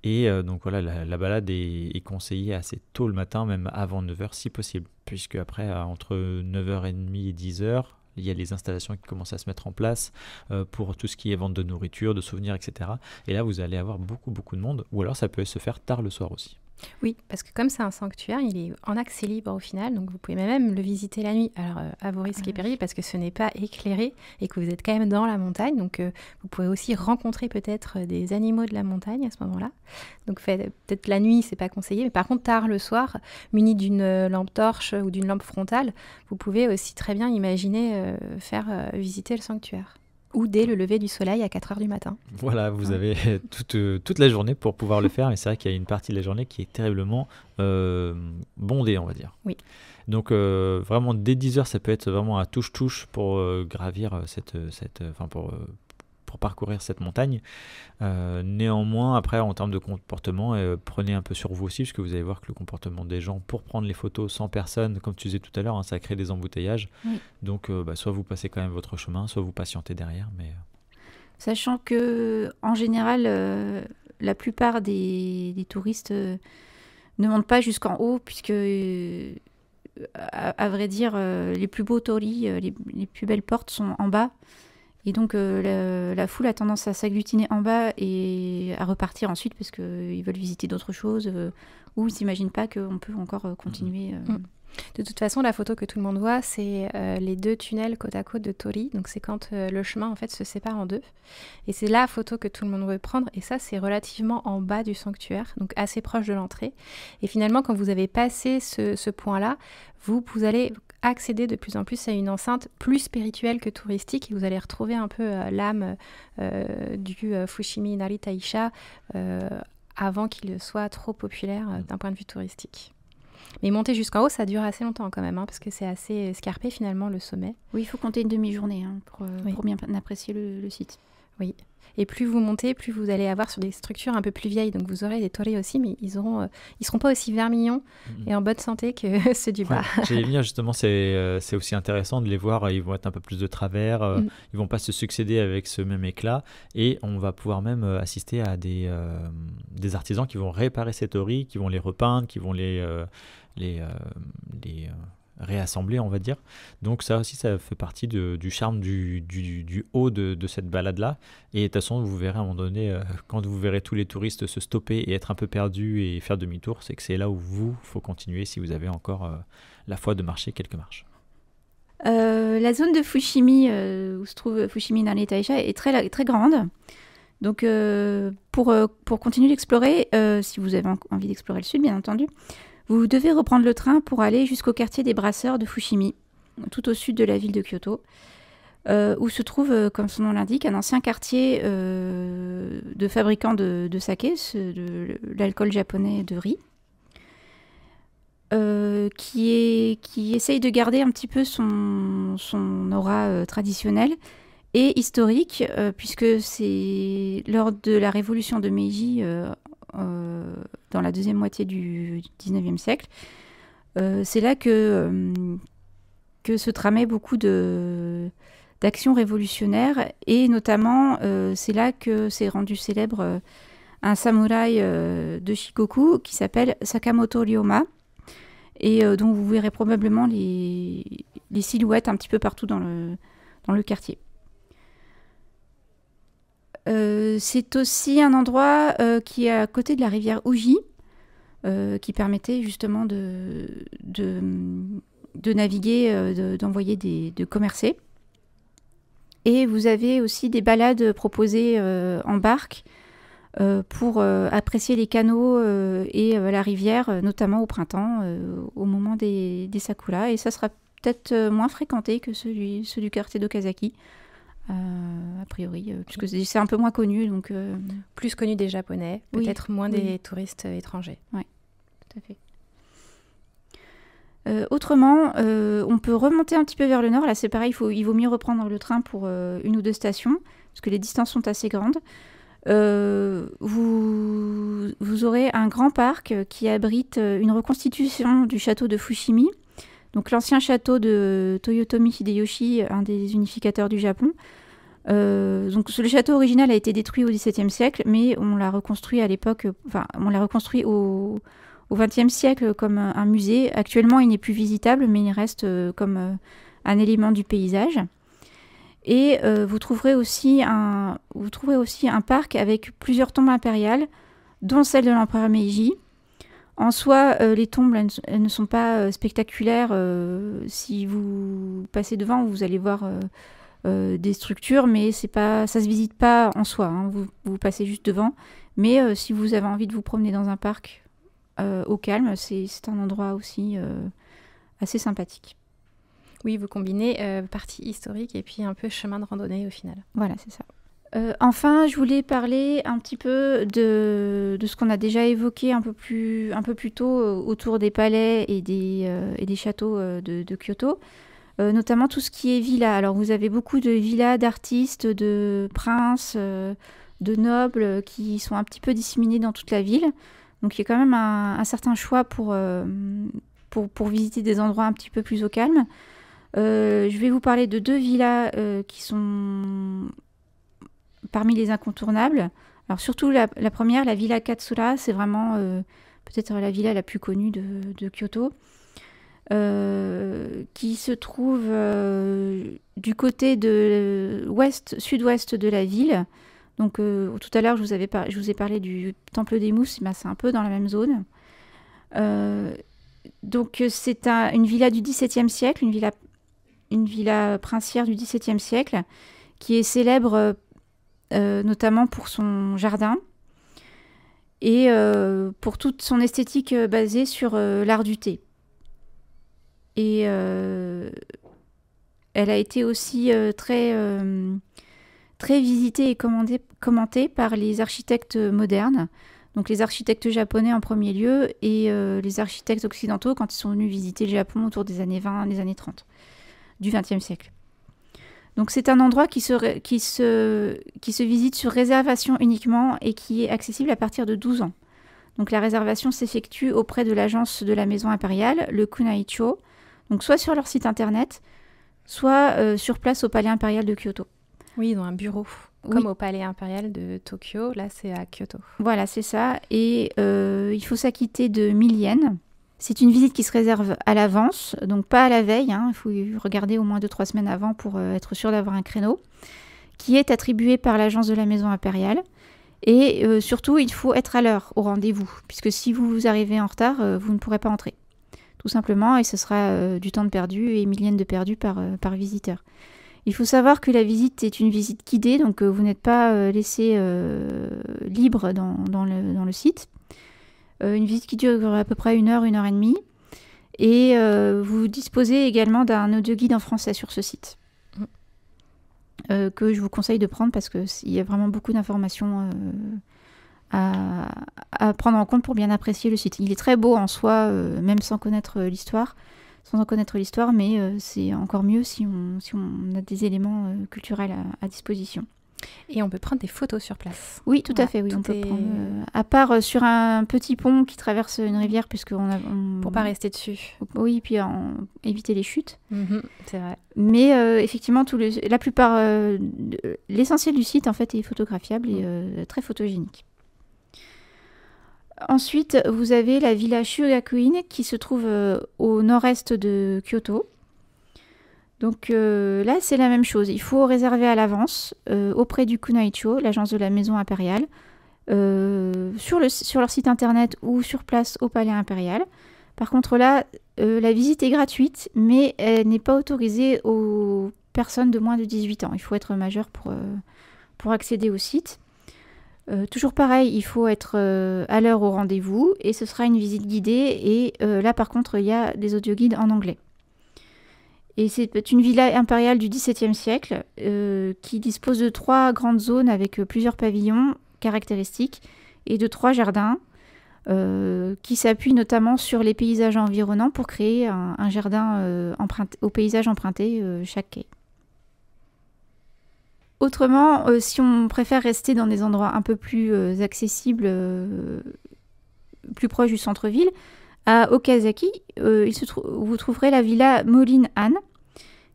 Et euh, donc voilà, la, balade est, conseillée assez tôt le matin, même avant 9h si possible, puisque après, euh, entre 9h30 et 10h, il y a les installations qui commencent à se mettre en place euh, pour tout ce qui est vente de nourriture, de souvenirs, etc. Et là, vous allez avoir beaucoup, beaucoup de monde, ou alors ça peut se faire tard le soir aussi. Oui, parce que comme c'est un sanctuaire, il est en accès libre au final, donc vous pouvez même le visiter la nuit. Alors euh, à vos risques et ah, périls, parce que ce n'est pas éclairé et que vous êtes quand même dans la montagne, donc euh, vous pouvez aussi rencontrer peut-être euh, des animaux de la montagne à ce moment-là. Donc peut-être la nuit, c'est pas conseillé, mais par contre tard le soir, muni d'une lampe torche ou d'une lampe frontale, vous pouvez aussi très bien imaginer faire visiter le sanctuaire ou dès le lever du soleil à 4 heures du matin. Voilà, vous hein. avez toute, euh, toute la journée pour pouvoir le faire, mais c'est vrai qu'il y a une partie de la journée qui est terriblement euh, bondée, on va dire. Oui. Donc euh, vraiment dès 10 heures, ça peut être vraiment à touche-touche pour gravir cette, cette, enfin pour parcourir cette montagne. Euh, néanmoins, après, en termes de comportement, euh, prenez un peu sur vous aussi, que vous allez voir que le comportement des gens pour prendre les photos sans personne, comme tu disais tout à l'heure, hein, ça crée des embouteillages. Donc, euh, bah, soit vous passez quand même votre chemin, soit vous patientez derrière. Mais... Sachant que, en général, la plupart des, touristes ne montent pas jusqu'en haut, puisque. À, vrai dire, les plus beaux toriis les, les, plus belles portes sont en bas. Et donc euh, la, foule a tendance à s'agglutiner en bas et à repartir ensuite parce qu'ils veulent visiter d'autres choses euh, ou ils s'imaginent pas qu'on peut encore euh, continuer. Mm. De toute façon, la photo que tout le monde voit, c'est les deux tunnels côte à côte de Tori. Donc c'est quand le chemin en fait se sépare en deux. Et c'est la photo que tout le monde veut prendre. Et ça, c'est relativement en bas du sanctuaire, donc assez proche de l'entrée. Et finalement, quand vous avez passé ce, ce point-là, vous, vous allez accéder de plus en plus à une enceinte plus spirituelle que touristique et vous allez retrouver un peu euh, l'âme euh, du euh, Fushimi Inari Taisha avant qu'il soit trop populaire d'un point de vue touristique. Mais monter jusqu'en haut, ça dure assez longtemps quand même, hein, parce que c'est assez escarpé finalement le sommet. Oui, il faut compter une demi-journée hein, pour, bien apprécier le site. Oui. Et plus vous montez, plus vous allez avoir sur des structures un peu plus vieilles. Donc vous aurez des tories aussi, mais ils auront, euh, ils seront pas aussi vermillons mhm. et en bonne santé que ceux du bas. Ouais, J'allais justement, euh, c'est aussi intéressant de les voir. Ils vont être un peu plus de travers. Ils euh, ne mm. Ils vont pas se succéder avec ce même éclat. Et on va pouvoir même assister à des, des artisans qui vont réparer ces tories, qui vont les repeindre, qui vont les, les réassemblé, on va dire. Donc ça aussi, ça fait partie du charme du, haut de, cette balade-là. Et de toute façon, vous verrez à un moment donné, euh, quand vous verrez tous les touristes se stopper et être un peu perdus et faire demi-tour, c'est que c'est là où vous, faut continuer si vous avez encore euh, la foi de marcher quelques marches. Euh, la zone de Fushimi, où se trouve Fushimi Nari Taisha, est très, très grande. Donc pour, pour continuer d'explorer, si vous avez envie d'explorer le sud, bien entendu, vous devez reprendre le train pour aller jusqu'au quartier des brasseurs de Fushimi, tout au sud de la ville de Kyoto, euh, où se trouve, euh, comme son nom l'indique, un ancien quartier euh, de fabricants de, de saké, de l'alcool japonais de riz, qui, essaye de garder un petit peu son, son aura traditionnelle et historique, puisque c'est lors de la révolution de Meiji euh, dans la deuxième moitié du 19e siècle. Euh, c'est là euh, que, se tramaient beaucoup d'actions révolutionnaires et notamment c'est là que s'est rendu célèbre un samouraï de Shikoku qui s'appelle Sakamoto Ryoma et dont vous verrez probablement les, silhouettes un petit peu partout dans le quartier. Euh, c'est aussi un endroit euh, qui est à côté de la rivière Uji, euh, qui permettait justement de, naviguer, d'envoyer des de commercer. Et vous avez aussi des balades proposées en barque pour apprécier les canaux et la rivière, notamment au printemps, au moment des, des Et ça sera peut-être moins fréquenté que celui, ceux du quartier d'Okazaki. Euh, a priori, euh, puisque c'est un peu moins connu. Donc, euh, Plus connu des Japonais, peut-être moins des touristes étrangers. tout à fait. autrement, on peut remonter un petit peu vers le nord. Là, c'est pareil, il, vaut mieux reprendre le train pour une ou deux stations, parce que les distances sont assez grandes. vous aurez un grand parc qui abrite une reconstitution du château de Fushimi, donc l'ancien château de Toyotomi Hideyoshi, un des unificateurs du Japon. Euh, le château original a été détruit au XVIIe siècle, mais on l'a reconstruit à l'époque, on l'a reconstruit au XXe siècle comme un, musée. Actuellement, il n'est plus visitable, mais il reste euh, comme euh, un élément du paysage. Et vous trouverez aussi un, vous trouverez aussi un parc avec plusieurs tombes impériales, dont celle de l'empereur Meiji, en soi, euh, les tombes, elles, ne sont pas euh, spectaculaires. Euh, si vous passez devant, vous allez voir des structures, mais c'est pas, ça se visite pas en soi. Hein. Vous, vous, passez juste devant. Mais si vous avez envie de vous promener dans un parc au calme, c'est un endroit aussi assez sympathique. Oui, vous combinez partie historique et puis un peu chemin de randonnée au final. Voilà, c'est ça. Euh, enfin, je voulais parler un petit peu de, ce qu'on a déjà évoqué un peu plus, un peu plus tôt euh, autour des palais et des, euh, et des châteaux de, Kyoto, notamment tout ce qui est villa. Alors, vous avez beaucoup de villas d'artistes, de princes, de nobles qui sont un petit peu disséminés dans toute la ville. Donc, il y a quand même un, certain choix pour, pour, visiter des endroits un petit peu plus au calme. je vais vous parler de deux villas qui sont parmi les incontournables. Alors surtout la, première, la Villa Katsura, c'est vraiment euh, peut-être la villa la plus connue de, Kyoto, euh, qui se trouve euh, du côté de sud-ouest de la ville. Donc tout à l'heure, je, vous ai parlé du temple des mousses, c'est un peu dans la même zone. donc c'est une villa du XVIIe siècle, une villa une villa princière du XVIIe siècle, qui est célèbre euh, notamment pour son jardin et euh, pour toute son esthétique euh, basée sur l'art du thé. Et elle a été aussi très, très visitée et commentée par les architectes modernes, donc les architectes japonais en premier lieu et les architectes occidentaux quand ils sont venus visiter le Japon autour des années 20, des années 30 du XXe siècle. Donc c'est un endroit qui se, qui, se, qui se visite sur réservation uniquement et qui est accessible à partir de 12 ans. Donc la réservation s'effectue auprès de l'agence de la maison impériale, le Kunaicho, donc soit sur leur site internet, soit euh, sur place au palais impérial de Kyoto. Oui, dans un bureau, comme au palais impérial de Tokyo, là c'est à Kyoto. Voilà, c'est ça, et euh, il faut s'acquitter de 1000 yens, c'est une visite qui se réserve à l'avance, donc pas à la veille. Hein. Il faut regarder au moins 2-3 semaines avant pour euh, être sûr d'avoir un créneau, qui est attribué par l'agence de la maison impériale. Et euh, surtout, il faut être à l'heure au rendez-vous, puisque si vous arrivez en retard, euh, vous ne pourrez pas entrer. Tout simplement, et ce sera du temps de perdu et milliennes de perdu par, visiteur. Il faut savoir que la visite est une visite guidée, donc vous n'êtes pas laissé libre dans, le, site. Euh, une visite qui dure à peu près une heure, une heure et demie. Et euh, vous disposez également d'un audio guide en français sur ce site. Mm. Euh, que je vous conseille de prendre parce qu'il y a vraiment beaucoup d'informations à, prendre en compte pour bien apprécier le site. Il est très beau en soi, même sans connaître l'histoire, sans en connaître l'histoire, mais c'est encore mieux si on, a des éléments culturels à disposition. Et on peut prendre des photos sur place. Oui, tout à fait. Oui, on peut euh, à part euh, sur un petit pont qui traverse une rivière, puisque on, pour pas rester dessus. Oui, puis éviter les chutes. Mhm, c'est vrai. Mais euh, effectivement, la plupart, l'essentiel du site en fait est photographiable et mhm. très photogénique. Ensuite, vous avez la villa Shugakuin qui se trouve au nord-est de Kyoto. Donc euh, là, c'est la même chose. Il faut réserver à l'avance euh, auprès du Kunaicho, l'agence de la maison impériale, euh, sur, sur, leur site internet ou sur place au palais impérial. Par contre, là, la visite est gratuite, mais elle n'est pas autorisée aux personnes de moins de 18 ans. Il faut être majeur pour, pour accéder au site. toujours pareil, il faut être à l'heure au rendez-vous et ce sera une visite guidée. Et là, par contre, il y a des audioguides en anglais. Et c'est une villa impériale du XVIIe siècle euh, qui dispose de trois grandes zones avec euh, plusieurs pavillons caractéristiques et de trois jardins euh, qui s'appuient notamment sur les paysages environnants pour créer un, jardin emprunté, au paysage emprunté chaque quai. Autrement, si on préfère rester dans des endroits un peu plus accessibles, plus proches du centre-ville, à Okazaki, euh, vous trouverez la villa molin Anne,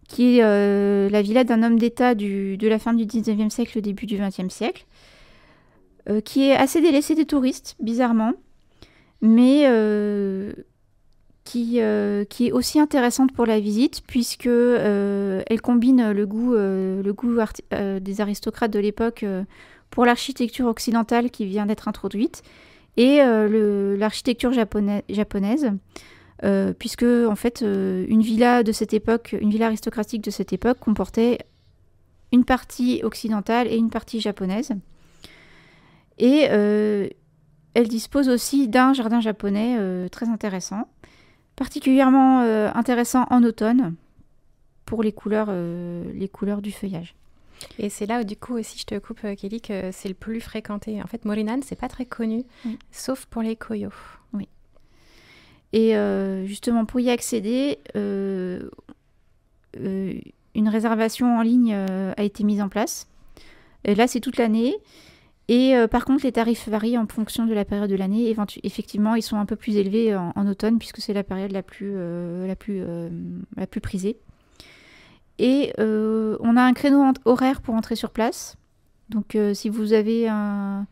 qui est euh, la villa d'un homme d'État de la fin du 19e siècle, début du 20e siècle, euh, qui est assez délaissée des touristes, bizarrement, mais qui, est aussi intéressante pour la visite, puisque elle combine le goût des aristocrates de l'époque pour l'architecture occidentale qui vient d'être introduite, et euh, l'architecture japonaise. Euh, puisque en fait euh, une villa de cette époque, une villa aristocratique de cette époque comportait une partie occidentale et une partie japonaise. Et elle dispose aussi d'un jardin japonais très intéressant, particulièrement intéressant en automne pour les couleurs, les couleurs du feuillage. Et c'est là où, du coup, aussi, je te coupe, euh, Kelly, c'est le plus fréquenté. En fait, Morinane, c'est pas très connu, sauf pour les coyots. Oui. Et euh, justement, pour y accéder, euh, une réservation en ligne a été mise en place. là, c'est toute l'année. Et par contre, les tarifs varient en fonction de la période de l'année. Effectivement, ils sont un peu plus élevés en, en automne, puisque c'est la période la plus, la plus, la plus prisée. Et euh, on a un créneau horaire pour entrer sur place. Donc euh, si vous avez un,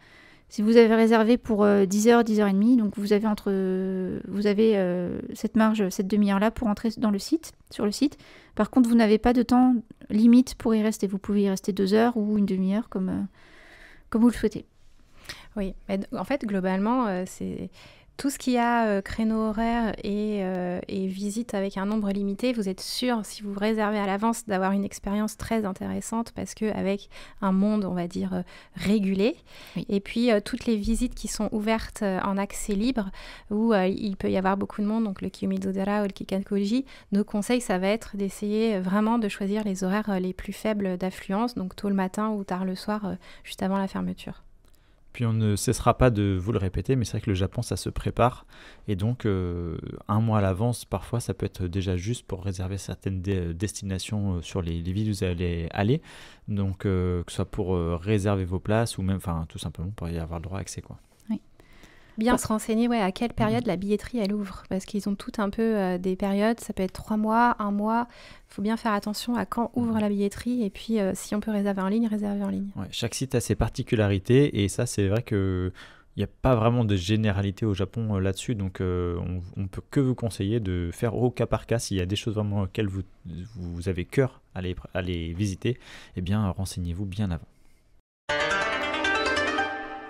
si vous avez réservé pour 10h, euh, 10h30, donc vous avez entre vous avez cette marge, cette demi-heure là pour entrer dans le site, sur le site. Par contre, vous n'avez pas de temps limite pour y rester. Vous pouvez y rester deux heures ou une demi-heure comme, comme vous le souhaitez. Oui, mais en fait, globalement, c'est tout ce qui a créneaux créneau horaire euh, et, visite avec un nombre limité, vous êtes sûr, si vous réservez à l'avance, d'avoir une expérience très intéressante parce qu'avec un monde, on va dire, euh, régulé. Et puis, euh, toutes les visites qui sont ouvertes en accès libre, où il peut y avoir beaucoup de monde, donc le Kiyomizu-dera ou le Kikankoji, nos conseils, ça va être d'essayer vraiment de choisir les horaires les plus faibles d'affluence, donc tôt le matin ou tard le soir, juste avant la fermeture. Puis on ne cessera pas de vous le répéter, mais c'est vrai que le Japon, ça se prépare. Et donc, euh, un mois à l'avance, parfois, ça peut être déjà juste pour réserver certaines destinations euh, sur les, villes où vous allez aller. Donc, euh, que ce soit pour réserver vos places ou même, enfin, tout simplement pour y avoir le droit d'accès. Quoi. Bien se renseigner à quelle période la billetterie elle ouvre. Parce qu'ils ont toutes un peu euh, des périodes, ça peut être trois mois, un mois. Il faut bien faire attention à quand ouvre mhm. la billetterie et puis euh, si on peut réserver en ligne, réserver en ligne. chaque site a ses particularités et ça c'est vrai que il n'y a pas vraiment de généralité au Japon euh, là-dessus, donc on peut que vous conseiller de faire au cas par cas. S'il y a des choses vraiment auxquelles vous, avez cœur à aller visiter, et eh bien renseignez-vous bien avant.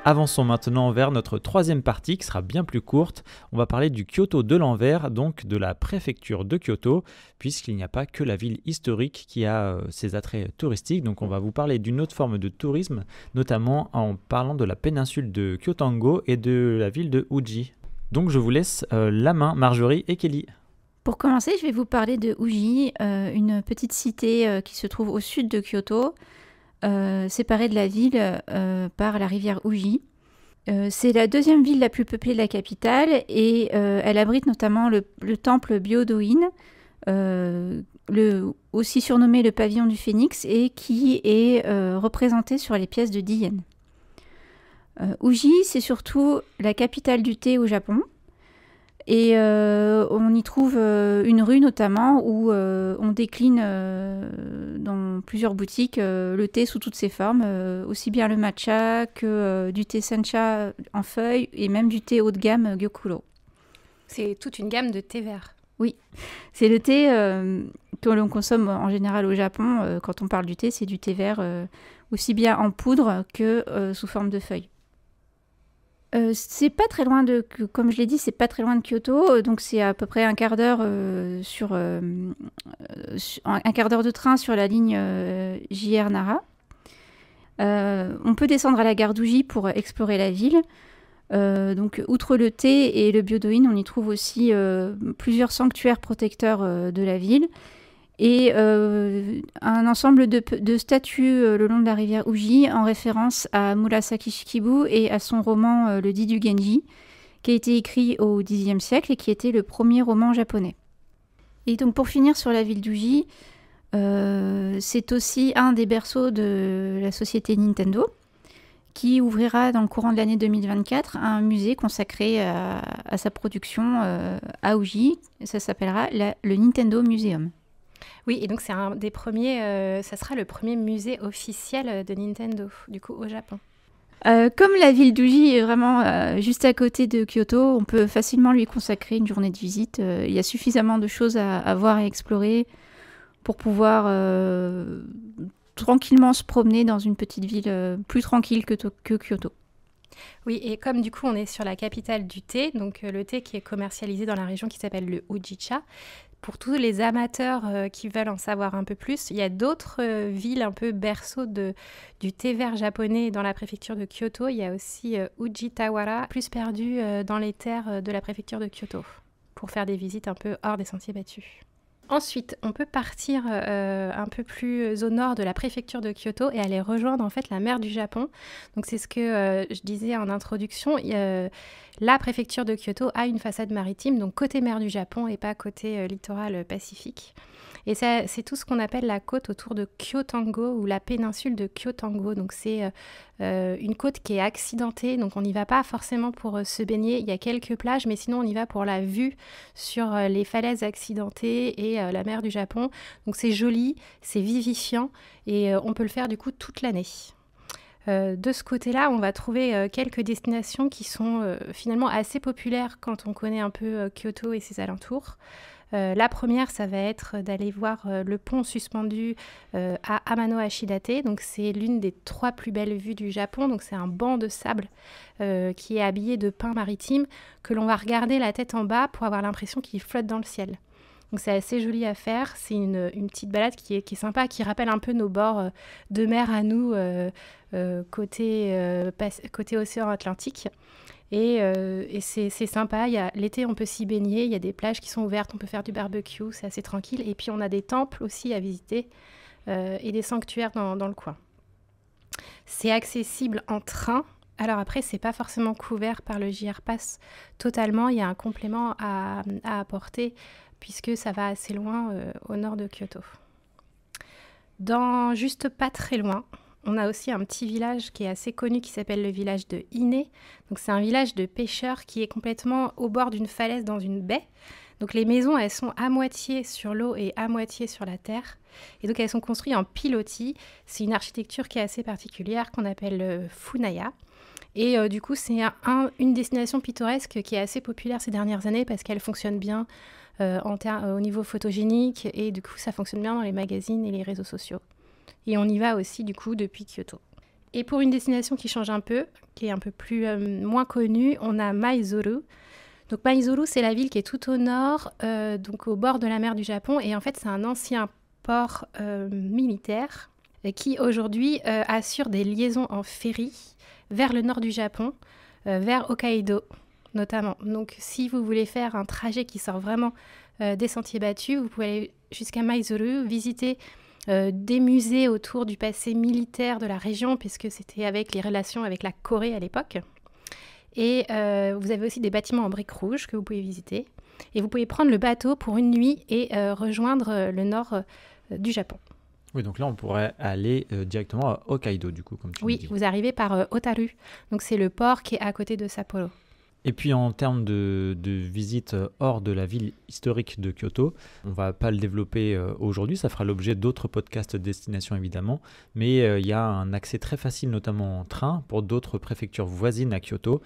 Avançons maintenant vers notre troisième partie qui sera bien plus courte. On va parler du Kyoto de l'envers, donc de la préfecture de Kyoto, puisqu'il n'y a pas que la ville historique qui a euh, ses attraits touristiques. Donc on va vous parler d'une autre forme de tourisme, notamment en parlant de la péninsule de Kyotango et de la ville de Uji. Donc je vous laisse euh, la main, Marjorie et Kelly. Pour commencer, je vais vous parler de Uji, euh, une petite cité qui se trouve au sud de Kyoto. Euh, séparée de la ville euh, par la rivière Uji. Euh, c'est la deuxième ville la plus peuplée de la capitale et elle abrite notamment le, temple Biodoin, aussi surnommé le pavillon du phénix et qui est représenté sur les pièces de Diyen. Uji, c'est surtout la capitale du thé au Japon. Et euh, on y trouve euh, une rue notamment où euh, on décline dans plusieurs boutiques le thé sous toutes ses formes, aussi bien le matcha que du thé sencha en feuilles et même du thé haut de gamme Gyokuro. C'est toute une gamme de thé vert. Oui, c'est le thé que l'on consomme en général au Japon. quand on parle du thé, c'est du thé vert aussi bien en poudre que sous forme de feuilles. Euh, c'est pas très loin de, comme je l'ai dit, c'est pas très loin de Kyoto, euh, donc c'est à peu près un quart d'heure euh, un quart d'heure de train sur la ligne JR Nara. on peut descendre à la gare d'Uji pour explorer la ville. outre le thé et le biodoïne, on y trouve aussi plusieurs sanctuaires protecteurs de la ville et euh, un ensemble de, statues euh, le long de la rivière Uji en référence à Murasaki Shikibu et à son roman euh, Le dit du Genji, qui a été écrit au Xe siècle et qui était le premier roman japonais. Et donc pour finir sur la ville d'Uji, c'est aussi un des berceaux de la société Nintendo, qui ouvrira dans le courant de l'année 2024 un musée consacré à sa production à Uji. Ça s'appellera le Nintendo Museum. Oui, et donc c'est un des premiers, euh, ça sera le premier musée officiel euh, de Nintendo, du coup, au Japon. Euh, comme la ville d'Uji est vraiment juste à côté de Kyoto, on peut facilement lui consacrer une journée de visite. il y a suffisamment de choses à, voir et explorer pour pouvoir tranquillement se promener dans une petite ville plus tranquille que, Kyoto. Oui, et comme du coup on est sur la capitale du thé, donc le thé qui est commercialisé dans la région qui s'appelle le Ujicha, pour tous les amateurs euh, qui veulent en savoir un peu plus, il y a d'autres euh, villes un peu berceaux du thé vert japonais dans la préfecture de Kyoto. Il y a aussi uji euh, Ujitawara, plus perdu dans les terres de la préfecture de Kyoto, pour faire des visites un peu hors des sentiers battus. Ensuite, on peut partir euh, un peu plus au nord de la préfecture de Kyoto et aller rejoindre en fait la mer du Japon. Donc c'est ce que euh, je disais en introduction. la préfecture de Kyoto a une façade maritime, donc côté mer du Japon et pas côté euh, littoral pacifique. Et c'est tout ce qu'on appelle la côte autour de Kyotango ou la péninsule de Kyotango. Donc c'est euh, euh, une côte qui est accidentée, donc on n'y va pas forcément pour euh, se baigner. Il y a quelques plages, mais sinon on y va pour la vue sur les falaises accidentées et la mer du Japon. Donc c'est joli, c'est vivifiant et on peut le faire du coup toute l'année. de ce côté-là, on va trouver quelques destinations qui sont finalement assez populaires quand on connaît un peu Kyoto et ses alentours. Euh, la première, ça va être d'aller voir euh, le pont suspendu euh, à Amano Ashidate. Donc c'est l'une des trois plus belles vues du Japon. Donc c'est un banc de sable qui est habillé de pins maritimes que l'on va regarder la tête en bas pour avoir l'impression qu'il flotte dans le ciel. c'est assez joli à faire. C'est une, petite balade qui est, sympa, qui rappelle un peu nos bords de mer à nous, côté océan Atlantique. Euh, et, c'est sympa. L'été, on peut s'y baigner. Il y a des plages qui sont ouvertes. On peut faire du barbecue. C'est assez tranquille. Et puis, on a des temples aussi à visiter euh, et des sanctuaires dans, le coin. C'est accessible en train. Alors après, c'est pas forcément couvert par le JR Pass totalement. Il y a un complément à, apporter puisque ça va assez loin euh, au nord de Kyoto. Dans juste pas très loin, on a aussi un petit village qui est assez connu qui s'appelle le village de Iné. Donc c'est un village de pêcheurs qui est complètement au bord d'une falaise dans une baie. Donc les maisons, elles sont à moitié sur l'eau et à moitié sur la terre. Et donc elles sont construites en pilotis. C'est une architecture qui est assez particulière qu'on appelle euh, Funaya. Et euh, du coup, c'est une destination pittoresque qui est assez populaire ces dernières années parce qu'elle fonctionne bien euh, au niveau photogénique et du coup, ça fonctionne bien dans les magazines et les réseaux sociaux. Et on y va aussi du coup depuis Kyoto. Et pour une destination qui change un peu, qui est un peu plus euh, moins connue, on a Maizuru. Donc Maizuru, c'est la ville qui est tout au nord, euh, donc au bord de la mer du Japon. Et en fait, c'est un ancien port euh, militaire qui aujourd'hui assure des liaisons en ferry vers le nord du Japon, vers Hokkaido notamment. Donc si vous voulez faire un trajet qui sort vraiment des sentiers battus, vous pouvez aller jusqu'à Maizuru, visiter euh, des musées autour du passé militaire de la région, puisque c'était avec les relations avec la Corée à l'époque. Et euh, vous avez aussi des bâtiments en briques rouges que vous pouvez visiter. Et vous pouvez prendre le bateau pour une nuit et euh, rejoindre le nord du Japon. Oui, donc là, on pourrait aller directement à Hokkaido, du coup, comme tu Oui, vous arrivez par Otaru. Donc, c'est le port qui est à côté de Sapporo. Et puis en termes de, visite visites euh, hors de la ville historique de Kyoto, on va pas le développer euh, aujourd'hui, ça fera l'objet d'autres podcasts destination évidemment, mais euh, il y a un accès très facile notamment en train pour d'autres préfectures voisines à Kyoto,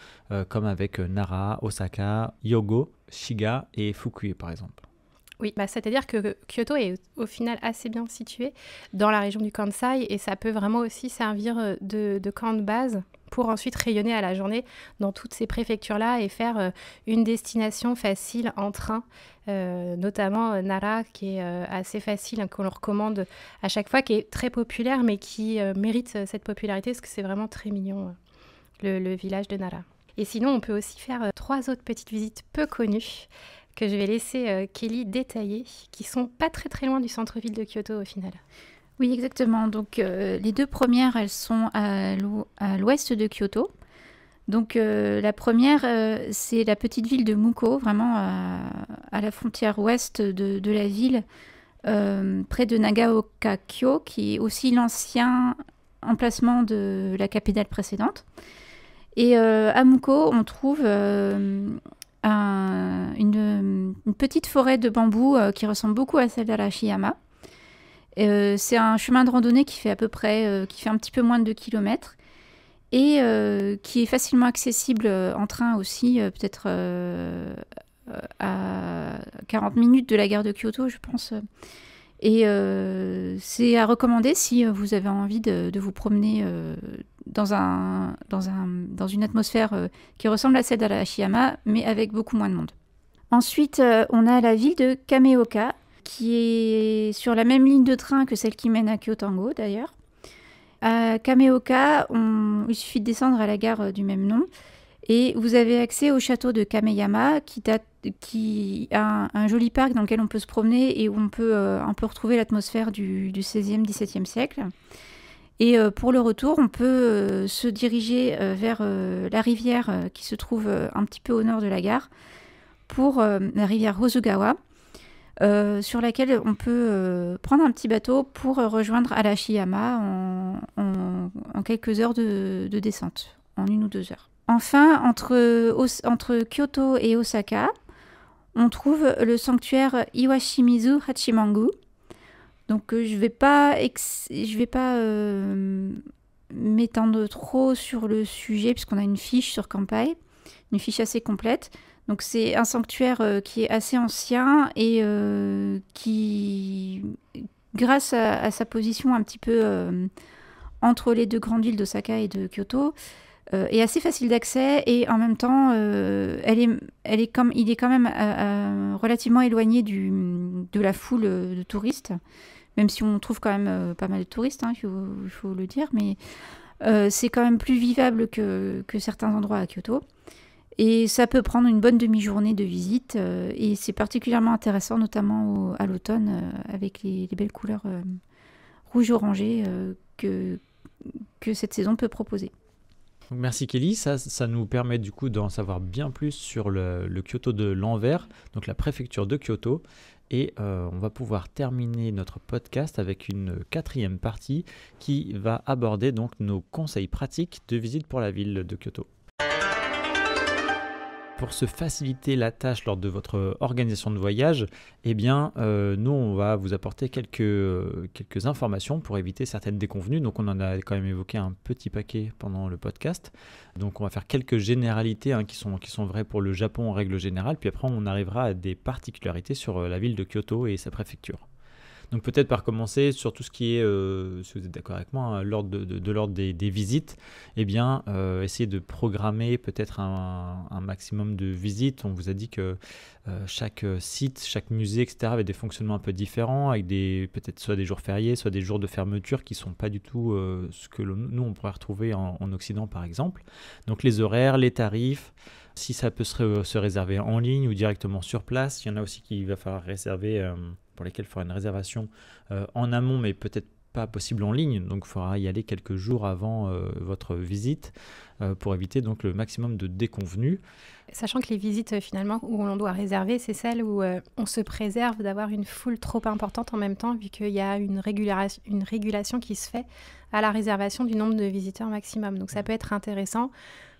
comme avec Nara, Osaka, Yogo, Shiga et Fukui par exemple. Oui, bah, c'est-à-dire que Kyoto est au final assez bien situé dans la région du Kansai et ça peut vraiment aussi servir euh, de, camp de base pour ensuite rayonner à la journée dans toutes ces préfectures-là et faire euh, une destination facile en train, euh, notamment Nara, qui est assez facile, qu'on recommande à chaque fois, qui est très populaire, mais qui mérite cette popularité, parce que c'est vraiment très mignon, le village de Nara. Et sinon, on peut aussi faire trois autres petites visites peu connues que je vais laisser euh, Kelly détailler, qui sont pas très très loin du centre-ville de Kyoto au final. Oui, exactement. Donc euh, les deux premières, elles sont à l'ouest de Kyoto. Donc euh, la première, c'est la petite ville de Muko, vraiment à, la frontière ouest de, la ville, près de Nagaoka-kyo, qui est aussi l'ancien emplacement de la capitale précédente. Et à Muko, on trouve une, petite forêt de bambou euh, qui ressemble beaucoup à celle d'Arashiyama. Euh, c'est un chemin de randonnée qui fait à peu près, euh, qui fait un petit peu moins de 2 km et qui est facilement accessible en train aussi, peut-être à 40 minutes de la gare de Kyoto, je pense. Et c'est à recommander si vous avez envie de, de vous promener dans, un, dans, un, dans une atmosphère euh, qui ressemble à celle d'Arashiyama, mais avec beaucoup moins de monde. Ensuite, euh, on a la ville de Kameoka, qui est sur la même ligne de train que celle qui mène à Kyotango d'ailleurs. À Kameoka, il suffit de descendre à la gare euh, du même nom et vous avez accès au château de Kameyama qui, date, qui a un, joli parc dans lequel on peut se promener et où on peut, on peut retrouver l'atmosphère du, du 16e, 17e siècle. Et euh, pour le retour, on peut euh, se diriger euh, vers la rivière qui se trouve un petit peu au nord de la gare, pour la rivière Hosugawa, sur laquelle on peut prendre un petit bateau pour rejoindre Arashiyama en, quelques heures de, descente, en une ou deux heures. Enfin, entre Kyoto et Osaka, on trouve le sanctuaire Iwashimizu Hachimangu, donc euh, je vais pas, je vais pas euh, m'étendre trop sur le sujet puisqu'on a une fiche sur Kampai, une fiche assez complète. Donc c'est un sanctuaire euh, qui est assez ancien et qui, grâce à, sa position un petit peu entre les deux grandes villes d'Osaka et de Kyoto, est assez facile d'accès et en même temps, il est quand même relativement éloigné de la foule de touristes même si on trouve quand même euh, pas mal de touristes, hein, il faut, le dire, mais euh, c'est quand même plus vivable que, certains endroits à Kyoto. Et ça peut prendre une bonne demi-journée de visite, euh, et c'est particulièrement intéressant, notamment à l'automne, avec les, belles couleurs rouge-orangé que, que cette saison peut proposer. merci Kelly, ça, nous permet du coup d'en savoir bien plus sur le, le Kyoto de l'envers, donc la préfecture de Kyoto et euh, on va pouvoir terminer notre podcast avec une quatrième partie qui va aborder donc nos conseils pratiques de visite pour la ville de Kyoto pour se faciliter la tâche lors de votre organisation de voyage, eh bien, euh, nous, on va vous apporter quelques, euh, quelques informations pour éviter certaines déconvenues. Donc, on en a quand même évoqué un petit paquet pendant le podcast. Donc, on va faire quelques généralités hein, qui, sont, qui sont vraies pour le Japon en règle générale. Puis après, on arrivera à des particularités sur euh, la ville de Kyoto et sa préfecture. Donc peut-être par commencer sur tout ce qui est, euh, si vous êtes d'accord avec moi, hein, de, l'ordre des, visites, eh bien euh, essayer de programmer peut-être un, maximum de visites. On vous a dit que euh, chaque site, chaque musée, etc. avait des fonctionnements un peu différents, avec des peut-être soit des jours fériés, soit des jours de fermeture qui ne sont pas du tout ce que nous on pourrait retrouver en, en Occident par exemple. Donc les horaires, les tarifs si ça peut se, réserver en ligne ou directement sur place. Il y en a aussi qu'il va falloir réserver pour lesquels il faudra une réservation euh, en amont, mais peut-être pas possible en ligne, donc il faudra y aller quelques jours avant euh, votre visite euh, pour éviter donc le maximum de déconvenus. Sachant que les visites finalement où l'on doit réserver, c'est celles où on se préserve d'avoir une foule trop importante en même temps, vu qu'il y a une, une régulation qui se fait à la réservation du nombre de visiteurs maximum. Donc ça peut être intéressant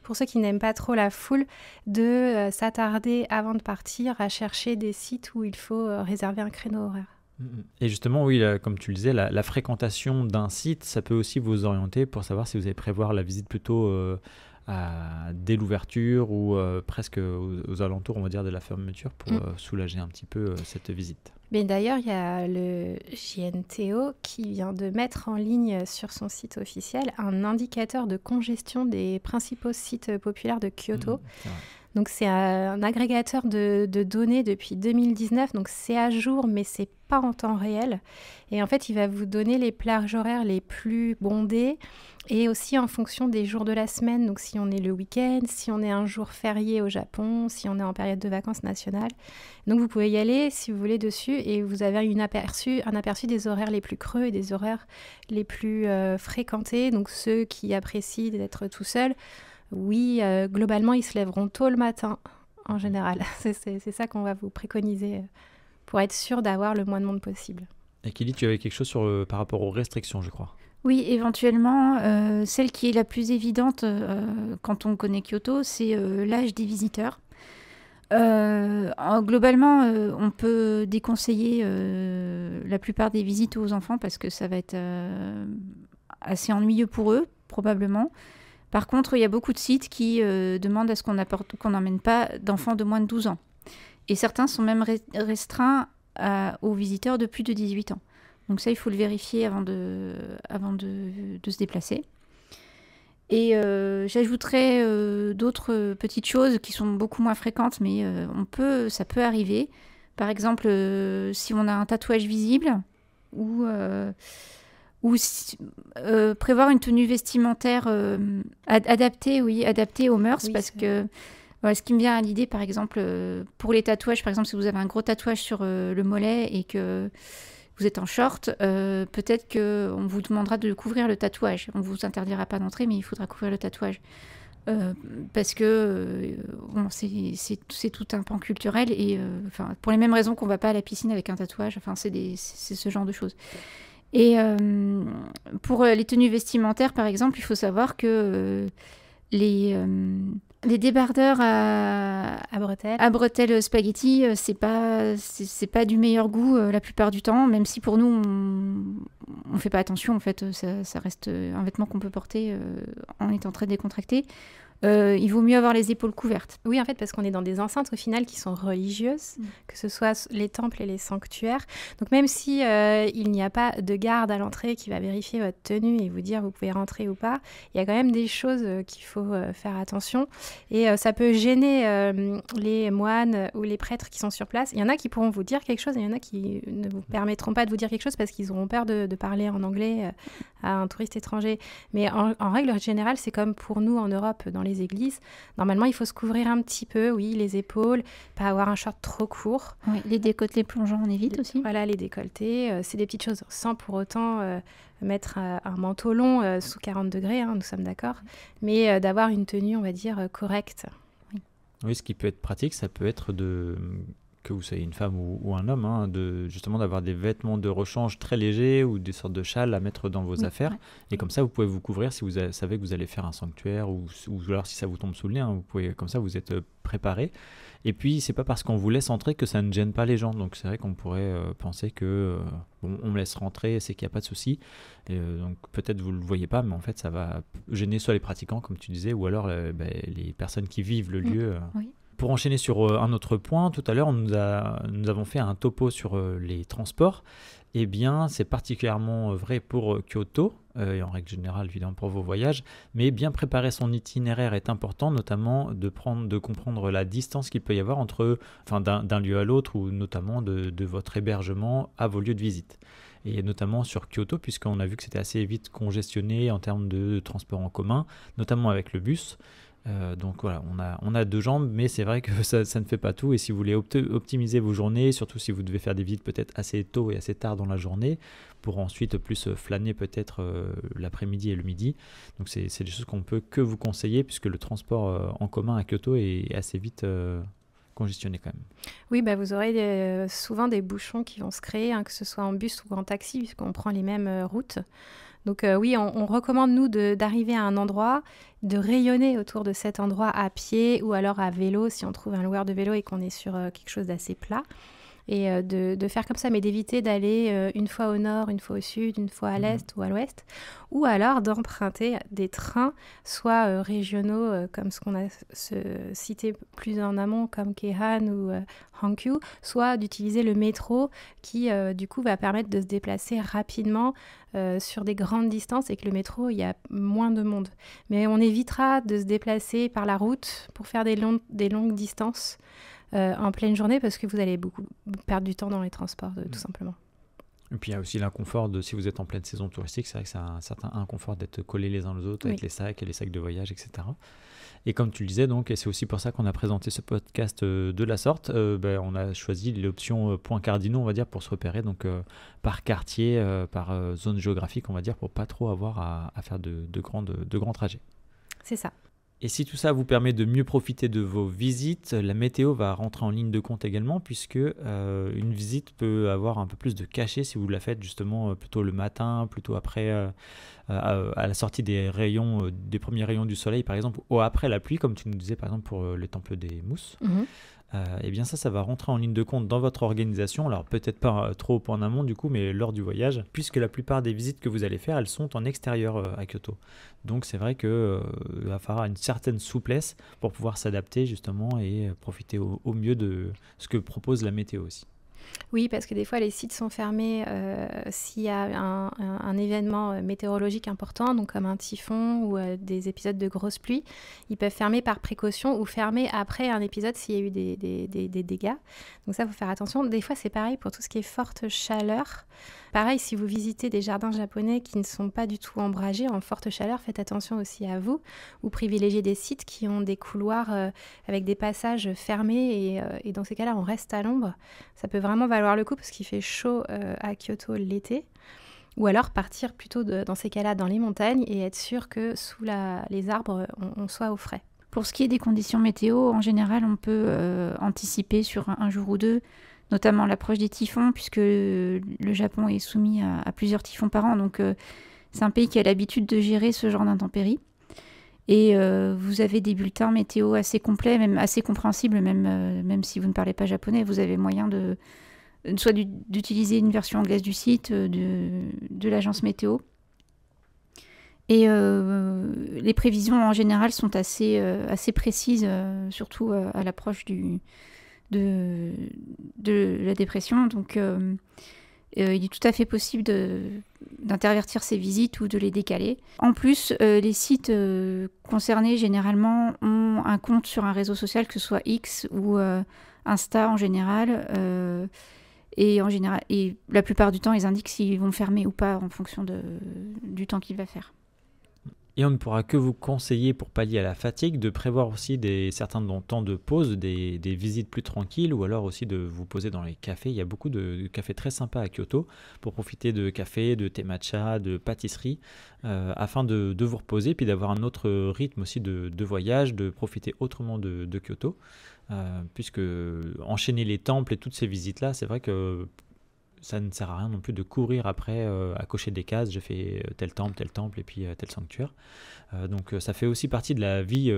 pour ceux qui n'aiment pas trop la foule, de euh, s'attarder avant de partir à chercher des sites où il faut euh, réserver un créneau horaire. Mm, mm. Et justement, oui, comme tu le disais, la, fréquentation d'un site, ça peut aussi vous orienter pour savoir si vous allez prévoir la visite plutôt euh, dès l'ouverture ou euh, presque aux, alentours, on va dire, de la fermeture pour mm. euh, soulager un petit peu euh, cette visite. d'ailleurs, il y a le JNTO qui vient de mettre en ligne sur son site officiel un indicateur de congestion des principaux sites populaires de Kyoto. Mm, donc c'est un agrégateur de, de, données depuis 2019, donc c'est à jour, mais c'est pas en temps réel. Et en fait, il va vous donner les plages horaires les plus bondées, et aussi en fonction des jours de la semaine, donc si on est le week-end, si on est un jour férié au Japon, si on est en période de vacances nationales. Donc vous pouvez y aller si vous voulez dessus et vous avez une aperçu, un aperçu des horaires les plus creux et des horaires les plus euh, fréquentés, donc ceux qui apprécient d'être tout seuls. Oui, euh, globalement, ils se lèveront tôt le matin, en général. C'est ça qu'on va vous préconiser euh, pour être sûr d'avoir le moins de monde possible. Et tu avais quelque chose sur par rapport aux restrictions, je crois. Oui, éventuellement, euh, celle qui est la plus évidente euh, quand on connaît Kyoto, c'est euh, l'âge des visiteurs. globalement, on peut déconseiller la plupart des visites aux enfants parce que ça va être assez ennuyeux pour eux, probablement. Par contre, il y a beaucoup de sites qui demandent à ce qu'on n'emmène pas d'enfants de moins de 12 ans. Et certains sont même restreints aux visiteurs de plus de 18 ans. Donc ça, il faut le vérifier avant de, avant de, se déplacer. Et euh, j'ajouterais j'ajouterai euh, d'autres petites choses qui sont beaucoup moins fréquentes, mais euh, on peut, ça peut arriver. Par exemple, si on a un tatouage visible ou, ou prévoir une tenue vestimentaire adaptée, oui, adaptée aux mœurs, parce que ce qui me vient à l'idée, par exemple, pour les tatouages, par exemple, si vous avez un gros tatouage sur le mollet et que vous êtes en short, euh, peut-être qu'on vous demandera de couvrir le tatouage. On vous interdira pas d'entrer, mais il faudra couvrir le tatouage. Euh, parce que euh, c'est tout un pan culturel et enfin, pour les mêmes raisons qu'on ne va pas à la piscine avec un tatouage, enfin, c'est ce genre de choses. Et pour les tenues vestimentaires, par exemple, il faut savoir que les, les débardeurs euh, à, bretelles, à bretelles euh, spaghetti, euh, c'est pas c'est pas du meilleur goût la plupart du temps, même si pour nous on, fait pas attention en fait, ça, ça reste un vêtement qu'on peut porter en étant très décontracté. Euh, il vaut mieux avoir les épaules couvertes. Oui, en fait, parce qu'on est dans des enceintes au final qui sont religieuses, mm. que ce soit les temples et les sanctuaires. Donc même si euh, il n'y a pas de garde à l'entrée qui va vérifier votre tenue et vous dire vous pouvez rentrer ou pas, il y a quand même des choses euh, qu'il faut faire attention. Et ça peut gêner les moines ou les prêtres qui sont sur place. Il y en a qui pourront vous dire quelque chose, et il y en a qui ne vous permettront pas de vous dire quelque chose parce qu'ils auront peur de, parler en anglais à un touriste étranger. Mais en, en règle générale, c'est comme pour nous en Europe, dans les églises, normalement, il faut se couvrir un petit peu, oui, les épaules, pas avoir un short trop court. Oui, les décolletés plongeants, on évite aussi. Voilà, les décolletés, euh, c'est des petites choses, sans pour autant euh, mettre euh, un manteau long sous 40 degrés, hein, nous sommes d'accord, mais d'avoir une tenue, on va dire, correcte. oui, ce qui peut être pratique, ça peut être de que vous soyez une femme ou, un homme, hein, de, justement d'avoir des vêtements de rechange très légers ou des sortes de châles à mettre dans vos affaires. Et comme ça, vous pouvez vous couvrir si vous savez que vous allez faire un sanctuaire ou, ou, alors si ça vous tombe sous le nez. Hein, vous pouvez, comme ça, vous êtes euh, préparé. Et puis, c'est pas parce qu'on vous laisse entrer que ça ne gêne pas les gens. Donc, c'est vrai qu'on pourrait euh, penser que euh, on me laisse rentrer, c'est qu'il n'y a pas de souci. donc, peut-être vous le voyez pas, mais en fait, ça va gêner soit les pratiquants, comme tu disais, ou alors ben, les personnes qui vivent le mm. lieu. Oui pour enchaîner sur euh, un autre point, tout à l'heure, nous, avons fait un topo sur euh, les transports. Eh bien, c'est particulièrement euh, vrai pour Kyoto, et en règle générale, évidemment, pour vos voyages. Mais bien préparer son itinéraire est important, notamment de, prendre, de comprendre la distance qu'il peut y avoir entre, enfin, d'un lieu à l'autre, ou notamment de, de votre hébergement à vos lieux de visite et notamment sur Kyoto, puisqu'on a vu que c'était assez vite congestionné en termes de transport en commun, notamment avec le bus. Euh, donc voilà, on a, on a deux jambes, mais c'est vrai que ça, ne fait pas tout. Et si vous voulez optimiser vos journées, surtout si vous devez faire des visites peut-être assez tôt et assez tard dans la journée, pour ensuite plus euh, flâner peut-être euh, l'après-midi et le midi. Donc c'est des choses qu'on peut que vous conseiller, puisque le transport en commun à Kyoto est assez vite congestionné quand même. Oui, bah, vous aurez souvent des bouchons qui vont se créer, hein, que ce soit en bus ou en taxi, puisqu'on prend les mêmes routes. Donc euh, oui, on, recommande nous d'arriver à un endroit, de rayonner autour de cet endroit à pied ou alors à vélo si on trouve un loueur de vélo et qu'on est sur euh, quelque chose d'assez plat et euh, de, faire comme ça, mais d'éviter d'aller euh, une fois au nord, une fois au sud, une fois à mhm. l'est ou à l'ouest, ou alors d'emprunter des trains, soit euh, régionaux comme ce qu'on a cité plus en amont, comme Kehan ou Hankyu, soit d'utiliser le métro qui du coup va permettre de se déplacer rapidement sur des grandes distances et que le métro, il y a moins de monde. Mais on évitera de se déplacer par la route pour faire des longues distances. Euh, en pleine journée parce que vous allez beaucoup perdre du temps dans les transports, euh, tout mm. simplement. Et puis il y a aussi l'inconfort de si vous êtes en pleine saison touristique, c'est vrai que c'est un certain inconfort d'être collés les uns aux autres avec les sacs et les sacs de voyage, etc. Et comme tu le disais, donc, et c'est aussi pour ça qu'on a présenté ce podcast euh, de la sorte, ben, on a choisi l'option point cardinaux, on va dire, pour se repérer donc, par quartier, par zone géographique, on va dire, pour pas trop avoir à, faire de, de, de grands trajets. C'est ça. Et si tout ça vous permet de mieux profiter de vos visites, la météo va rentrer en ligne de compte également, puisque euh, une visite peut avoir un peu plus de cachet si vous la faites justement euh, plutôt le matin, plutôt après, euh, à, la sortie des rayons, des premiers rayons du soleil par exemple, ou après la pluie, comme tu nous disais par exemple pour le temple des mousses. Mhm. Et euh, eh bien ça, ça va rentrer en ligne de compte dans votre organisation. Alors peut-être pas euh, trop en amont du coup, mais lors du voyage, puisque la plupart des visites que vous allez faire, elles sont en extérieur euh, à Kyoto. Donc c'est vrai qu'il va falloir une certaine souplesse pour pouvoir s'adapter justement et profiter au mieux de ce que propose la météo aussi. Oui, parce que des fois, les sites sont fermés euh, s'il y a un, événement euh, météorologique important, donc comme un typhon ou euh, des épisodes de grosses pluies. Ils peuvent fermer par précaution ou fermer après un épisode s'il y a eu des, des dégâts. Donc ça, il faut faire attention. Des fois, c'est pareil pour tout ce qui est forte chaleur. Pareil, si vous visitez des jardins japonais qui ne sont pas du tout ombragés en forte chaleur, faites attention aussi à vous ou privilégiez des sites qui ont des couloirs euh, avec des passages fermés euh, et, dans ces cas-là, on reste à l'ombre. Ça peut vraiment valoir le coup parce qu'il fait chaud euh, à Kyoto l'été. Ou alors partir plutôt dans ces cas-là dans les montagnes et être sûr que sous les arbres, on, soit au frais. Pour ce qui est des conditions météo, en général, on peut anticiper sur un, jour ou deux notamment l'approche des typhons, puisque le Japon est soumis à, plusieurs typhons par an. Donc euh, c'est un pays qui a l'habitude de gérer ce genre d'intempéries. Et euh, vous avez des bulletins météo assez complets, même assez compréhensibles, même, euh, même si vous ne parlez pas japonais, vous avez moyen de soit d'utiliser une version anglaise du site, de, l'agence météo. Et les prévisions en général sont assez, assez précises, surtout à l'approche du, de, la dépression. Donc, euh, euh, il est tout à fait possible d'intervertir ces visites ou de les décaler. En plus, euh, les sites concernés généralement ont un compte sur un réseau social, que ce soit X ou Insta en général. et, en général, et la plupart du temps, ils indiquent s'ils vont fermer ou pas en fonction de, du temps qu'il va faire. Et on ne pourra que vous conseiller pour pallier à la fatigue de prévoir aussi des, certains temps de pause, des, visites plus tranquilles ou alors aussi de vous poser dans les cafés. Il y a beaucoup de, cafés très sympas à Kyoto pour profiter de café, de thé matcha, de pâtisserie euh, afin de, vous reposer puis d'avoir un autre rythme aussi de, voyage, de profiter autrement de, Kyoto. Euh, puisque enchaîner les temples et toutes ces visites-là, c'est vrai que ça ne sert à rien non plus de courir après euh, à cocher des cases, j'ai fait euh, tel temple, tel temple et puis euh, tel sanctuaire. donc ça fait aussi partie de la vie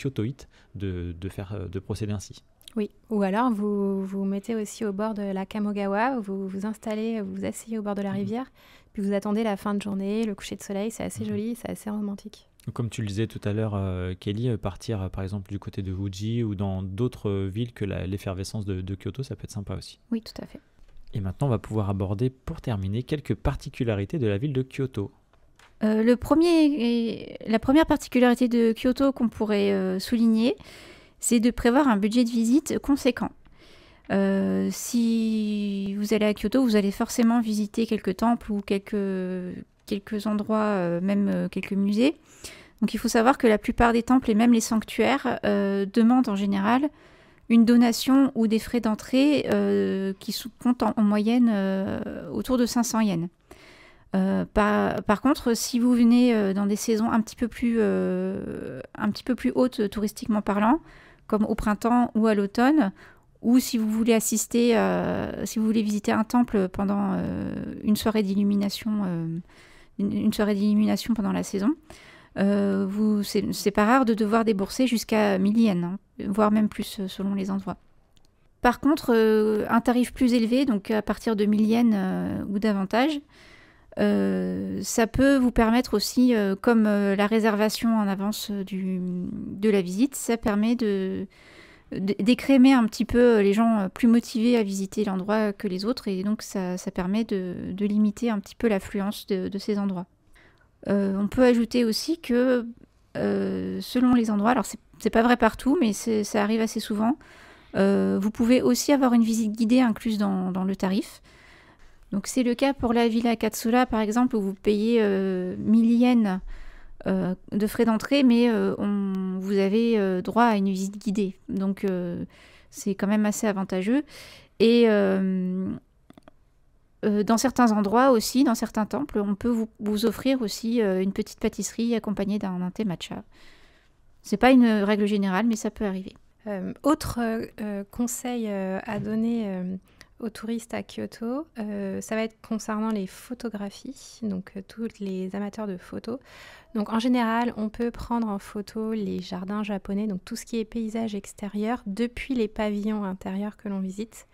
kyotoïte de, faire, de procéder ainsi. Oui, ou alors vous vous mettez aussi au bord de la Kamogawa, vous vous installez, vous vous asseyez au bord de la mhm. rivière, puis vous attendez la fin de journée, le coucher de soleil, c'est assez mhm. joli, c'est assez romantique. Comme tu le disais tout à l'heure, Kelly, partir par exemple du côté de Fuji ou dans d'autres villes que l'effervescence de Kyoto, ça peut être sympa aussi. Oui, tout à fait. Et maintenant, on va pouvoir aborder, pour terminer, quelques particularités de la ville de Kyoto. Euh, le premier, la première particularité de Kyoto qu'on pourrait euh, souligner, c'est de prévoir un budget de visite conséquent. Euh, si vous allez à Kyoto, vous allez forcément visiter quelques temples ou quelques endroits, même quelques musées. Donc il faut savoir que la plupart des temples et même les sanctuaires demandent en général une donation ou des frais d'entrée euh, qui comptent en, en moyenne euh, autour de 500 yens. Euh, par, contre, si vous venez dans des saisons un petit peu plus, un petit peu plus hautes touristiquement parlant, comme au printemps ou à l'automne, ou si vous voulez assister, si vous voulez visiter un temple pendant une soirée d'illumination, une, soirée d'illumination pendant la saison, euh, vous, c'est pas rare de devoir débourser jusqu'à 1000 yens, hein, voire même plus euh, selon les endroits. Par contre, euh, un tarif plus élevé, donc à partir de 1000 yens ou davantage, ça peut vous permettre aussi, comme la réservation en avance de la visite, ça permet de, d'écrémer un petit peu les gens plus motivés à visiter l'endroit que les autres et donc ça, permet de, limiter un petit peu l'affluence de, ces endroits. Euh, on peut ajouter aussi que euh, selon les endroits, alors c'est pas vrai partout, mais ça arrive assez souvent, euh, vous pouvez aussi avoir une visite guidée incluse dans, le tarif. Donc c'est le cas pour la villa Katsula, par exemple où vous payez euh, yens de frais d'entrée mais vous avez droit à une visite guidée. Donc c'est quand même assez avantageux. Et euh, dans certains endroits aussi, dans certains temples, on peut vous, offrir aussi euh, une petite pâtisserie accompagnée d'un, thé matcha. C'est pas une règle générale, mais ça peut arriver. Euh, autre conseil à donner aux touristes à Kyoto, ça va être concernant les photographies, donc tous les amateurs de photos. Donc en général, on peut prendre en photo les jardins japonais, donc tout ce qui est paysage extérieur, depuis les pavillons intérieurs que l'on visite.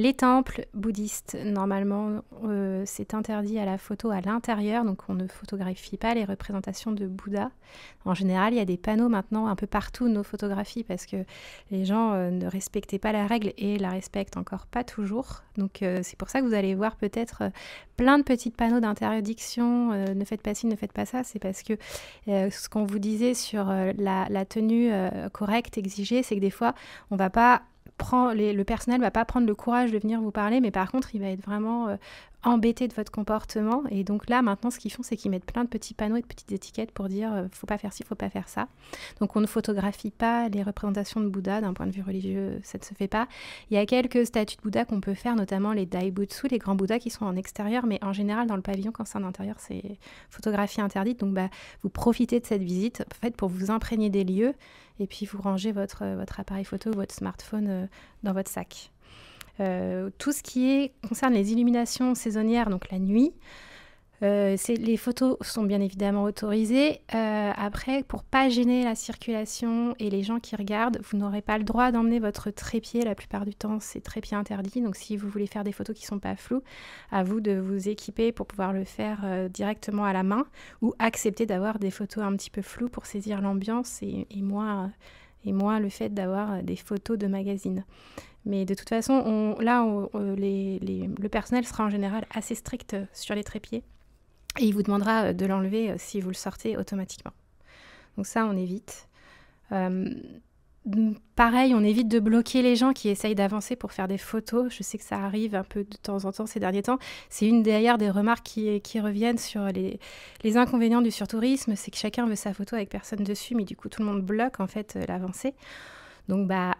Les temples bouddhistes, normalement, euh, c'est interdit à la photo à l'intérieur, donc on ne photographie pas les représentations de Bouddha. En général, il y a des panneaux maintenant un peu partout nos photographies parce que les gens euh, ne respectaient pas la règle et la respectent encore pas toujours. Donc euh, c'est pour ça que vous allez voir peut-être plein de petits panneaux d'interdiction, ne faites pas ci, ne faites pas ça, c'est parce que ce qu'on vous disait sur la, tenue correcte exigée, c'est que des fois, on ne va pas le personnel va pas prendre le courage de venir vous parler, mais par contre, il va être vraiment euh, embêtés de votre comportement. Et donc là, maintenant, ce qu'ils font, c'est qu'ils mettent plein de petits panneaux et de petites étiquettes pour dire euh, faut pas faire ci, faut pas faire ça. Donc on ne photographie pas les représentations de Bouddha d'un point de vue religieux, ça ne se fait pas. Il y a quelques statues de Bouddha qu'on peut faire, notamment les Daibutsu, les grands Bouddhas qui sont en extérieur, mais en général, dans le pavillon, quand c'est en intérieur, c'est photographie interdite. Donc bah, vous profitez de cette visite en fait, pour vous imprégner des lieux et puis vous rangez votre, euh, votre appareil photo, votre smartphone euh, dans votre sac. Euh, tout ce qui concerne les illuminations saisonnières, donc la nuit, euh, les photos sont bien évidemment autorisées. Euh, après, pour pas gêner la circulation et les gens qui regardent, vous n'aurez pas le droit d'emmener votre trépied. La plupart du temps, c'est trépied interdit. Donc, si vous voulez faire des photos qui sont pas floues, à vous de vous équiper pour pouvoir le faire directement à la main ou accepter d'avoir des photos un petit peu floues pour saisir l'ambiance et, moi, et le fait d'avoir des photos de magazine. Mais de toute façon, là, le personnel sera en général assez strict euh, sur les trépieds et il vous demandera euh, de l'enlever euh, si vous le sortez automatiquement. Donc ça, on évite. pareil, on évite de bloquer les gens qui essayent d'avancer pour faire des photos. Je sais que ça arrive un peu de temps en temps ces derniers temps. C'est une derrière des remarques qui, reviennent sur les, les inconvénients du surtourisme, c'est que chacun veut sa photo avec personne dessus, mais du coup tout le monde bloque en fait l'avancée. Donc bah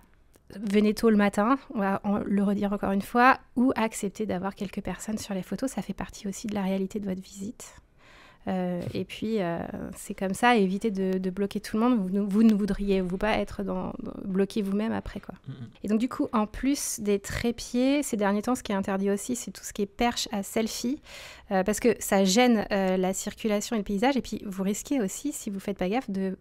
venez tôt le matin, on va le redire encore une fois, ou accepter d'avoir quelques personnes sur les photos, ça fait partie aussi de la réalité de votre visite. Euh, et puis, euh, c'est comme ça, éviter de, bloquer tout le monde. Vous, ne voudriez vous pas être dans, bloqué vous-même après. quoi. Mm, mm. Et donc, du coup, en plus des trépieds, ces derniers temps, ce qui est interdit aussi, c'est tout ce qui est perche à selfie, euh, parce que ça gêne la circulation et le paysage. Et puis, vous risquez aussi, si vous faites pas gaffe, de,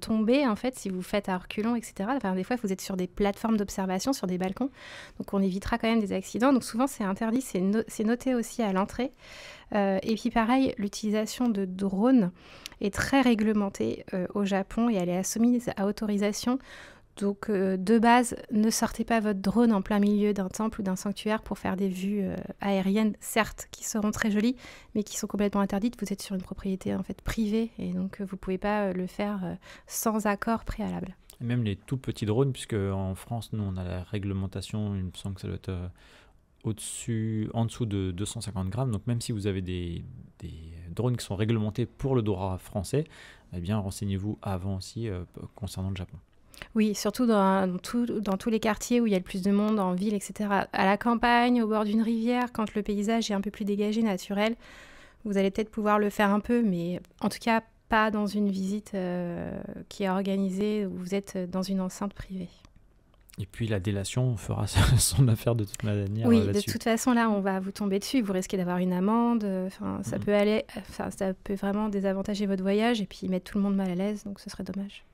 tomber, en fait, si vous faites à reculons, etc. Enfin, des fois, vous êtes sur des plateformes d'observation, sur des balcons. Donc, on évitera quand même des accidents. Donc, souvent, c'est interdit, c'est noté aussi à l'entrée. Euh, et puis pareil, l'utilisation de drones est très réglementée euh, au Japon et elle est soumise à autorisation. Donc euh, de base, ne sortez pas votre drone en plein milieu d'un temple ou d'un sanctuaire pour faire des vues aériennes, certes, qui seront très jolies, mais qui sont complètement interdites. Vous êtes sur une propriété en fait privée et donc vous ne pouvez pas le faire sans accord préalable. même les tout petits drones, puisque en France, nous, on a la réglementation, il me semble que ça doit être au-dessus, en dessous de 250 grammes. Donc même si vous avez des, drones qui sont réglementés pour le droit français, eh bien renseignez-vous avant aussi euh, concernant le Japon. Oui, surtout dans, tous les quartiers où il y a le plus de monde, en ville, etc. À la campagne, au bord d'une rivière, quand le paysage est un peu plus dégagé, naturel, vous allez peut-être pouvoir le faire un peu, mais en tout cas pas dans une visite euh, qui est organisée où vous êtes dans une enceinte privée. Et puis la délation fera son affaire de toute manière. Oui, euh, de toute façon, là, on va vous tomber dessus. Vous risquez d'avoir une amende. Enfin, ça mhm. peut aller. ça peut vraiment désavantager votre voyage et puis mettre tout le monde mal à l'aise. Donc, ce serait dommage.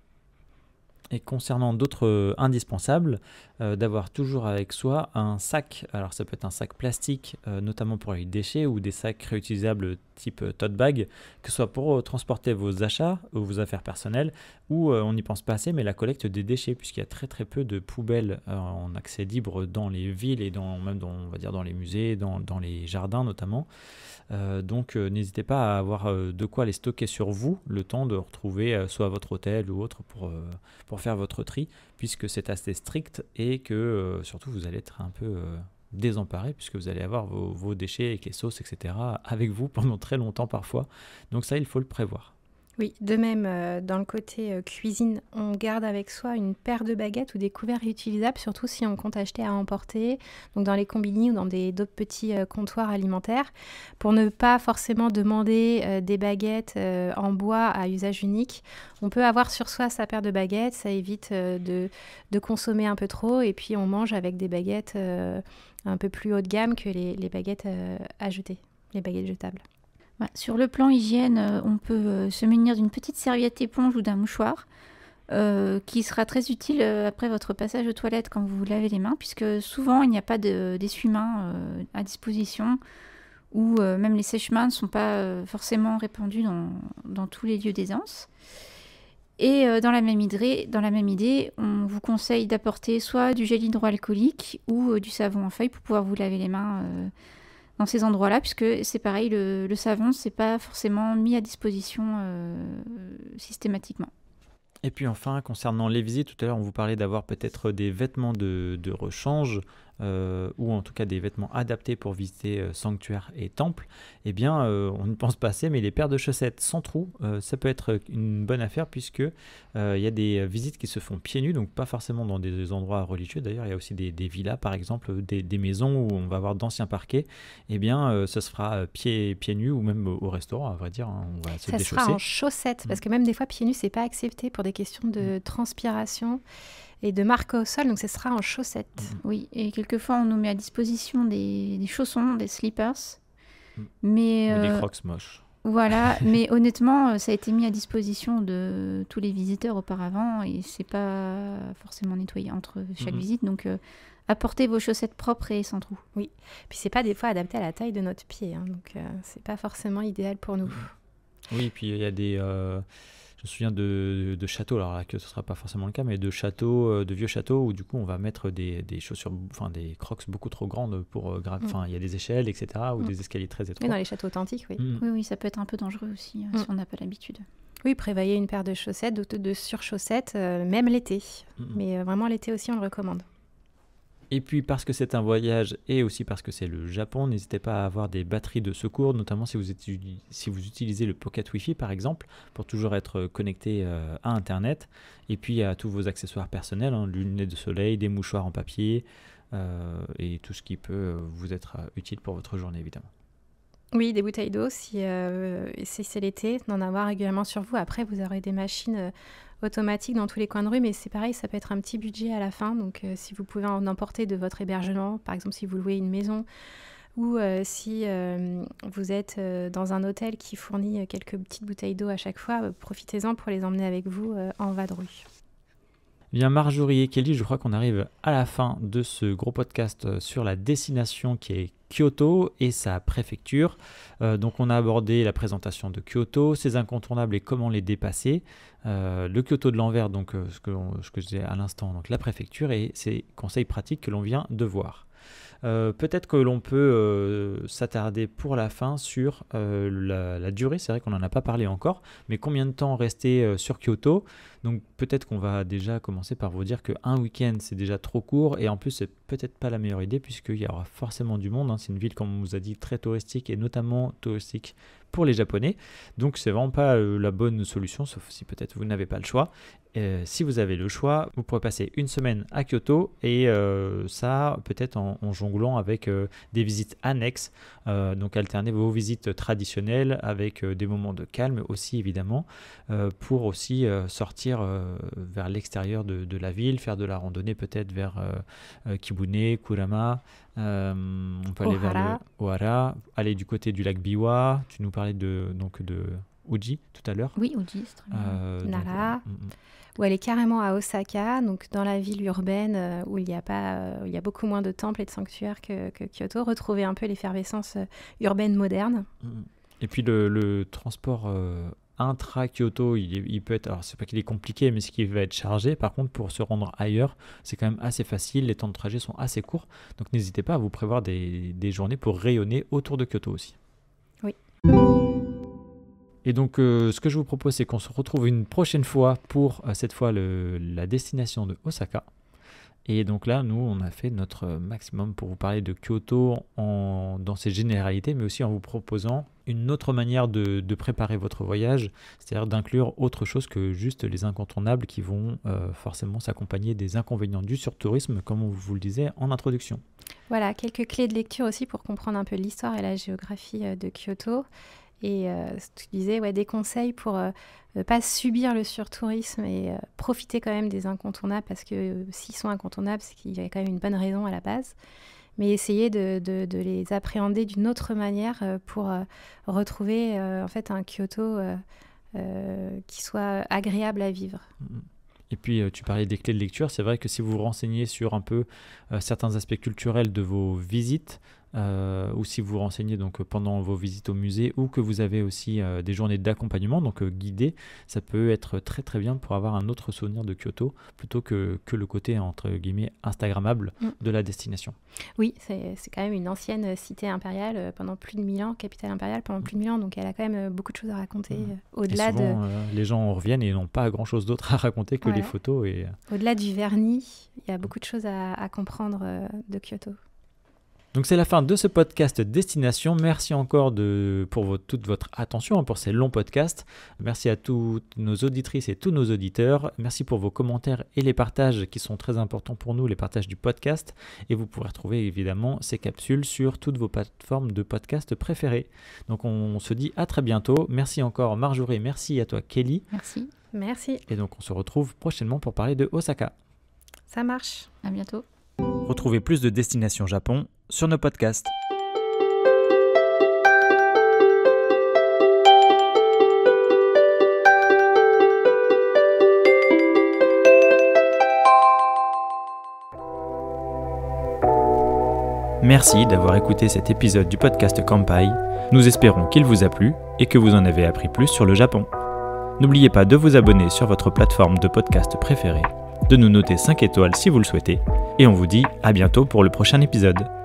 Et concernant d'autres euh, indispensables, euh, d'avoir toujours avec soi un sac. Alors ça peut être un sac plastique, euh, notamment pour les déchets, ou des sacs réutilisables type tote bag, que ce soit pour transporter vos achats ou vos affaires personnelles, ou on n'y pense pas assez, mais la collecte des déchets, puisqu'il y a très très peu de poubelles en accès libre dans les villes et dans, même dans, on va dire dans les musées, dans, les jardins notamment. donc n'hésitez pas à avoir de quoi les stocker sur vous, le temps de retrouver soit votre hôtel ou autre pour faire votre tri, puisque c'est assez strict et que euh, surtout vous allez être un peu euh, désemparé, puisque vous allez avoir vos, vos, déchets avec les sauces, etc., avec vous pendant très longtemps parfois. Donc ça, il faut le prévoir. Oui, de même, euh, dans le côté euh, cuisine, on garde avec soi une paire de baguettes ou des couverts réutilisables, surtout si on compte acheter à emporter, donc dans les combini ou dans d'autres petits euh, comptoirs alimentaires, pour ne pas forcément demander des baguettes en bois à usage unique. On peut avoir sur soi sa paire de baguettes, ça évite de, consommer un peu trop, et puis on mange avec des baguettes un peu plus haut de gamme que les, les baguettes à jeter, les baguettes jetables. Sur le plan hygiène, euh, on peut euh, se munir d'une petite serviette éponge ou d'un mouchoir euh, qui sera très utile après votre passage aux toilettes quand vous vous lavez les mains, puisque souvent il n'y a pas dessuie mains à disposition ou même les sèches-mains ne sont pas forcément répandus dans, tous les lieux d'aisance. Et dans la, même idée, dans, la même idée, on vous conseille d'apporter soit du gel hydroalcoolique ou du savon en feuille pour pouvoir vous laver les mains dans ces endroits-là, puisque c'est pareil, le, savon, c'est pas forcément mis à disposition euh, systématiquement. Et puis enfin, concernant les visites, tout à l'heure, on vous parlait d'avoir peut-être des vêtements de rechange. Euh, ou en tout cas des vêtements adaptés pour visiter euh, sanctuaires et temples, eh bien, euh, on ne pense pas assez, mais les paires de chaussettes sans trous ça peut être une bonne affaire puisque il y a des visites qui se font pieds nus, donc pas forcément dans des, endroits religieux. D'ailleurs, il y a aussi des, villas, par exemple, des, maisons où on va avoir d'anciens parquets. et eh bien, ça se fera pieds, pieds nus ou même au restaurant, à vrai dire. Hein, on va ça déchausser. se en chaussettes parce mm. que même des fois, pieds nus, c'est pas accepté pour des questions de mm. transpiration et de marque au sol, donc ce sera en chaussettes. Mhm. Oui, et quelquefois on nous met à disposition des, des chaussons, des slippers. Mhm. Mais, des euh, crocs moches. Voilà, mais honnêtement, euh, ça a été mis à disposition de tous les visiteurs auparavant et c'est pas forcément nettoyé entre chaque mhm. visite, donc. Euh, apportez vos chaussettes propres et sans trous. Oui, puis c'est pas des fois adapté à la taille de notre pied, hein. donc c'est pas forcément idéal pour nous. Oui, puis il y a des, je me souviens de, de châteaux, alors là que ce ne sera pas forcément le cas, mais de châteaux, euh, de vieux châteaux où du coup on va mettre des, des chaussures, enfin des crocs beaucoup trop grandes pour euh, mm. Enfin, il y a des échelles, etc., ou mm. des escaliers très étroits. Mais dans les châteaux authentiques, oui. Mm. Oui, oui, ça peut être un peu dangereux aussi euh, si on n'a pas l'habitude. Oui, prévoyez une paire de chaussettes de, surchaussettes, même l'été. Mais vraiment, l'été aussi, on le recommande. Et puis parce que c'est un voyage et aussi parce que c'est le Japon, n'hésitez pas à avoir des batteries de secours, notamment si vous, si vous, utilisez le Pocket Wi-Fi par exemple, pour toujours être connecté euh, à Internet, et puis à tous vos accessoires personnels, hein, lunettes de soleil, des mouchoirs en papier, euh, et tout ce qui peut vous être euh, utile pour votre journée évidemment. Oui, des bouteilles d'eau euh, si, c'est l'été, d'en avoir régulièrement sur vous. Après, vous aurez des machines euh, automatiques dans tous les coins de rue, mais c'est pareil, ça peut être un petit budget à la fin. Donc, euh, si vous pouvez en emporter de votre hébergement, par exemple, si vous louez une maison ou si vous êtes dans un hôtel qui fournit quelques petites bouteilles d'eau à chaque fois, profitez-en pour les emmener avec vous en rue. Bien, Marjorie et Kelly. Je crois qu'on arrive à la fin de ce gros podcast euh, sur la destination qui est Kyoto et sa préfecture. Euh, donc on a abordé la présentation de Kyoto, ses incontournables et comment les dépasser. Euh, le Kyoto de l'envers, donc ce, que ce je disais à l'instant, donc la préfecture et ses conseils pratiques que l'on vient de voir. Peut-être que l'on peut, s'attarder pour la fin sur la, la, durée. C'est vrai qu'on n'en a pas parlé encore, mais combien de temps rester sur Kyoto donc peut-être qu'on va déjà commencer par vous dire qu'un week-end c'est déjà trop court et en plus c'est peut-être pas la meilleure idée puisqu'il y aura forcément du monde. Hein. C'est une ville comme on vous a dit très touristique et notamment touristique pour les Japonais. Donc c'est vraiment pas euh, la bonne solution sauf si peut-être vous n'avez pas le choix. Euh, si vous avez le choix, vous pourrez passer une semaine à Kyoto et euh, ça peut-être en, en, jonglant avec des visites annexes. donc alternez vos visites traditionnelles avec des moments de calme aussi évidemment pour aussi sortir euh, vers l'extérieur de, la ville, faire de la randonnée peut-être vers euh, euh, Kibune, Kurama. on peut aller vers Oara, aller du côté du lac Biwa. Tu nous parlais de, donc de Uji tout à l'heure. Oui, Uji, Nara, carrément à Osaka, donc dans la ville urbaine où il y a, pas, il y a beaucoup moins de temples et de sanctuaires que, Kyoto, retrouver un peu l'effervescence urbaine moderne. Mm, mm. Et puis le, transport intra-Kyoto, il, peut être, alors c'est pas qu'il est compliqué, mais ce qui va être chargé. Par contre, pour se rendre ailleurs, c'est quand même assez facile, les temps de trajet sont assez courts. Donc n'hésitez pas à vous prévoir des, journées pour rayonner autour de Kyoto aussi. Oui. Et donc, euh, ce que je vous propose, c'est qu'on se retrouve une prochaine fois pour, euh, cette fois, le, la destination de Osaka. Et donc là, nous, on a fait notre maximum pour vous parler de Kyoto dans ses généralités, mais aussi en vous proposant une autre manière de, préparer votre voyage, c'est-à-dire d'inclure autre chose que juste les incontournables qui vont euh, forcément s'accompagner des inconvénients du surtourisme, comme on vous le disait en introduction. Voilà, quelques clés de lecture aussi pour comprendre un peu l'histoire et la géographie euh, de Kyoto et euh, tu disais, ouais, des conseils pour euh, ne pas subir le surtourisme et euh, profiter quand même des incontournables, parce que s'ils sont incontournables, c'est qu'il y a quand même une bonne raison à la base. Mais essayer de, les appréhender d'une autre manière pour retrouver en fait un Kyoto qui soit agréable à vivre. Et puis, tu parlais des clés de lecture. C'est vrai que si vous vous renseignez sur un peu certains aspects culturels de vos visites, euh, ou si vous vous renseignez donc pendant vos visites au musée ou que vous avez aussi euh, des journées d'accompagnement donc euh, guidées ça peut être très très bien pour avoir un autre souvenir de Kyoto plutôt que, que le côté entre guillemets instagrammable mm. de la destination. Oui, c'est quand même une ancienne cité impériale pendant plus de 1000 ans, capitale impériale pendant plus de 1000 ans donc elle a quand même beaucoup de choses à raconter mm. au-delà de les gens reviennent et n'ont pas grand chose d'autre à raconter que les photos et au-delà du vernis, il y a mm. beaucoup de choses à comprendre de Kyoto. Donc c'est la fin de ce podcast Destination. Merci encore pour toute votre attention, hein, pour ces longs podcasts. Merci à toutes nos auditrices et tous nos auditeurs. Merci pour vos commentaires et les partages qui sont très importants pour nous, les partages du podcast. Et vous pourrez retrouver évidemment ces capsules sur toutes vos plateformes de podcasts préférées. Donc on se dit à très bientôt. Merci encore Marjorie, merci à toi Kelly. Merci. Merci. Et donc on se retrouve prochainement pour parler de Osaka. Ça marche. À bientôt. Retrouvez plus de destinations Japon sur nos podcasts. Merci d'avoir écouté cet épisode du podcast Kampai. Nous espérons qu'il vous a plu et que vous en avez appris plus sur le Japon. N'oubliez pas de vous abonner sur votre plateforme de podcast préférée, de nous noter 5 étoiles si vous le souhaitez et on vous dit à bientôt pour le prochain épisode.